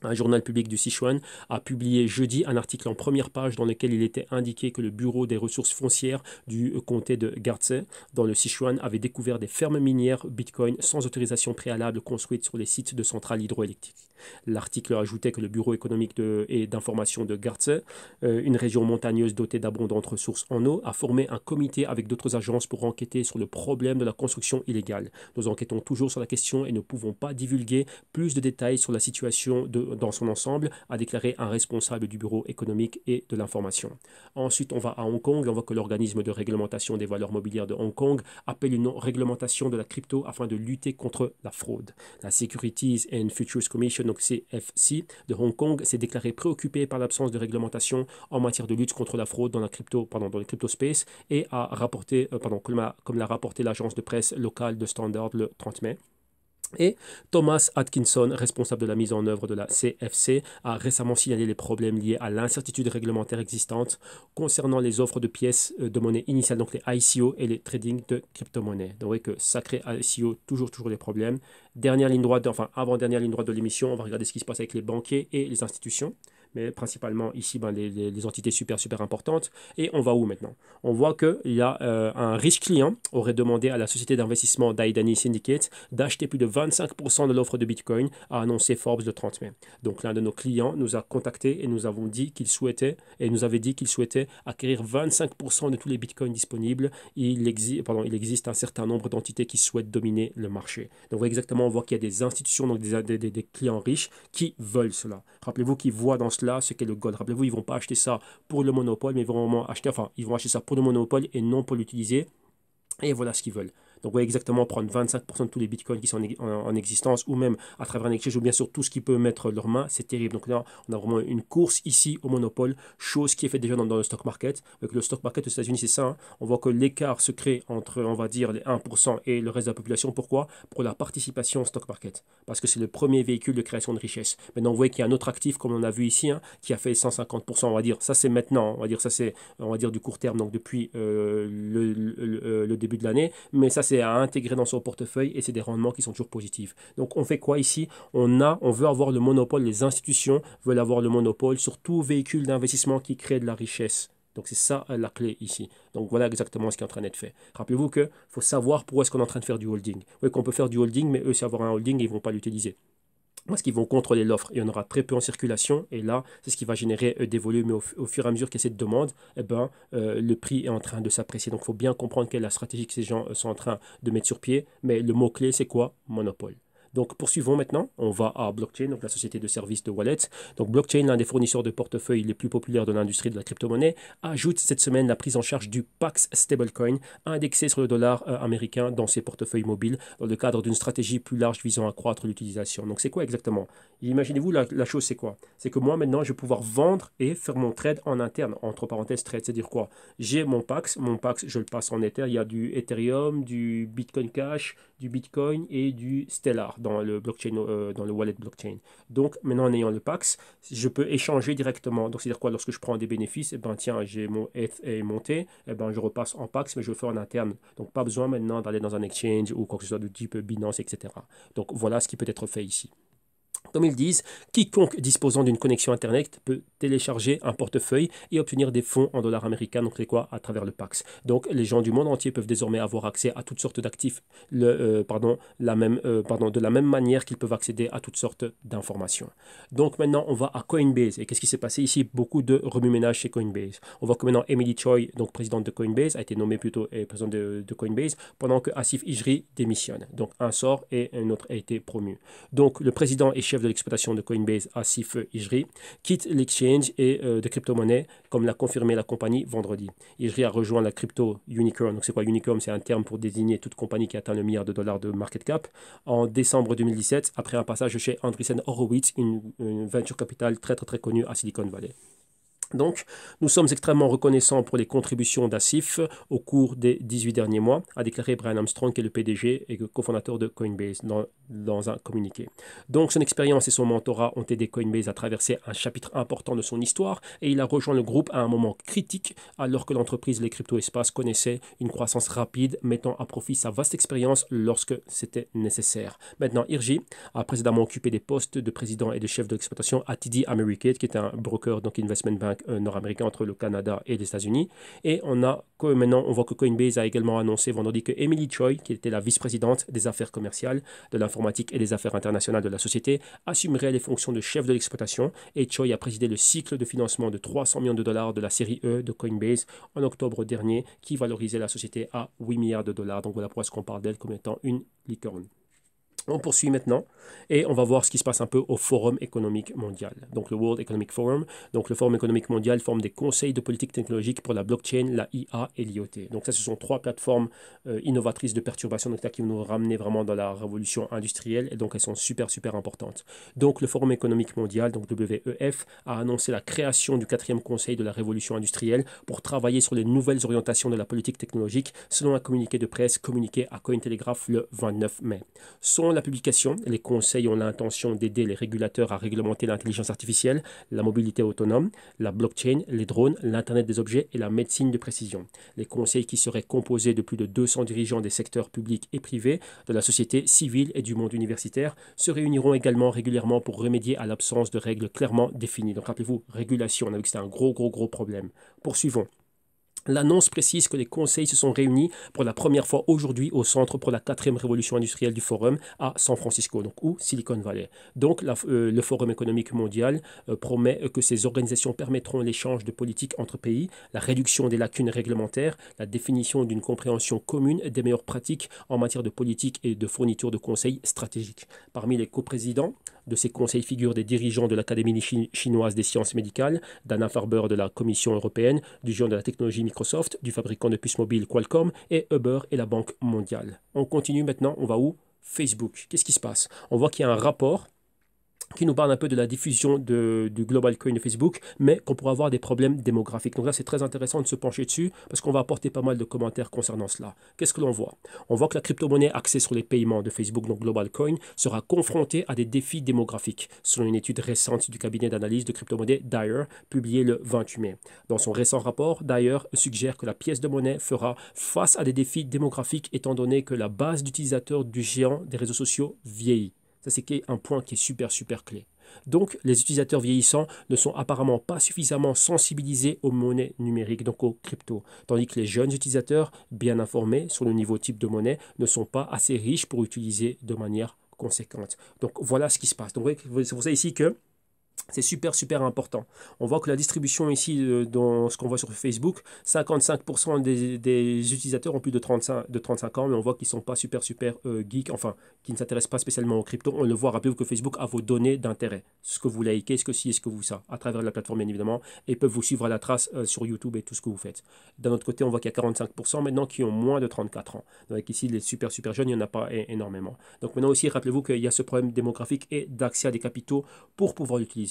un journal public du Sichuan, a publié jeudi un article en première page dans lequel il était indiqué que le bureau des ressources foncières du comté de Gartse, dans le Sichuan, avait découvert des fermes minières Bitcoin sans autorisation préalable construites sur les sites de centrales hydroélectriques. L'article ajoutait que le bureau économique et d'information de Gartse, euh, une région montagneuse dotée d'abondantes ressources en eau, a formé un comité avec d'autres agences pour enquêter sur le problème de la construction illégale. Nous enquêtons toujours sur la question et ne pouvons pas divulguer plus de détails sur la situation de dans son ensemble, a déclaré un responsable du Bureau économique et de l'information. Ensuite, on va à Hong Kong et on voit que l'organisme de réglementation des valeurs mobilières de Hong Kong appelle une réglementation de la crypto afin de lutter contre la fraude. La Securities and Futures Commission, donc CFC, de Hong Kong s'est déclarée préoccupée par l'absence de réglementation en matière de lutte contre la fraude dans la crypto, le crypto space et a rapporté, euh, comme l'a rapporté l'agence de presse locale de Standard le 30 mai. Et Thomas Atkinson, responsable de la mise en œuvre de la CFC, a récemment signalé les problèmes liés à l'incertitude réglementaire existante concernant les offres de pièces euh, de monnaie initiales, donc les ICO et les trading de crypto monnaie Donc, vous voyez que sacré ICO, toujours, toujours des problèmes. Dernière ligne droite, enfin, avant-dernière ligne droite de l'émission, on va regarder ce qui se passe avec les banquiers et les institutions mais principalement ici les, ben, entités super super importantes. Et on va où maintenant On voit qu'il y a euh, un riche client aurait demandé à la société d'investissement Daidani Syndicate d'acheter plus de 25% de l'offre de Bitcoin, a annoncé Forbes le 30 mai. Donc l'un de nos clients nous a contacté et nous avons dit qu'il souhaitait et nous avait dit qu'il souhaitait acquérir 25% de tous les Bitcoins disponibles. Il, existe pardon, il existe un certain nombre d'entités qui souhaitent dominer le marché. Donc exactement, on voit qu'il y a des institutions, donc des, des, des clients riches qui veulent cela. Rappelez-vous qu'ils voient dans cela ce qu'est le gold. Rappelez-vous, ils vont pas acheter ça pour le monopole, mais vraiment acheter, enfin, ils vont acheter ça pour le monopole et non pour l'utiliser. Et voilà ce qu'ils veulent. Donc, voyez exactement prendre 25% de tous les bitcoins qui sont en, existence ou même à travers un exchange ou bien sûr tout ce qui peut mettre leurs mains, c'est terrible. Donc là, on a vraiment une course ici au monopole, chose qui est faite déjà dans, le stock market. le stock market aux États-Unis, c'est ça. Hein. On voit que l'écart se crée entre, on va dire, les 1% et le reste de la population. Pourquoi Pour la participation au stock market. Parce que c'est le premier véhicule de création de richesse. Maintenant, vous voyez qu'il y a un autre actif, comme on a vu ici, hein, qui a fait 150%, on va dire. Ça, c'est maintenant. On va dire, ça, c'est, on va dire, du court terme, donc depuis euh, le, euh, le début de l'année. Mais ça, c'est à intégrer dans son portefeuille et c'est des rendements qui sont toujours positifs. Donc on fait quoi ici On a, on veut avoir le monopole, les institutions veulent avoir le monopole sur tout véhicule d'investissement qui crée de la richesse. Donc c'est ça euh, la clé ici. Donc voilà exactement ce qui est en train d'être fait. Rappelez-vous que faut savoir pourquoi est-ce qu'on est en train de faire du holding. Oui, qu'on peut faire du holding, mais eux, c'est avoir un holding ils ne vont pas l'utiliser parce qu'ils vont contrôler l'offre. Il y en aura très peu en circulation, et là, c'est ce qui va générer euh, des volumes. Mais au, fur et à mesure qu'il y a cette demande, eh ben, euh, le prix est en train de s'apprécier. Donc, il faut bien comprendre quelle est la stratégie que ces gens euh, sont en train de mettre sur pied. Mais le mot-clé, c'est quoi Monopole. Donc poursuivons maintenant, on va à Blockchain, donc la société de services de wallets. Donc Blockchain, l'un des fournisseurs de portefeuilles les plus populaires de l'industrie de la crypto-monnaie, ajoute cette semaine la prise en charge du Pax Stablecoin, indexé sur le dollar euh, américain dans ses portefeuilles mobiles, dans le cadre d'une stratégie plus large visant à accroître l'utilisation. Donc c'est quoi exactement Imaginez-vous, la, la chose c'est quoi C'est que moi maintenant, je vais pouvoir vendre et faire mon trade en interne, entre parenthèses trade, c'est-à-dire quoi J'ai mon Pax, mon Pax je le passe en Ether, il y a du Ethereum, du Bitcoin Cash, du Bitcoin et du Stellar dans le blockchain, euh, dans le wallet blockchain. Donc maintenant en ayant le Pax, je peux échanger directement. Donc c'est-à-dire quoi Lorsque je prends des bénéfices, et eh ben tiens, j'ai mon ETH est monté, eh ben je repasse en Pax, mais je le fais en interne. Donc pas besoin maintenant d'aller dans un exchange ou quoi que ce soit de type Binance, etc. Donc voilà ce qui peut être fait ici. Comme ils disent, quiconque disposant d'une connexion Internet peut télécharger un portefeuille et obtenir des fonds en dollars américains, donc c'est quoi À travers le Pax. Donc les gens du monde entier peuvent désormais avoir accès à toutes sortes d'actifs, le euh, pardon, la même, euh, pardon, de la même manière qu'ils peuvent accéder à toutes sortes d'informations. Donc maintenant, on va à Coinbase. Et qu'est-ce qui s'est passé ici Beaucoup de remue-ménage chez Coinbase. On voit que maintenant Emily Choi, donc présidente de Coinbase, a été nommée plutôt présidente de, de Coinbase, pendant que Asif Ijri démissionne. Donc un sort et un autre a été promu. Donc le président et chef de l'exploitation de Coinbase à Sifeu Ijri, quitte l'exchange et euh, de crypto-monnaies, comme l'a confirmé la compagnie vendredi. Ijri a rejoint la crypto Unicorn. Donc, c'est quoi Unicorn C'est un terme pour désigner toute compagnie qui atteint le milliard de dollars de market cap en décembre 2017, après un passage chez Andreessen Horowitz, une, une venture capital très très très connue à Silicon Valley. Donc, nous sommes extrêmement reconnaissants pour les contributions d'ASIF au cours des 18 derniers mois, a déclaré Brian Armstrong, qui est le PDG et cofondateur de Coinbase, dans, un communiqué. Donc, son expérience et son mentorat ont aidé Coinbase à traverser un chapitre important de son histoire et il a rejoint le groupe à un moment critique, alors que l'entreprise Les Crypto-Espaces connaissait une croissance rapide, mettant à profit sa vaste expérience lorsque c'était nécessaire. Maintenant, Irji a précédemment occupé des postes de président et de chef d'exploitation à TD Americate, qui est un broker, donc investment bank euh, nord-américain entre le Canada et les États-Unis. Et on a maintenant, on voit que Coinbase a également annoncé vendredi que Emily Choi, qui était la vice-présidente des affaires commerciales, de l'informatique et des affaires internationales de la société, assumerait les fonctions de chef de l'exploitation. Et Choi a présidé le cycle de financement de 300 millions de dollars de la série E de Coinbase en octobre dernier, qui valorisait la société à 8 milliards de dollars. Donc voilà pourquoi on ce parle d'elle comme étant une licorne. On poursuit maintenant et on va voir ce qui se passe un peu au Forum économique mondial, donc le World Economic Forum. Donc le Forum économique mondial forme des conseils de politique technologique pour la blockchain, la IA et l'IoT. Donc ça, ce sont trois plateformes euh, innovatrices de perturbation qui vont nous ramener vraiment dans la révolution industrielle et donc elles sont super super importantes. Donc le Forum économique mondial, donc WEF, a annoncé la création du quatrième conseil de la révolution industrielle pour travailler sur les nouvelles orientations de la politique technologique, selon un communiqué de presse communiqué à Cointelegraph le 29 mai. Son la publication, les conseils ont l'intention d'aider les régulateurs à réglementer l'intelligence artificielle, la mobilité autonome, la blockchain, les drones, l'Internet des objets et la médecine de précision. Les conseils qui seraient composés de plus de 200 dirigeants des secteurs publics et privés, de la société civile et du monde universitaire, se réuniront également régulièrement pour remédier à l'absence de règles clairement définies. Donc rappelez-vous, régulation, on a vu que c'était un gros, gros, gros problème. Poursuivons. L'annonce précise que les conseils se sont réunis pour la première fois aujourd'hui au Centre pour la quatrième révolution industrielle du Forum à San Francisco, donc ou Silicon Valley. Donc euh, le Forum économique mondial euh, promet que ces organisations permettront l'échange de politiques entre pays, la réduction des lacunes réglementaires, la définition d'une compréhension commune des meilleures pratiques en matière de politique et de fourniture de conseils stratégiques. Parmi les coprésidents, de ces conseils figurent des dirigeants de l'Académie chinoise des sciences médicales, Dana Farber de la Commission européenne, du géant de la technologie Microsoft, du fabricant de puces mobiles Qualcomm et Uber et la Banque mondiale. On continue maintenant, on va où Facebook. Qu'est-ce qui se passe On voit qu'il y a un rapport qui nous parle un peu de la diffusion du global coin de Facebook, mais qu'on pourrait avoir des problèmes démographiques. Donc là, c'est très intéressant de se pencher dessus parce qu'on va apporter pas mal de commentaires concernant cela. Qu'est-ce que l'on voit On voit que la crypto-monnaie axée sur les paiements de Facebook, donc global coin, sera confrontée à des défis démographiques, selon une étude récente du cabinet d'analyse de crypto-monnaie Dyer, publiée le 28 mai. Dans son récent rapport, Dyer suggère que la pièce de monnaie fera face à des défis démographiques étant donné que la base d'utilisateurs du géant des réseaux sociaux vieillit. Ça, c'est un point qui est super, super clé. Donc, les utilisateurs vieillissants ne sont apparemment pas suffisamment sensibilisés aux monnaies numériques, donc aux cryptos, tandis que les jeunes utilisateurs, bien informés sur le niveau type de monnaie, ne sont pas assez riches pour utiliser de manière conséquente. Donc, voilà ce qui se passe. Donc, c'est pour ça ici que c'est super, super important. On voit que la distribution ici, euh, dans ce qu'on voit sur Facebook, 55% des, utilisateurs ont plus de 35, de 35 ans, mais on voit qu'ils ne sont pas super, super euh, geeks, enfin, qui ne s'intéressent pas spécialement aux crypto. On le voit, rappelez-vous que Facebook a vos données d'intérêt, ce que vous likez, ce que si, ce que vous ça, à travers la plateforme, bien évidemment, et peuvent vous suivre à la trace euh, sur YouTube et tout ce que vous faites. D'un autre côté, on voit qu'il y a 45% maintenant qui ont moins de 34 ans. Donc ici, les super, super jeunes, il n'y en a pas énormément. Donc maintenant aussi, rappelez-vous qu'il y a ce problème démographique et d'accès à des capitaux pour pouvoir l'utiliser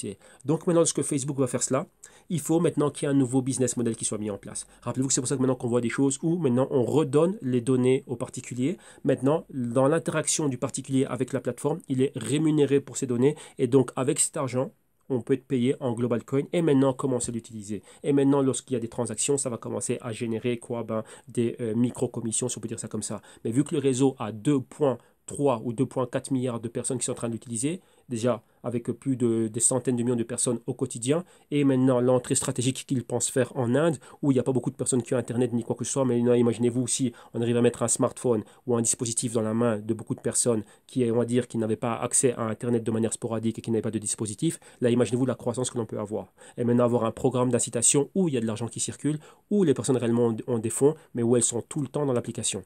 donc maintenant, lorsque Facebook va faire cela, il faut maintenant qu'il y ait un nouveau business model qui soit mis en place. Rappelez-vous que c'est pour ça que maintenant qu'on voit des choses où maintenant on redonne les données aux particuliers. Maintenant, dans l'interaction du particulier avec la plateforme, il est rémunéré pour ces données et donc avec cet argent, on peut être payé en global coin et maintenant commencer à l'utiliser. Et maintenant, lorsqu'il y a des transactions, ça va commencer à générer quoi ben, Des euh, micro-commissions, si on peut dire ça comme ça. Mais vu que le réseau a 2,3 ou 2,4 milliards de personnes qui sont en train d'utiliser, déjà avec plus de des centaines de millions de personnes au quotidien, et maintenant l'entrée stratégique qu'ils pensent faire en Inde, où il n'y a pas beaucoup de personnes qui ont Internet ni quoi que ce soit, mais imaginez-vous si on arrive à mettre un smartphone ou un dispositif dans la main de beaucoup de personnes qui, on va dire, qui n'avaient pas accès à Internet de manière sporadique et qui n'avaient pas de dispositif, là imaginez-vous la croissance que l'on peut avoir. Et maintenant avoir un programme d'incitation où il y a de l'argent qui circule, où les personnes réellement ont des fonds, mais où elles sont tout le temps dans l'application.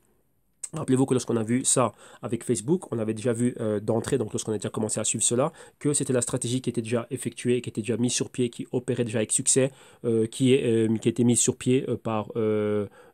Rappelez-vous que lorsqu'on a vu ça avec Facebook, on avait déjà vu euh, d'entrée, donc lorsqu'on a déjà commencé à suivre cela, que c'était la stratégie qui était déjà effectuée, qui était déjà mise sur pied, qui opérait déjà avec succès, euh, qui, euh, qui était mise sur pied par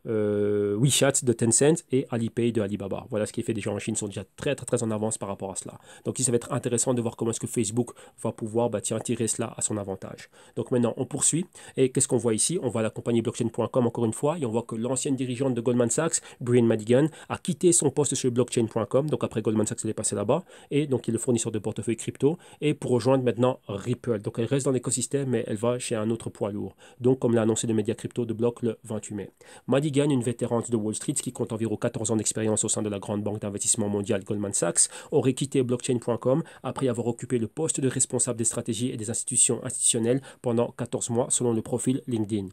euh, WeChat de Tencent et Alipay de Alibaba. Voilà ce qui est fait déjà en Chine, ils sont déjà très très très en avance par rapport à cela. Donc ça va être intéressant de voir comment est-ce que Facebook va pouvoir bah, tirer cela à son avantage. Donc maintenant on poursuit et qu'est-ce qu'on voit ici On voit la compagnie blockchain.com encore une fois et on voit que l'ancienne dirigeante de Goldman Sachs, Brian Madigan, a quitté son poste chez blockchain.com, donc après Goldman Sachs elle est passée là-bas et donc il est le fournisseur de portefeuille crypto et pour rejoindre maintenant Ripple. Donc elle reste dans l'écosystème mais elle va chez un autre poids lourd. Donc comme l'a annoncé le média crypto de Block le 28 mai. Madigan Gagne une vétérante de Wall Street qui compte environ 14 ans d'expérience au sein de la grande banque d'investissement mondiale Goldman Sachs, aurait quitté blockchain.com après avoir occupé le poste de responsable des stratégies et des institutions institutionnelles pendant 14 mois selon le profil LinkedIn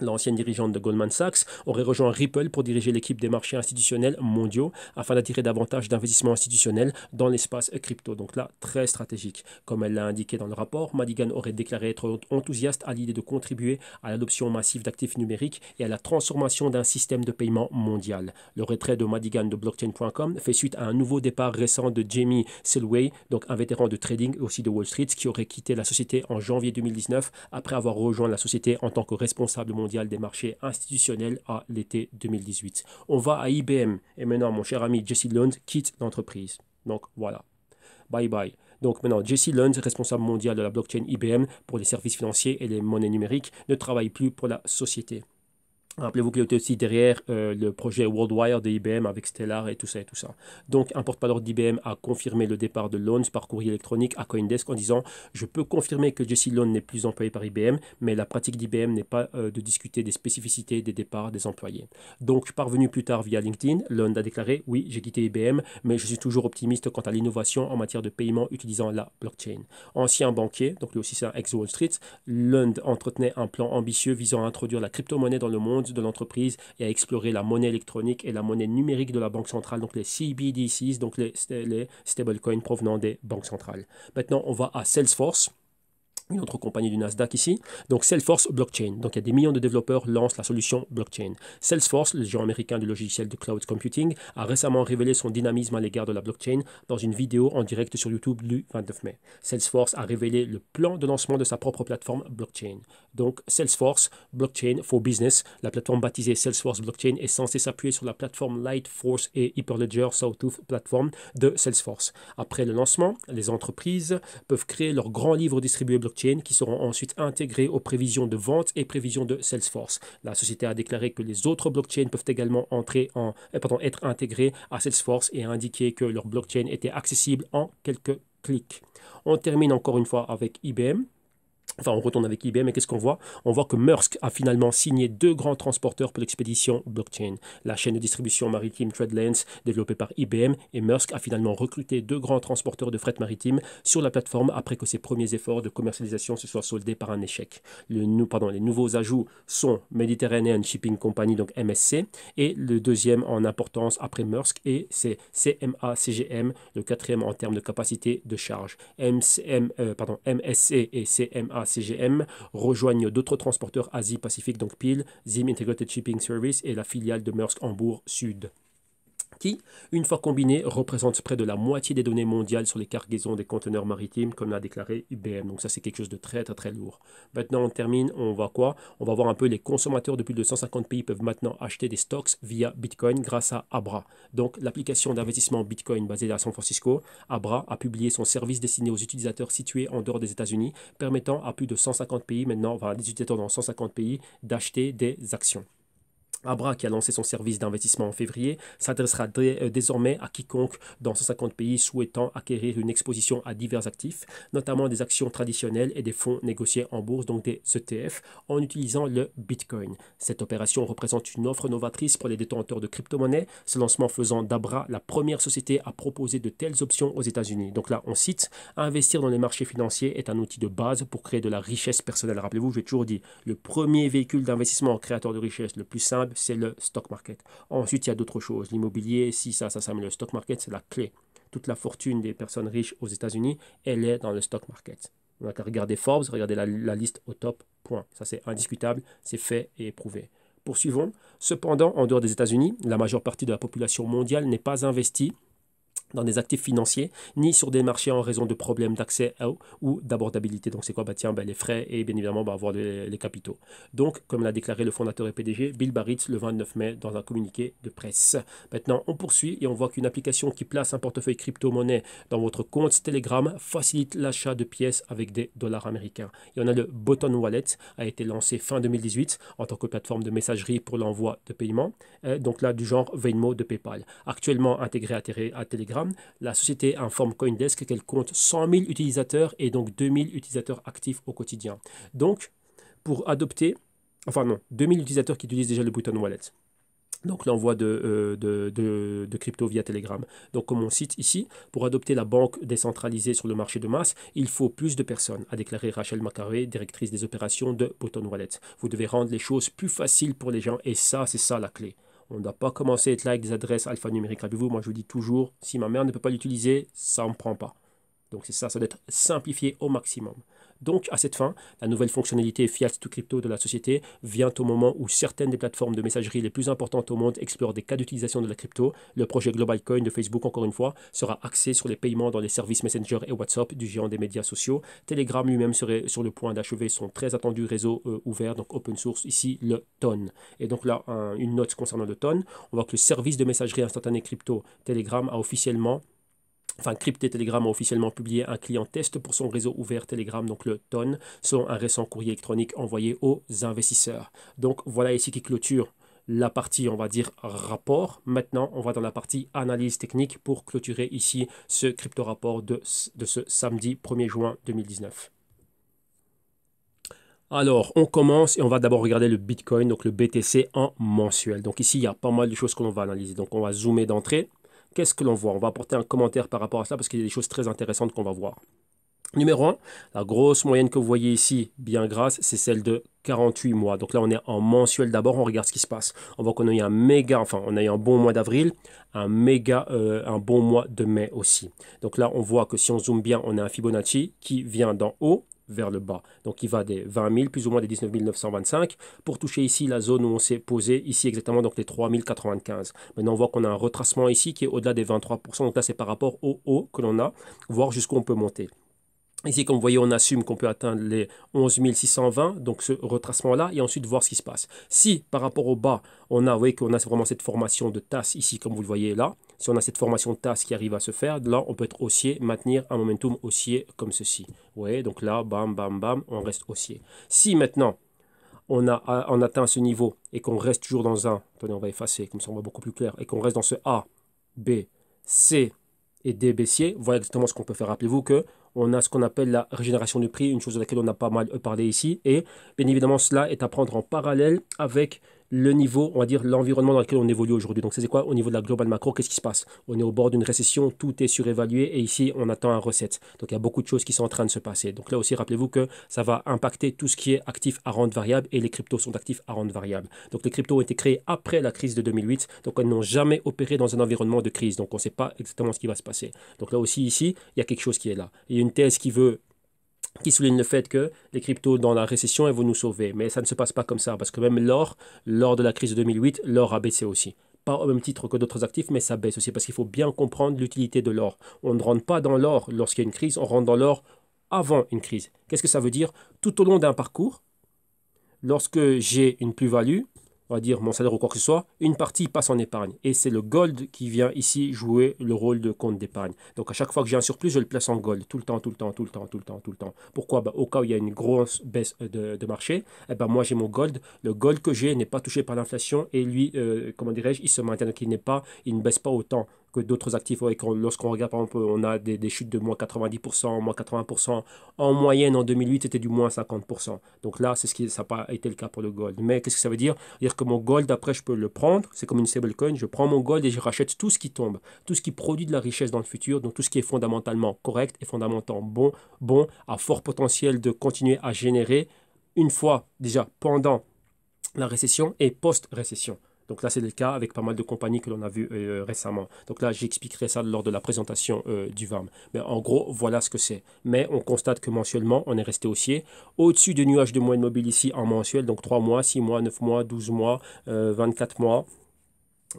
l'ancienne dirigeante de Goldman Sachs, aurait rejoint Ripple pour diriger l'équipe des marchés institutionnels mondiaux afin d'attirer davantage d'investissements institutionnels dans l'espace crypto. Donc là, très stratégique. Comme elle l'a indiqué dans le rapport, Madigan aurait déclaré être enthousiaste à l'idée de contribuer à l'adoption massive d'actifs numériques et à la transformation d'un système de paiement mondial. Le retrait de Madigan de blockchain.com fait suite à un nouveau départ récent de Jamie Selway, donc un vétéran de trading et aussi de Wall Street, qui aurait quitté la société en janvier 2019 après avoir rejoint la société en tant que responsable mondial des marchés institutionnels à l'été 2018. On va à IBM et maintenant mon cher ami Jesse Lund quitte l'entreprise. Donc voilà. Bye bye. Donc maintenant, Jesse Lund, responsable mondial de la blockchain IBM pour les services financiers et les monnaies numériques, ne travaille plus pour la société. Rappelez-vous qu'il était aussi derrière euh, le projet Worldwire d'IBM avec Stellar et tout ça et tout ça. Donc un porte-parole d'IBM a confirmé le départ de Loans par courrier électronique à Coindesk en disant je peux confirmer que Jesse Loan n'est plus employé par IBM, mais la pratique d'IBM n'est pas euh, de discuter des spécificités des départs des employés. Donc parvenu plus tard via LinkedIn, Lund a déclaré oui j'ai quitté IBM, mais je suis toujours optimiste quant à l'innovation en matière de paiement utilisant la blockchain. Ancien banquier, donc lui aussi c'est un ex-Wall Street, Lund entretenait un plan ambitieux visant à introduire la crypto-monnaie dans le monde de l'entreprise et à explorer la monnaie électronique et la monnaie numérique de la banque centrale, donc les CBDCs, donc les, les stablecoins provenant des banques centrales. Maintenant, on va à Salesforce une autre compagnie du Nasdaq ici. Donc Salesforce Blockchain. Donc il y a des millions de développeurs lancent la solution blockchain. Salesforce, le géant américain du logiciel de cloud computing, a récemment révélé son dynamisme à l'égard de la blockchain dans une vidéo en direct sur YouTube du 29 mai. Salesforce a révélé le plan de lancement de sa propre plateforme blockchain. Donc Salesforce Blockchain for Business, la plateforme baptisée Salesforce Blockchain est censée s'appuyer sur la plateforme Lightforce et Hyperledger Sawtooth Platform de Salesforce. Après le lancement, les entreprises peuvent créer leur grand livre distribué blockchain qui seront ensuite intégrées aux prévisions de vente et prévisions de Salesforce. La société a déclaré que les autres blockchains peuvent également entrer en, euh, pardon, être intégrées à Salesforce et a indiqué que leur blockchain était accessible en quelques clics. On termine encore une fois avec IBM Enfin, on retourne avec IBM et qu'est-ce qu'on voit On voit que Mursk a finalement signé deux grands transporteurs pour l'expédition blockchain. La chaîne de distribution maritime TradeLens, développée par IBM, et Mursk a finalement recruté deux grands transporteurs de fret maritime sur la plateforme après que ses premiers efforts de commercialisation se soient soldés par un échec. Le, les nouveaux ajouts sont Mediterranean Shipping Company, donc MSC, et le deuxième en importance après Mursk et c'est CMA CGM, le quatrième en termes de capacité de charge. MCM, euh, pardon, MSC et CMA à CGM rejoignent d'autres transporteurs Asie-Pacifique, donc PIL, Zim Integrated Shipping Service et la filiale de Maersk Hambourg Sud qui, une fois combiné, représente près de la moitié des données mondiales sur les cargaisons des conteneurs maritimes, comme l'a déclaré IBM. Donc ça, c'est quelque chose de très, très, très lourd. Maintenant, on termine, on va quoi On va voir un peu les consommateurs de plus de 150 pays peuvent maintenant acheter des stocks via Bitcoin grâce à Abra. Donc l'application d'investissement Bitcoin basée à San Francisco, Abra a publié son service destiné aux utilisateurs situés en dehors des États-Unis, permettant à plus de 150 pays, maintenant, enfin des utilisateurs dans 150 pays, d'acheter des actions. Abra, qui a lancé son service d'investissement en février, s'adressera euh, désormais à quiconque dans 150 pays souhaitant acquérir une exposition à divers actifs, notamment des actions traditionnelles et des fonds négociés en bourse, donc des ETF, en utilisant le Bitcoin. Cette opération représente une offre novatrice pour les détenteurs de crypto-monnaies, ce lancement faisant d'Abra la première société à proposer de telles options aux États-Unis. Donc là, on cite Investir dans les marchés financiers est un outil de base pour créer de la richesse personnelle. Rappelez-vous, j'ai toujours dit, le premier véhicule d'investissement créateur de richesse le plus simple, c'est le stock market. Ensuite, il y a d'autres choses. L'immobilier, si ça, ça, ça, le stock market, c'est la clé. Toute la fortune des personnes riches aux États-Unis, elle est dans le stock market. On a qu'à regarder Forbes, regarder la, liste au top, point. Ça, c'est indiscutable, c'est fait et éprouvé. Poursuivons. Cependant, en dehors des États-Unis, la majeure partie de la population mondiale n'est pas investie dans des actifs financiers, ni sur des marchés en raison de problèmes d'accès ou d'abordabilité. Donc c'est quoi bah, Tiens, bah, les frais et bien évidemment bah, avoir les, capitaux. Donc, comme l'a déclaré le fondateur et PDG Bill Baritz le 29 mai dans un communiqué de presse. Maintenant, on poursuit et on voit qu'une application qui place un portefeuille crypto-monnaie dans votre compte Telegram facilite l'achat de pièces avec des dollars américains. Et on a le Button Wallet, a été lancé fin 2018 en tant que plateforme de messagerie pour l'envoi de paiement, euh, donc là du genre Venmo de PayPal. Actuellement intégré à, à Telegram la société informe Coindesk qu'elle compte 100 000 utilisateurs et donc 2 000 utilisateurs actifs au quotidien. Donc, pour adopter, enfin non, 2 000 utilisateurs qui utilisent déjà le bouton Wallet. Donc l'envoi euh, de, crypto via Telegram. Donc comme on cite ici, pour adopter la banque décentralisée sur le marché de masse, il faut plus de personnes, a déclaré Rachel Macaré, directrice des opérations de Button Wallet. Vous devez rendre les choses plus faciles pour les gens et ça, c'est ça la clé. On ne doit pas commencer à être là avec des adresses alphanumériques. Rappelez-vous, moi je vous dis toujours, si ma mère ne peut pas l'utiliser, ça ne me prend pas. Donc c'est ça, ça doit être simplifié au maximum. Donc, à cette fin, la nouvelle fonctionnalité Fiat to Crypto de la société vient au moment où certaines des plateformes de messagerie les plus importantes au monde explorent des cas d'utilisation de la crypto. Le projet Global Coin de Facebook, encore une fois, sera axé sur les paiements dans les services Messenger et WhatsApp du géant des médias sociaux. Telegram lui-même serait sur le point d'achever son très attendu réseau euh, ouvert, donc open source, ici le TON. Et donc là, une note concernant le TON, on voit que le service de messagerie instantanée crypto Telegram a officiellement enfin crypté Telegram a officiellement publié un client test pour son réseau ouvert Telegram, donc le TON, sur un récent courrier électronique envoyé aux investisseurs. Donc voilà ici qui clôture la partie, on va dire, rapport. Maintenant, on va dans la partie analyse technique pour clôturer ici ce crypto-rapport de, de ce samedi 1er juin 2019. Alors, on commence et on va d'abord regarder le Bitcoin, donc le BTC en mensuel. Donc ici, il y a pas mal de choses que l'on va analyser. Donc on va zoomer d'entrée. Qu'est-ce que l'on voit On va apporter un commentaire par rapport à ça parce qu'il y a des choses très intéressantes qu'on va voir. Numéro 1, la grosse moyenne que vous voyez ici, bien grasse, c'est celle de 48 mois. Donc là, on est en mensuel d'abord, on regarde ce qui se passe. On voit qu'on a eu un méga, enfin, on a eu un bon mois d'avril, un méga, euh, un bon mois de mai aussi. Donc là, on voit que si on zoome bien, on a un Fibonacci qui vient d'en haut, vers le bas. Donc il va des 20 000, plus ou moins des 19 925, pour toucher ici la zone où on s'est posé, ici exactement, donc les 3 095. Maintenant, on voit qu'on a un retracement ici qui est au-delà des 23%, donc là c'est par rapport au haut que l'on a, voir jusqu'où on peut monter. Ici, comme vous voyez, on assume qu'on peut atteindre les 11 620, donc ce retracement-là, et ensuite voir ce qui se passe. Si, par rapport au bas, on a, qu'on a vraiment cette formation de tasse ici, comme vous le voyez là, si on a cette formation de tasse qui arrive à se faire, là, on peut être haussier, maintenir un momentum haussier comme ceci. Vous voyez, donc là, bam, bam, bam, on reste haussier. Si maintenant, on a on atteint ce niveau et qu'on reste toujours dans un, attendez, on va effacer, comme ça on va beaucoup plus clair, et qu'on reste dans ce A, B, C et D baissier, voilà exactement ce qu'on peut faire. Rappelez-vous que on a ce qu'on appelle la régénération du prix, une chose de laquelle on a pas mal euh, parlé ici. Et bien évidemment, cela est à prendre en parallèle avec le niveau, on va dire, l'environnement dans lequel on évolue aujourd'hui. Donc, c'est quoi au niveau de la global macro Qu'est-ce qui se passe On est au bord d'une récession, tout est surévalué et ici, on attend un recette. Donc, il y a beaucoup de choses qui sont en train de se passer. Donc, là aussi, rappelez-vous que ça va impacter tout ce qui est actif à rente variable et les cryptos sont actifs à rente variable. Donc, les cryptos ont été créés après la crise de 2008. Donc, elles n'ont jamais opéré dans un environnement de crise. Donc, on ne sait pas exactement ce qui va se passer. Donc, là aussi, ici, il y a quelque chose qui est là. Il y a une thèse qui veut qui souligne le fait que les cryptos dans la récession, elles vont nous sauver. Mais ça ne se passe pas comme ça, parce que même l'or, lors de la crise de 2008, l'or a baissé aussi. Pas au même titre que d'autres actifs, mais ça baisse aussi, parce qu'il faut bien comprendre l'utilité de l'or. On ne rentre pas dans l'or lorsqu'il y a une crise, on rentre dans l'or avant une crise. Qu'est-ce que ça veut dire Tout au long d'un parcours, lorsque j'ai une plus-value, on va dire, mon salaire ou quoi que ce soit, une partie passe en épargne. Et c'est le gold qui vient ici jouer le rôle de compte d'épargne. Donc à chaque fois que j'ai un surplus, je le place en gold, tout le temps, tout le temps, tout le temps, tout le temps, tout le temps. Pourquoi bah, Au cas où il y a une grosse baisse euh, de, marché, et eh ben, moi j'ai mon gold. Le gold que j'ai n'est pas touché par l'inflation et lui, euh, comment dirais-je, il se maintient, donc n'est pas, il ne baisse pas autant que d'autres actifs. Lorsqu'on regarde, par exemple, on a des, chutes de moins 90%, moins 80%. En moyenne, en 2008, c'était du moins 50%. Donc là, c'est ce qui, ça n'a pas été le cas pour le gold. Mais qu'est-ce que ça veut dire Dire que mon gold, après, je peux le prendre. C'est comme une stablecoin. Je prends mon gold et je rachète tout ce qui tombe, tout ce qui produit de la richesse dans le futur, donc tout ce qui est fondamentalement correct et fondamentalement bon, bon à fort potentiel de continuer à générer une fois déjà pendant la récession et post-récession. Donc là, c'est le cas avec pas mal de compagnies que l'on a vues euh, récemment. Donc là, j'expliquerai ça lors de la présentation euh, du VAM. Mais en gros, voilà ce que c'est. Mais on constate que mensuellement, on est resté haussier. Au-dessus du nuages de moyenne mobile ici en mensuel, donc 3 mois, 6 mois, 9 mois, 12 mois, 24 euh, mois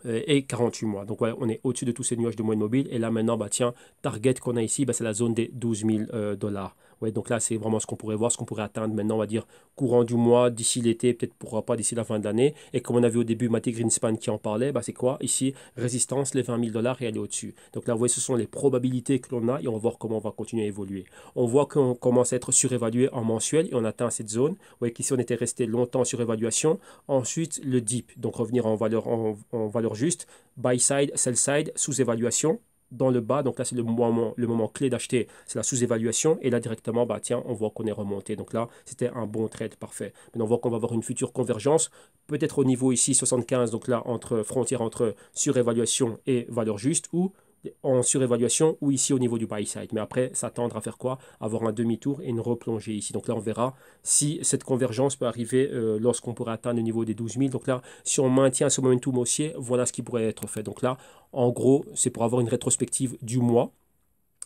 et 48 mois. Donc on est au-dessus de tous ces nuages de moyenne mobile. Et là maintenant, bah, tiens, target qu'on a ici, bah, c'est la zone des 12 000 dollars. Ouais, donc là, c'est vraiment ce qu'on pourrait voir, ce qu'on pourrait atteindre maintenant, on va dire, courant du mois, d'ici l'été, peut-être pourra pas d'ici la fin de l'année. Et comme on avait au début Matty Greenspan qui en parlait, bah, c'est quoi Ici, résistance, les 20 000 dollars et aller au-dessus. Donc là, vous voyez, ce sont les probabilités que l'on a et on va voir comment on va continuer à évoluer. On voit qu'on commence à être surévalué en mensuel et on atteint cette zone. Vous voyez qu'ici, on était resté longtemps sur évaluation. Ensuite, le dip, donc revenir en valeur, en, en valeur juste, buy side, sell side, sous évaluation dans le bas. Donc là, c'est le moment, le moment clé d'acheter, c'est la sous-évaluation. Et là, directement, bah, tiens, on voit qu'on est remonté. Donc là, c'était un bon trade parfait. mais on voit qu'on va avoir une future convergence, peut-être au niveau ici 75, donc là, entre frontière entre surévaluation et valeur juste, ou en surévaluation ou ici au niveau du buy side. Mais après, s'attendre à faire quoi Avoir un demi-tour et une replongée ici. Donc là, on verra si cette convergence peut arriver euh, lorsqu'on pourrait atteindre le niveau des 12 000. Donc là, si on maintient ce momentum haussier, voilà ce qui pourrait être fait. Donc là, en gros, c'est pour avoir une rétrospective du mois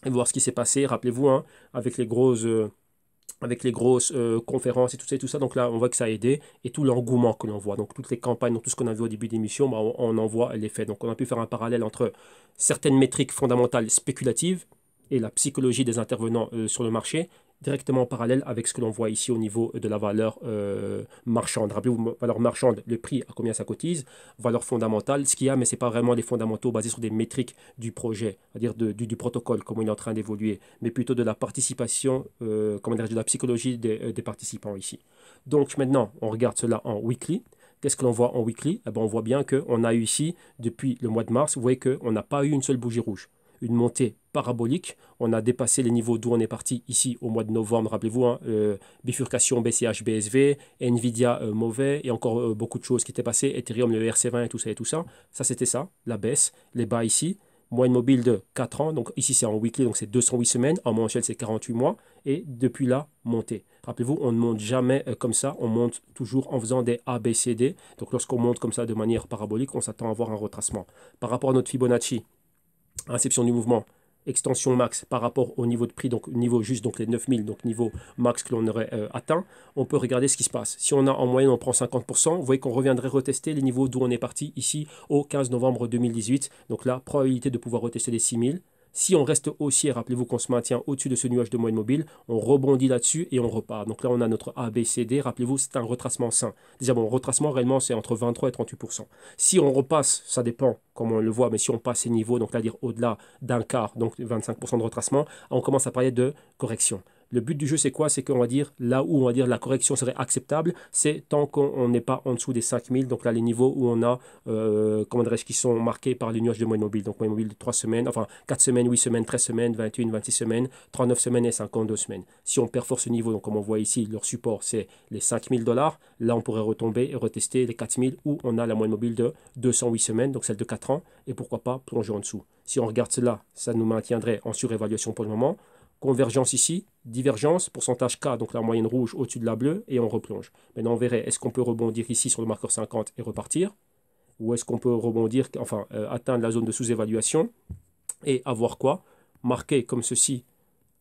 et voir ce qui s'est passé. Rappelez-vous, hein, avec les grosses... Euh, avec les grosses euh, conférences et tout ça, et tout ça. Donc là, on voit que ça a aidé et tout l'engouement que l'on voit. Donc toutes les campagnes, tout ce qu'on a vu au début d'émission, bah, on, en voit l'effet. Donc on a pu faire un parallèle entre certaines métriques fondamentales spéculatives et la psychologie des intervenants euh, sur le marché directement en parallèle avec ce que l'on voit ici au niveau de la valeur euh, marchande. Rappelez-vous, valeur marchande, le prix, à combien ça cotise, valeur fondamentale, ce qu'il y a, mais ce n'est pas vraiment des fondamentaux basés sur des métriques du projet, c'est-à-dire du, protocole, comment il est en train d'évoluer, mais plutôt de la participation, euh, comment de la psychologie euh, des, participants ici. Donc maintenant, on regarde cela en weekly. Qu'est-ce que l'on voit en weekly eh ben, On voit bien qu'on a eu ici, depuis le mois de mars, vous voyez qu'on n'a pas eu une seule bougie rouge une montée parabolique. On a dépassé les niveaux d'où on est parti ici au mois de novembre, rappelez-vous, hein, euh, bifurcation BCH, BSV, Nvidia euh, mauvais, et encore euh, beaucoup de choses qui étaient passées, Ethereum, le rc 20 et tout ça et tout ça. Ça c'était ça, la baisse, les bas ici, moyenne mobile de 4 ans, donc ici c'est en weekly, donc c'est 208 semaines, en mensuel c'est 48 mois, et depuis là, montée. Rappelez-vous, on ne monte jamais comme ça, on monte toujours en faisant des ABCD, donc lorsqu'on monte comme ça de manière parabolique, on s'attend à avoir un retracement. Par rapport à notre Fibonacci, inception du mouvement, extension max par rapport au niveau de prix, donc niveau juste, donc les 9000, donc niveau max que l'on aurait euh, atteint, on peut regarder ce qui se passe. Si on a en moyenne, on prend 50%, vous voyez qu'on reviendrait retester les niveaux d'où on est parti ici au 15 novembre 2018. Donc là, probabilité de pouvoir retester les 6000. Si on reste haussier, rappelez-vous qu'on se maintient au-dessus de ce nuage de moyenne mobile, on rebondit là-dessus et on repart. Donc là, on a notre ABCD. Rappelez-vous, c'est un retracement sain. Déjà, bon, retracement réellement, c'est entre 23 et 38%. Si on repasse, ça dépend, comme on le voit, mais si on passe ces niveaux, donc à dire au-delà d'un quart, donc 25% de retracement, on commence à parler de correction. Le but du jeu, c'est quoi C'est qu'on va dire, là où on va dire la correction serait acceptable, c'est tant qu'on n'est pas en dessous des 5000, donc là les niveaux où on a, euh, comment dirais-je, qui sont marqués par les nuages de moyenne mobile, donc moyenne mobile de 3 semaines, enfin 4 semaines, 8 semaines, 13 semaines, 21, 26 semaines, 39 semaines et 52 semaines. Si on perfore ce niveau, donc comme on voit ici, leur support c'est les 5000 dollars, là on pourrait retomber et retester les 4000 où on a la moyenne mobile de 208 semaines, donc celle de 4 ans, et pourquoi pas plonger en dessous. Si on regarde cela, ça nous maintiendrait en surévaluation pour le moment. Convergence ici, divergence, pourcentage K, donc la moyenne rouge au-dessus de la bleue, et on replonge. Maintenant, on verrait, est-ce qu'on peut rebondir ici sur le marqueur 50 et repartir Ou est-ce qu'on peut rebondir, enfin, euh, atteindre la zone de sous-évaluation et avoir quoi Marquer comme ceci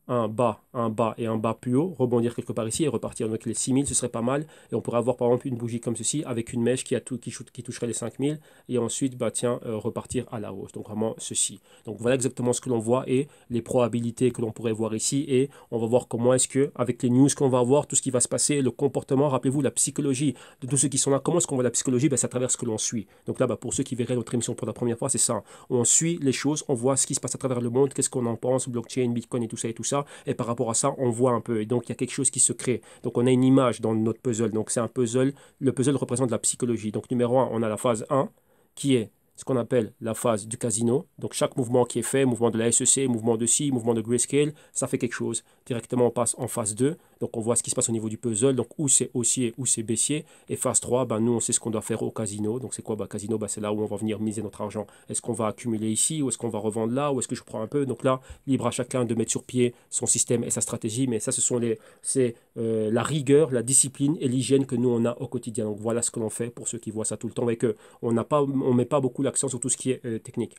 un bas, un bas et un bas plus haut, rebondir quelque part ici et repartir. avec les 6000, ce serait pas mal. Et on pourrait avoir par exemple une bougie comme ceci avec une mèche qui, a tout, qui, qui toucherait les 5000 et ensuite, bah tiens, euh, repartir à la hausse. Donc vraiment ceci. Donc voilà exactement ce que l'on voit et les probabilités que l'on pourrait voir ici. Et on va voir comment est-ce que, avec les news qu'on va avoir, tout ce qui va se passer, le comportement, rappelez-vous, la psychologie de tous ceux qui sont là, comment est-ce qu'on voit la psychologie bah, C'est à travers ce que l'on suit. Donc là, bah, pour ceux qui verraient notre émission pour la première fois, c'est ça. On suit les choses, on voit ce qui se passe à travers le monde, qu'est-ce qu'on en pense, blockchain, bitcoin et tout ça et tout ça et par rapport à ça, on voit un peu. Et donc, il y a quelque chose qui se crée. Donc, on a une image dans notre puzzle. Donc, c'est un puzzle. Le puzzle représente la psychologie. Donc, numéro 1, on a la phase 1, qui est ce qu'on appelle la phase du casino. Donc chaque mouvement qui est fait, mouvement de la SEC, mouvement de SI, mouvement de grayscale, ça fait quelque chose directement on passe en phase 2. Donc on voit ce qui se passe au niveau du puzzle, donc où c'est haussier, où c'est baissier. Et phase 3, ben, nous on sait ce qu'on doit faire au casino. Donc c'est quoi ben, Casino, ben, c'est là où on va venir miser notre argent. Est-ce qu'on va accumuler ici ou est-ce qu'on va revendre là ou est-ce que je prends un peu Donc là, libre à chacun de mettre sur pied son système et sa stratégie. Mais ça, ce sont les, c'est euh, la rigueur, la discipline et l'hygiène que nous on a au quotidien. Donc voilà ce que l'on fait pour ceux qui voient ça tout le temps et que on n'a pas, on met pas beaucoup l'accent sur tout ce qui est euh, technique.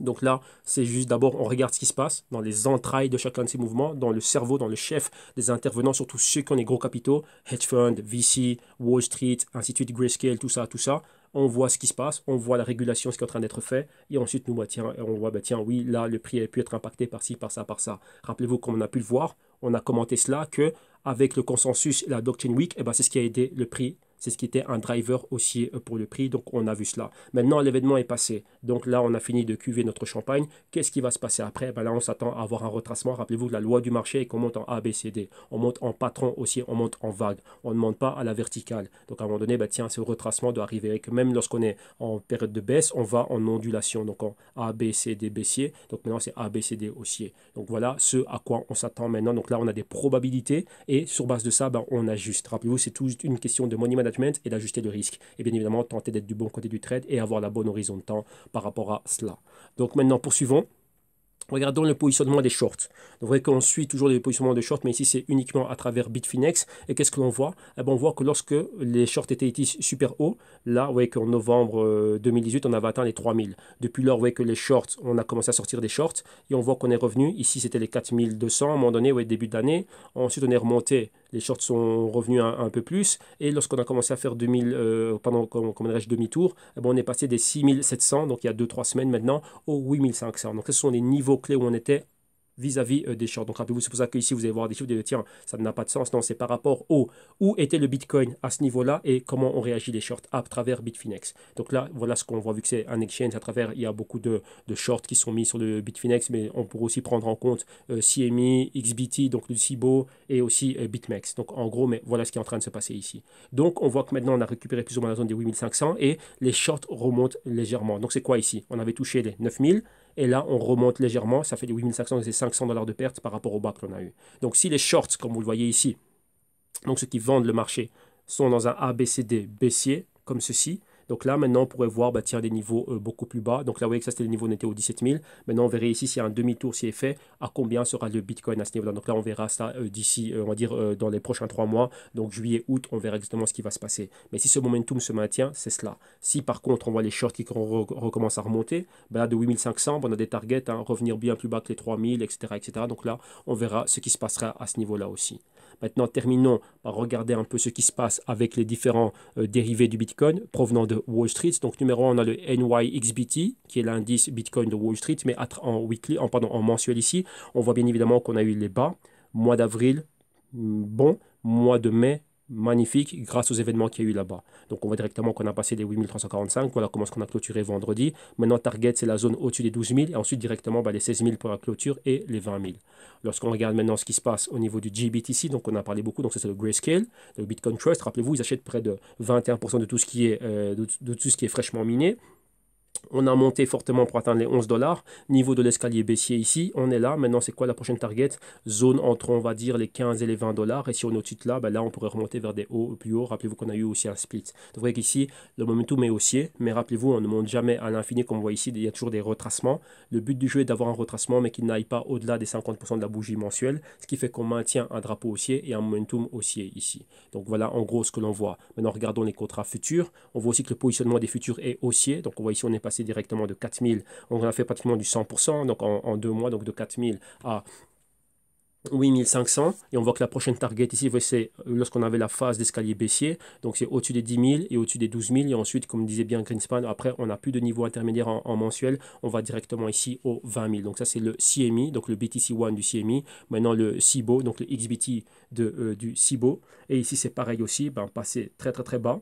Donc là, c'est juste d'abord, on regarde ce qui se passe dans les entrailles de chacun de ces mouvements, dans le cerveau, dans le chef des intervenants, surtout ceux qui ont les gros capitaux, hedge fund, VC, Wall Street, Institut grayscale, tout ça, tout ça. On voit ce qui se passe, on voit la régulation, ce qui est en train d'être fait, et ensuite nous, bah, on voit, bah, tiens, oui, là, le prix a pu être impacté par ci, par ça, par ça. Rappelez-vous, qu'on a pu le voir, on a commenté cela, que avec le consensus la Doctrine week, et eh ben, c'est ce qui a aidé le prix c'est ce qui était un driver haussier euh, pour le prix. Donc on a vu cela. Maintenant l'événement est passé. Donc là on a fini de cuver notre champagne. Qu'est-ce qui va se passer après ben Là on s'attend à avoir un retracement. Rappelez-vous la loi du marché et qu'on monte en ABCD. On monte en patron haussier. on monte en vague. On ne monte pas à la verticale. Donc à un moment donné, ben, tiens, ce retracement doit arriver. que même lorsqu'on est en période de baisse, on va en ondulation. Donc en ABCD baissier. Donc maintenant c'est ABCD haussier. Donc voilà ce à quoi on s'attend maintenant. Donc là on a des probabilités et sur base de ça, ben, on ajuste. Rappelez-vous, c'est tout une question de money management et d'ajuster le risque. Et bien évidemment, tenter d'être du bon côté du trade et avoir la bonne horizon de temps par rapport à cela. Donc maintenant, poursuivons. Regardons le positionnement des shorts. Vous voyez qu'on suit toujours le positionnement de shorts, mais ici c'est uniquement à travers Bitfinex. Et qu'est-ce que l'on voit eh ben, On voit que lorsque les shorts étaient ici super hauts, là, vous voyez qu'en novembre 2018, euh, on avait atteint les 3000. Depuis lors, vous voyez que les shorts, on a commencé à sortir des shorts et on voit qu'on est revenu. Ici, c'était les 4200 à un moment donné, voyez, début d'année. Ensuite, on est remonté les shorts sont revenus un, peu plus. Et lorsqu'on a commencé à faire 2000, euh, pendant comme, demi-tour, eh ben, on est passé des 6700, donc il y a 2-3 semaines maintenant, aux 8500. Donc ce sont les niveaux clés où on était vis-à-vis euh, des shorts. Donc rappelez-vous, c'est pour ça ici vous allez voir des chiffres, vous allez dire tiens, ça n'a pas de sens. Non, c'est par rapport au où était le Bitcoin à ce niveau-là et comment on réagit les shorts à travers Bitfinex. Donc là, voilà ce qu'on voit vu que c'est un exchange à travers, il y a beaucoup de, de, shorts qui sont mis sur le Bitfinex, mais on pourrait aussi prendre en compte euh, CMI, CME, XBT, donc le Cibo et aussi euh, BitMEX. Donc en gros, mais voilà ce qui est en train de se passer ici. Donc on voit que maintenant on a récupéré plus ou moins la zone des 8500 et les shorts remontent légèrement. Donc c'est quoi ici On avait touché les 9000 et là, on remonte légèrement. Ça fait des 8500 et 500 dollars de perte par rapport au bas que l'on a eu. Donc, si les shorts, comme vous le voyez ici, donc ceux qui vendent le marché, sont dans un ABCD baissier, comme ceci, donc là, maintenant, on pourrait voir bâtir bah, des niveaux euh, beaucoup plus bas. Donc là, vous voyez que ça, c'était le niveau, on était au 17 000. Maintenant, on verrait ici si un demi-tour, s'il est fait, à combien sera le Bitcoin à ce niveau-là. Donc là, on verra ça euh, d'ici, euh, on va dire, dans les prochains trois mois. Donc juillet, août, on verra exactement ce qui va se passer. Mais si ce momentum se maintient, c'est cela. Si par contre, on voit les shorts qui recommencent à remonter, là, bah, de 8500, 500, on a des targets, à hein, revenir bien plus bas que les 3000, etc., etc. Donc là, on verra ce qui se passera à ce niveau-là aussi. Maintenant, terminons par regarder un peu ce qui se passe avec les différents euh, dérivés du Bitcoin provenant de Wall Street. Donc, numéro 1, on a le NYXBT, qui est l'indice Bitcoin de Wall Street, mais en, weekly, en, pardon, en mensuel ici. On voit bien évidemment qu'on a eu les bas. Mois d'avril, mm, bon. Mois de mai, magnifique grâce aux événements qu'il y a eu là-bas. Donc on voit directement qu'on a passé les 8345, voilà comment ce qu'on a clôturé vendredi. Maintenant target c'est la zone au-dessus des 12 000 et ensuite directement bah, les 16 000 pour la clôture et les 20 000. Lorsqu'on regarde maintenant ce qui se passe au niveau du GBTC, donc on a parlé beaucoup, donc c'est le Grayscale, le Bitcoin Trust, rappelez-vous ils achètent près de 21% de tout ce qui est, euh, de tout ce qui est fraîchement miné on a monté fortement pour atteindre les 11 dollars. Niveau de l'escalier baissier ici, on est là. Maintenant, c'est quoi la prochaine target Zone entre, on va dire, les 15 et les 20 dollars. Et si on est au-dessus de là, ben là, on pourrait remonter vers des hauts plus hauts. Rappelez-vous qu'on a eu aussi un split. Vous voyez qu'ici, le momentum est haussier. Mais rappelez-vous, on ne monte jamais à l'infini comme on voit ici. Il y a toujours des retracements. Le but du jeu est d'avoir un retracement, mais qu'il n'aille pas au-delà des 50% de la bougie mensuelle. Ce qui fait qu'on maintient un drapeau haussier et un momentum haussier ici. Donc voilà, en gros, ce que l'on voit. Maintenant, regardons les contrats futurs. On voit aussi que le positionnement des futurs est haussier. Donc on voit ici, on est passé directement de 4000, on a fait pratiquement du 100%, donc en, deux mois, donc de 4000 à 8500 et on voit que la prochaine target ici c'est lorsqu'on avait la phase d'escalier baissier donc c'est au-dessus des 10 000 et au-dessus des 12 000 et ensuite comme disait bien Greenspan après on n'a plus de niveau intermédiaire en, mensuel on va directement ici aux 20 000 donc ça c'est le CMI donc le BTC1 du CMI maintenant le CIBO donc le XBT de, euh, du CIBO et ici c'est pareil aussi ben, passé très très très bas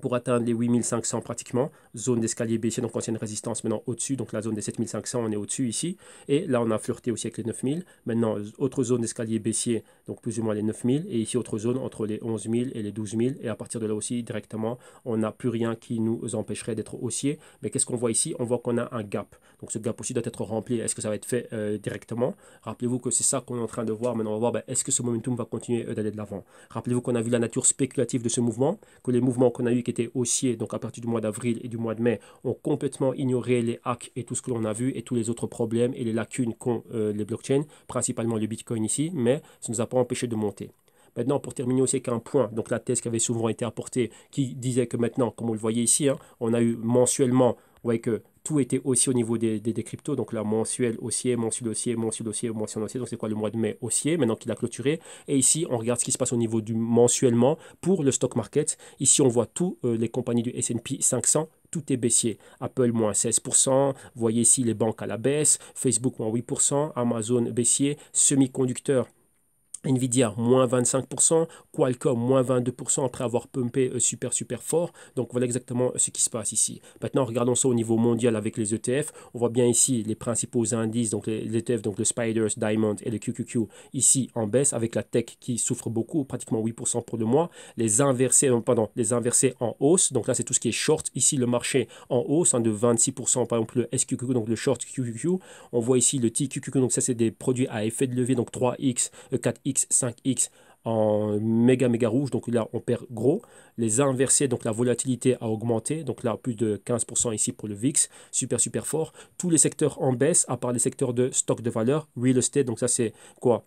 pour atteindre les 8500 pratiquement. Zone d'escalier baissier, donc ancienne résistance maintenant au-dessus, donc la zone des 7500, on est au-dessus ici. Et là, on a flirté aussi avec les 9000. Maintenant, autre zone d'escalier baissier, donc plus ou moins les 9000. Et ici, autre zone entre les 11000 et les 12000. Et à partir de là aussi, directement, on n'a plus rien qui nous empêcherait d'être haussier. Mais qu'est-ce qu'on voit ici On voit qu'on a un gap. Donc ce gap aussi doit être rempli. Est-ce que ça va être fait euh, directement Rappelez-vous que c'est ça qu'on est en train de voir. Maintenant, on va voir, ben, est-ce que ce momentum va continuer euh, d'aller de l'avant Rappelez-vous qu'on a vu la nature spéculative de ce mouvement, que les mouvements qu'on a eu qui était haussier, donc à partir du mois d'avril et du mois de mai, ont complètement ignoré les hacks et tout ce que l'on a vu et tous les autres problèmes et les lacunes qu'ont euh, les blockchains, principalement le Bitcoin ici, mais ça ne nous a pas empêché de monter. Maintenant, pour terminer aussi qu'un point, donc la thèse qui avait souvent été apportée, qui disait que maintenant, comme vous le voyez ici, hein, on a eu mensuellement, vous voyez que tout était aussi au niveau des, des, cryptos. Donc là, mensuel haussier, mensuel haussier, mensuel haussier, mensuel haussier. Donc c'est quoi le mois de mai haussier maintenant qu'il a clôturé. Et ici, on regarde ce qui se passe au niveau du mensuellement pour le stock market. Ici, on voit tous euh, les compagnies du SP 500 tout est baissier. Apple moins 16%, voyez ici les banques à la baisse, Facebook moins 8%, Amazon baissier, semi-conducteurs Nvidia, moins 25%, Qualcomm, moins 22% après avoir pumpé euh, super super fort. Donc voilà exactement euh, ce qui se passe ici. Maintenant, regardons ça au niveau mondial avec les ETF. On voit bien ici les principaux indices, donc les, ETF, e donc le Spiders, Diamond et le QQQ, ici en baisse avec la tech qui souffre beaucoup, pratiquement 8% pour le mois. Les inversés, non, euh, pardon, les inversés en hausse. Donc là, c'est tout ce qui est short. Ici, le marché en hausse hein, de 26%, par exemple le SQQQ, donc le short QQQ. On voit ici le TQQQ, donc ça, c'est des produits à effet de levier, donc 3X, 4X 5X en méga méga rouge, donc là on perd gros. Les inversés, donc la volatilité a augmenté, donc là plus de 15% ici pour le VIX, super super fort. Tous les secteurs en baisse, à part les secteurs de stock de valeur, real estate, donc ça c'est quoi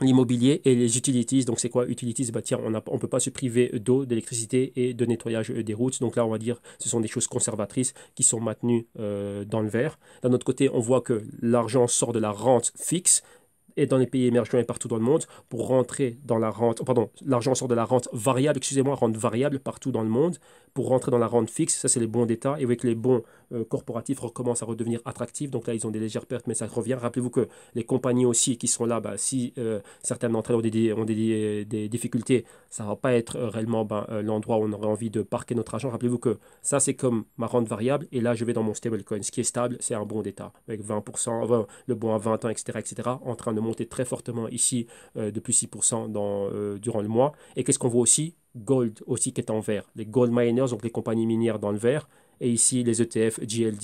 l'immobilier et les utilities. Donc c'est quoi utilities bah, On ne on peut pas se priver d'eau, d'électricité et de nettoyage des routes. Donc là, on va dire ce sont des choses conservatrices qui sont maintenues euh, dans le vert. D'un autre côté, on voit que l'argent sort de la rente fixe et dans les pays émergents et partout dans le monde pour rentrer dans la rente, oh, pardon, l'argent sort de la rente variable, excusez-moi, rente variable partout dans le monde pour rentrer dans la rente fixe. Ça, c'est les bons d'État. Et vous voyez que les bons euh, corporatif recommence à redevenir attractif. Donc là, ils ont des légères pertes, mais ça revient. Rappelez-vous que les compagnies aussi qui sont là, bah, si euh, certaines d'entre elles ont, des, des, difficultés, ça ne va pas être euh, réellement bah, l'endroit où on aurait envie de parquer notre argent. Rappelez-vous que ça, c'est comme ma rente variable. Et là, je vais dans mon stablecoin. Ce qui est stable, c'est un bon d'état, avec 20%, le bon à 20 ans, etc., etc., en train de monter très fortement ici de plus 6% dans, durant le mois. Et qu'est-ce qu'on voit aussi Gold aussi qui est en vert. Les gold miners, donc les compagnies minières dans le vert, et ici, les ETF, GLD,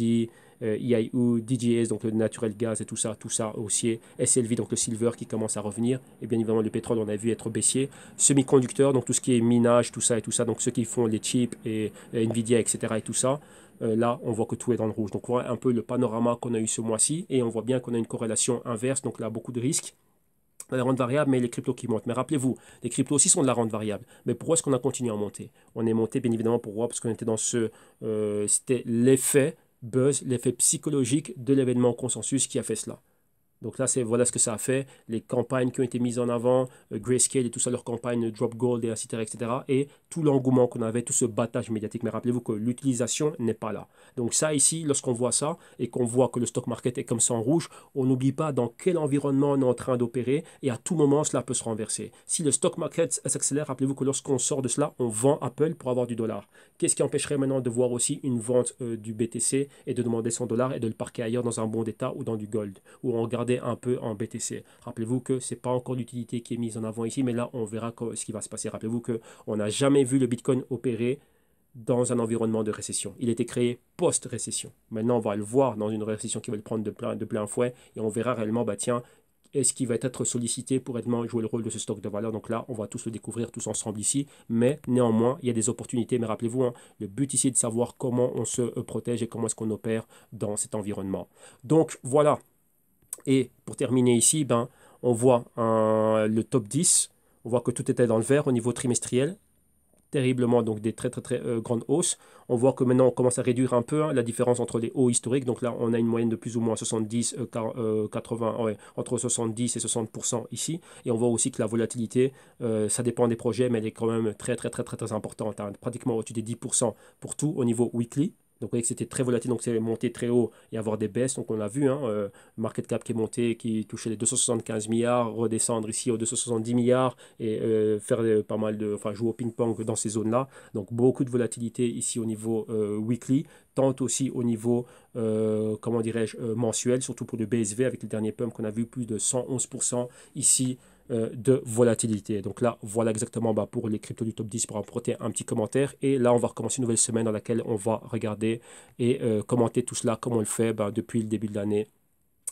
EIU, euh, e DGS, donc le naturel gaz et tout ça, tout ça haussier, SLV, donc le silver qui commence à revenir, et bien évidemment le pétrole, on a vu être baissier, semi-conducteurs, donc tout ce qui est minage, tout ça et tout ça, donc ceux qui font les chips et, Nvidia, etc. et tout ça, euh, là on voit que tout est dans le rouge. Donc on voit un peu le panorama qu'on a eu ce mois-ci, et on voit bien qu'on a une corrélation inverse, donc là beaucoup de risques la rente variable, mais les cryptos qui montent. Mais rappelez-vous, les cryptos aussi sont de la rente variable. Mais pourquoi est-ce qu'on a continué à monter On est monté, bien évidemment, pourquoi Parce qu'on était dans ce... Euh, c'était l'effet buzz, l'effet psychologique de l'événement consensus qui a fait cela. Donc là, c'est voilà ce que ça a fait, les campagnes qui ont été mises en avant, euh, Grayscale et tout ça, leurs campagnes Drop Gold, et etc., etc. Et tout l'engouement qu'on avait, tout ce battage médiatique. Mais rappelez-vous que l'utilisation n'est pas là. Donc ça, ici, lorsqu'on voit ça et qu'on voit que le stock market est comme ça en rouge, on n'oublie pas dans quel environnement on est en train d'opérer et à tout moment, cela peut se renverser. Si le stock market s'accélère, rappelez-vous que lorsqu'on sort de cela, on vend Apple pour avoir du dollar. Qu'est-ce qui empêcherait maintenant de voir aussi une vente euh, du BTC et de demander son dollar et de le parquer ailleurs dans un bon d'état ou dans du gold ou en un peu en BTC. Rappelez-vous que c'est pas encore l'utilité qui est mise en avant ici, mais là, on verra ce qui va se passer. Rappelez-vous que on n'a jamais vu le Bitcoin opérer dans un environnement de récession. Il était créé post-récession. Maintenant, on va le voir dans une récession qui va le prendre de plein, de plein fouet et on verra réellement, bah tiens, est-ce qu'il va être sollicité pour être jouer le rôle de ce stock de valeur Donc là, on va tous le découvrir tous ensemble ici. Mais néanmoins, il y a des opportunités. Mais rappelez-vous, hein, le but ici de savoir comment on se euh, protège et comment est-ce qu'on opère dans cet environnement. Donc voilà, et pour terminer ici, ben, on voit le top 10. On voit que tout était dans le vert au niveau trimestriel. Terriblement, donc des très très très euh, grandes hausses. On voit que maintenant on commence à réduire un peu hein, la différence entre les hauts historiques. Donc là, on a une moyenne de plus ou moins 70, 80, euh, euh, entre 70 et 60% ici. Et on voit aussi que la volatilité, ça dépend des projets, mais elle est quand même très très très très, très importante. Hein. pratiquement au-dessus des 10% pour tout au niveau weekly. Donc, vous voyez que c'était très volatile, donc c'est monté très haut et avoir des baisses. Donc, on l'a vu, hein, euh, market cap qui est monté, qui touchait les 275 milliards, redescendre ici aux 270 milliards et euh, faire euh, pas mal de. Enfin, jouer au ping-pong dans ces zones-là. Donc, beaucoup de volatilité ici au niveau weekly, tant aussi au niveau, comment dirais-je, mensuel, surtout pour le BSV avec le dernier pump qu'on a vu, plus de 111% ici. Euh, de volatilité. Donc là, voilà exactement bah, pour les cryptos du top 10 pour apporter un petit commentaire. Et là, on va recommencer une nouvelle semaine dans laquelle on va regarder et euh, commenter tout cela comme on le fait bah, depuis le début de l'année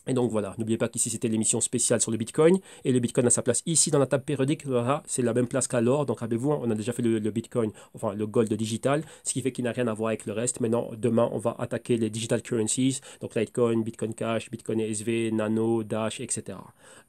et donc voilà, n'oubliez pas qu'ici c'était l'émission spéciale sur le Bitcoin et le Bitcoin a sa place ici dans la table périodique. c'est la même place qu'à l'or. Donc avez vous on a déjà fait le, le, Bitcoin, enfin le gold digital, ce qui fait qu'il n'a rien à voir avec le reste. Maintenant, demain, on va attaquer les digital currencies, donc Litecoin, Bitcoin Cash, Bitcoin SV, Nano, Dash, etc.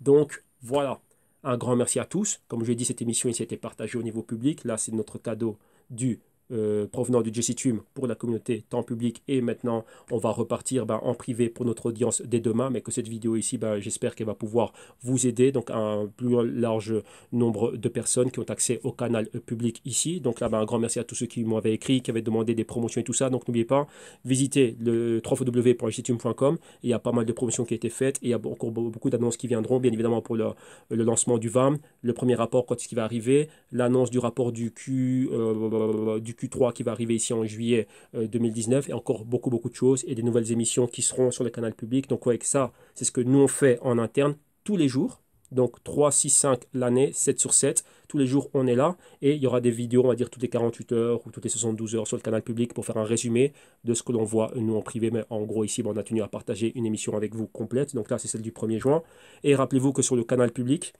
Donc voilà. Un grand merci à tous. Comme je l'ai dit, cette émission a été partagée au niveau public. Là, c'est notre cadeau du euh, provenant du Jessitum pour la communauté temps public et maintenant on va repartir ben, en privé pour notre audience dès demain mais que cette vidéo ici ben, j'espère qu'elle va pouvoir vous aider donc un plus large nombre de personnes qui ont accès au canal public ici donc là ben, un grand merci à tous ceux qui m'avaient écrit qui avaient demandé des promotions et tout ça donc n'oubliez pas visitez le www.jessitum.com il y a pas mal de promotions qui ont été faites et il y a encore beaucoup d'annonces qui viendront bien évidemment pour le, lancement du VAM le premier rapport quand est ce qu'il va arriver l'annonce du rapport du Q euh, du Q3 qui va arriver ici en juillet 2019 euh, et encore beaucoup beaucoup de choses et des nouvelles émissions qui seront sur le canal public. Donc avec ça, c'est ce que nous on fait en interne tous les jours. Donc 3, 6, 5 l'année, 7 sur 7. Tous les jours, on est là. Et il y aura des vidéos, on va dire, toutes les 48 heures ou toutes les 72 heures sur le canal public pour faire un résumé de ce que l'on voit, nous, en privé. Mais en gros, ici, ben, on a tenu à partager une émission avec vous complète. Donc là, c'est celle du 1er juin. Et rappelez-vous que sur le canal public,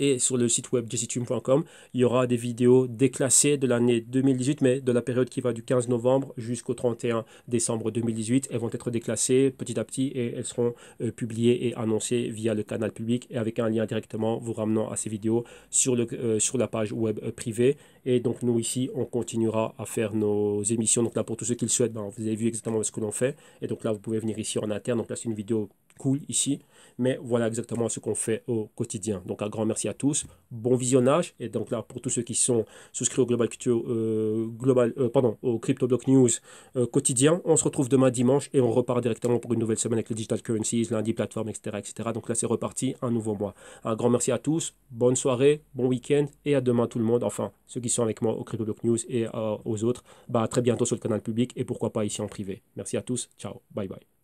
et sur le site web jessitume.com. Il y aura des vidéos déclassées de l'année 2018, mais de la période qui va du 15 novembre jusqu'au 31 décembre 2018. Elles vont être déclassées petit à petit et elles seront euh, publiées et annoncées via le canal public et avec un lien directement vous ramenant à ces vidéos sur, le, euh, sur la page web euh, privée. Et donc nous ici, on continuera à faire nos émissions. Donc là, pour tous ceux qui le souhaitent, ben, vous avez vu exactement ce que l'on fait. Et donc là, vous pouvez venir ici en interne. Donc là, c'est une vidéo cool ici, mais voilà exactement ce qu'on fait au quotidien. Donc un grand merci à tous, bon visionnage, et donc là pour tous ceux qui sont souscrits au Global, euh, Global euh, pardon, au Crypto Block News euh, quotidien, on se retrouve demain dimanche et on repart directement pour une nouvelle semaine avec les digital currencies, lundi plateforme, etc. etc. Donc là c'est reparti, un nouveau mois. Un grand merci à tous, bonne soirée, bon week-end et à demain tout le monde, enfin ceux qui sont avec moi au Crypto Block News et aux autres, bah, très bientôt sur le canal public et pourquoi pas ici en privé. Merci à tous, ciao, bye bye.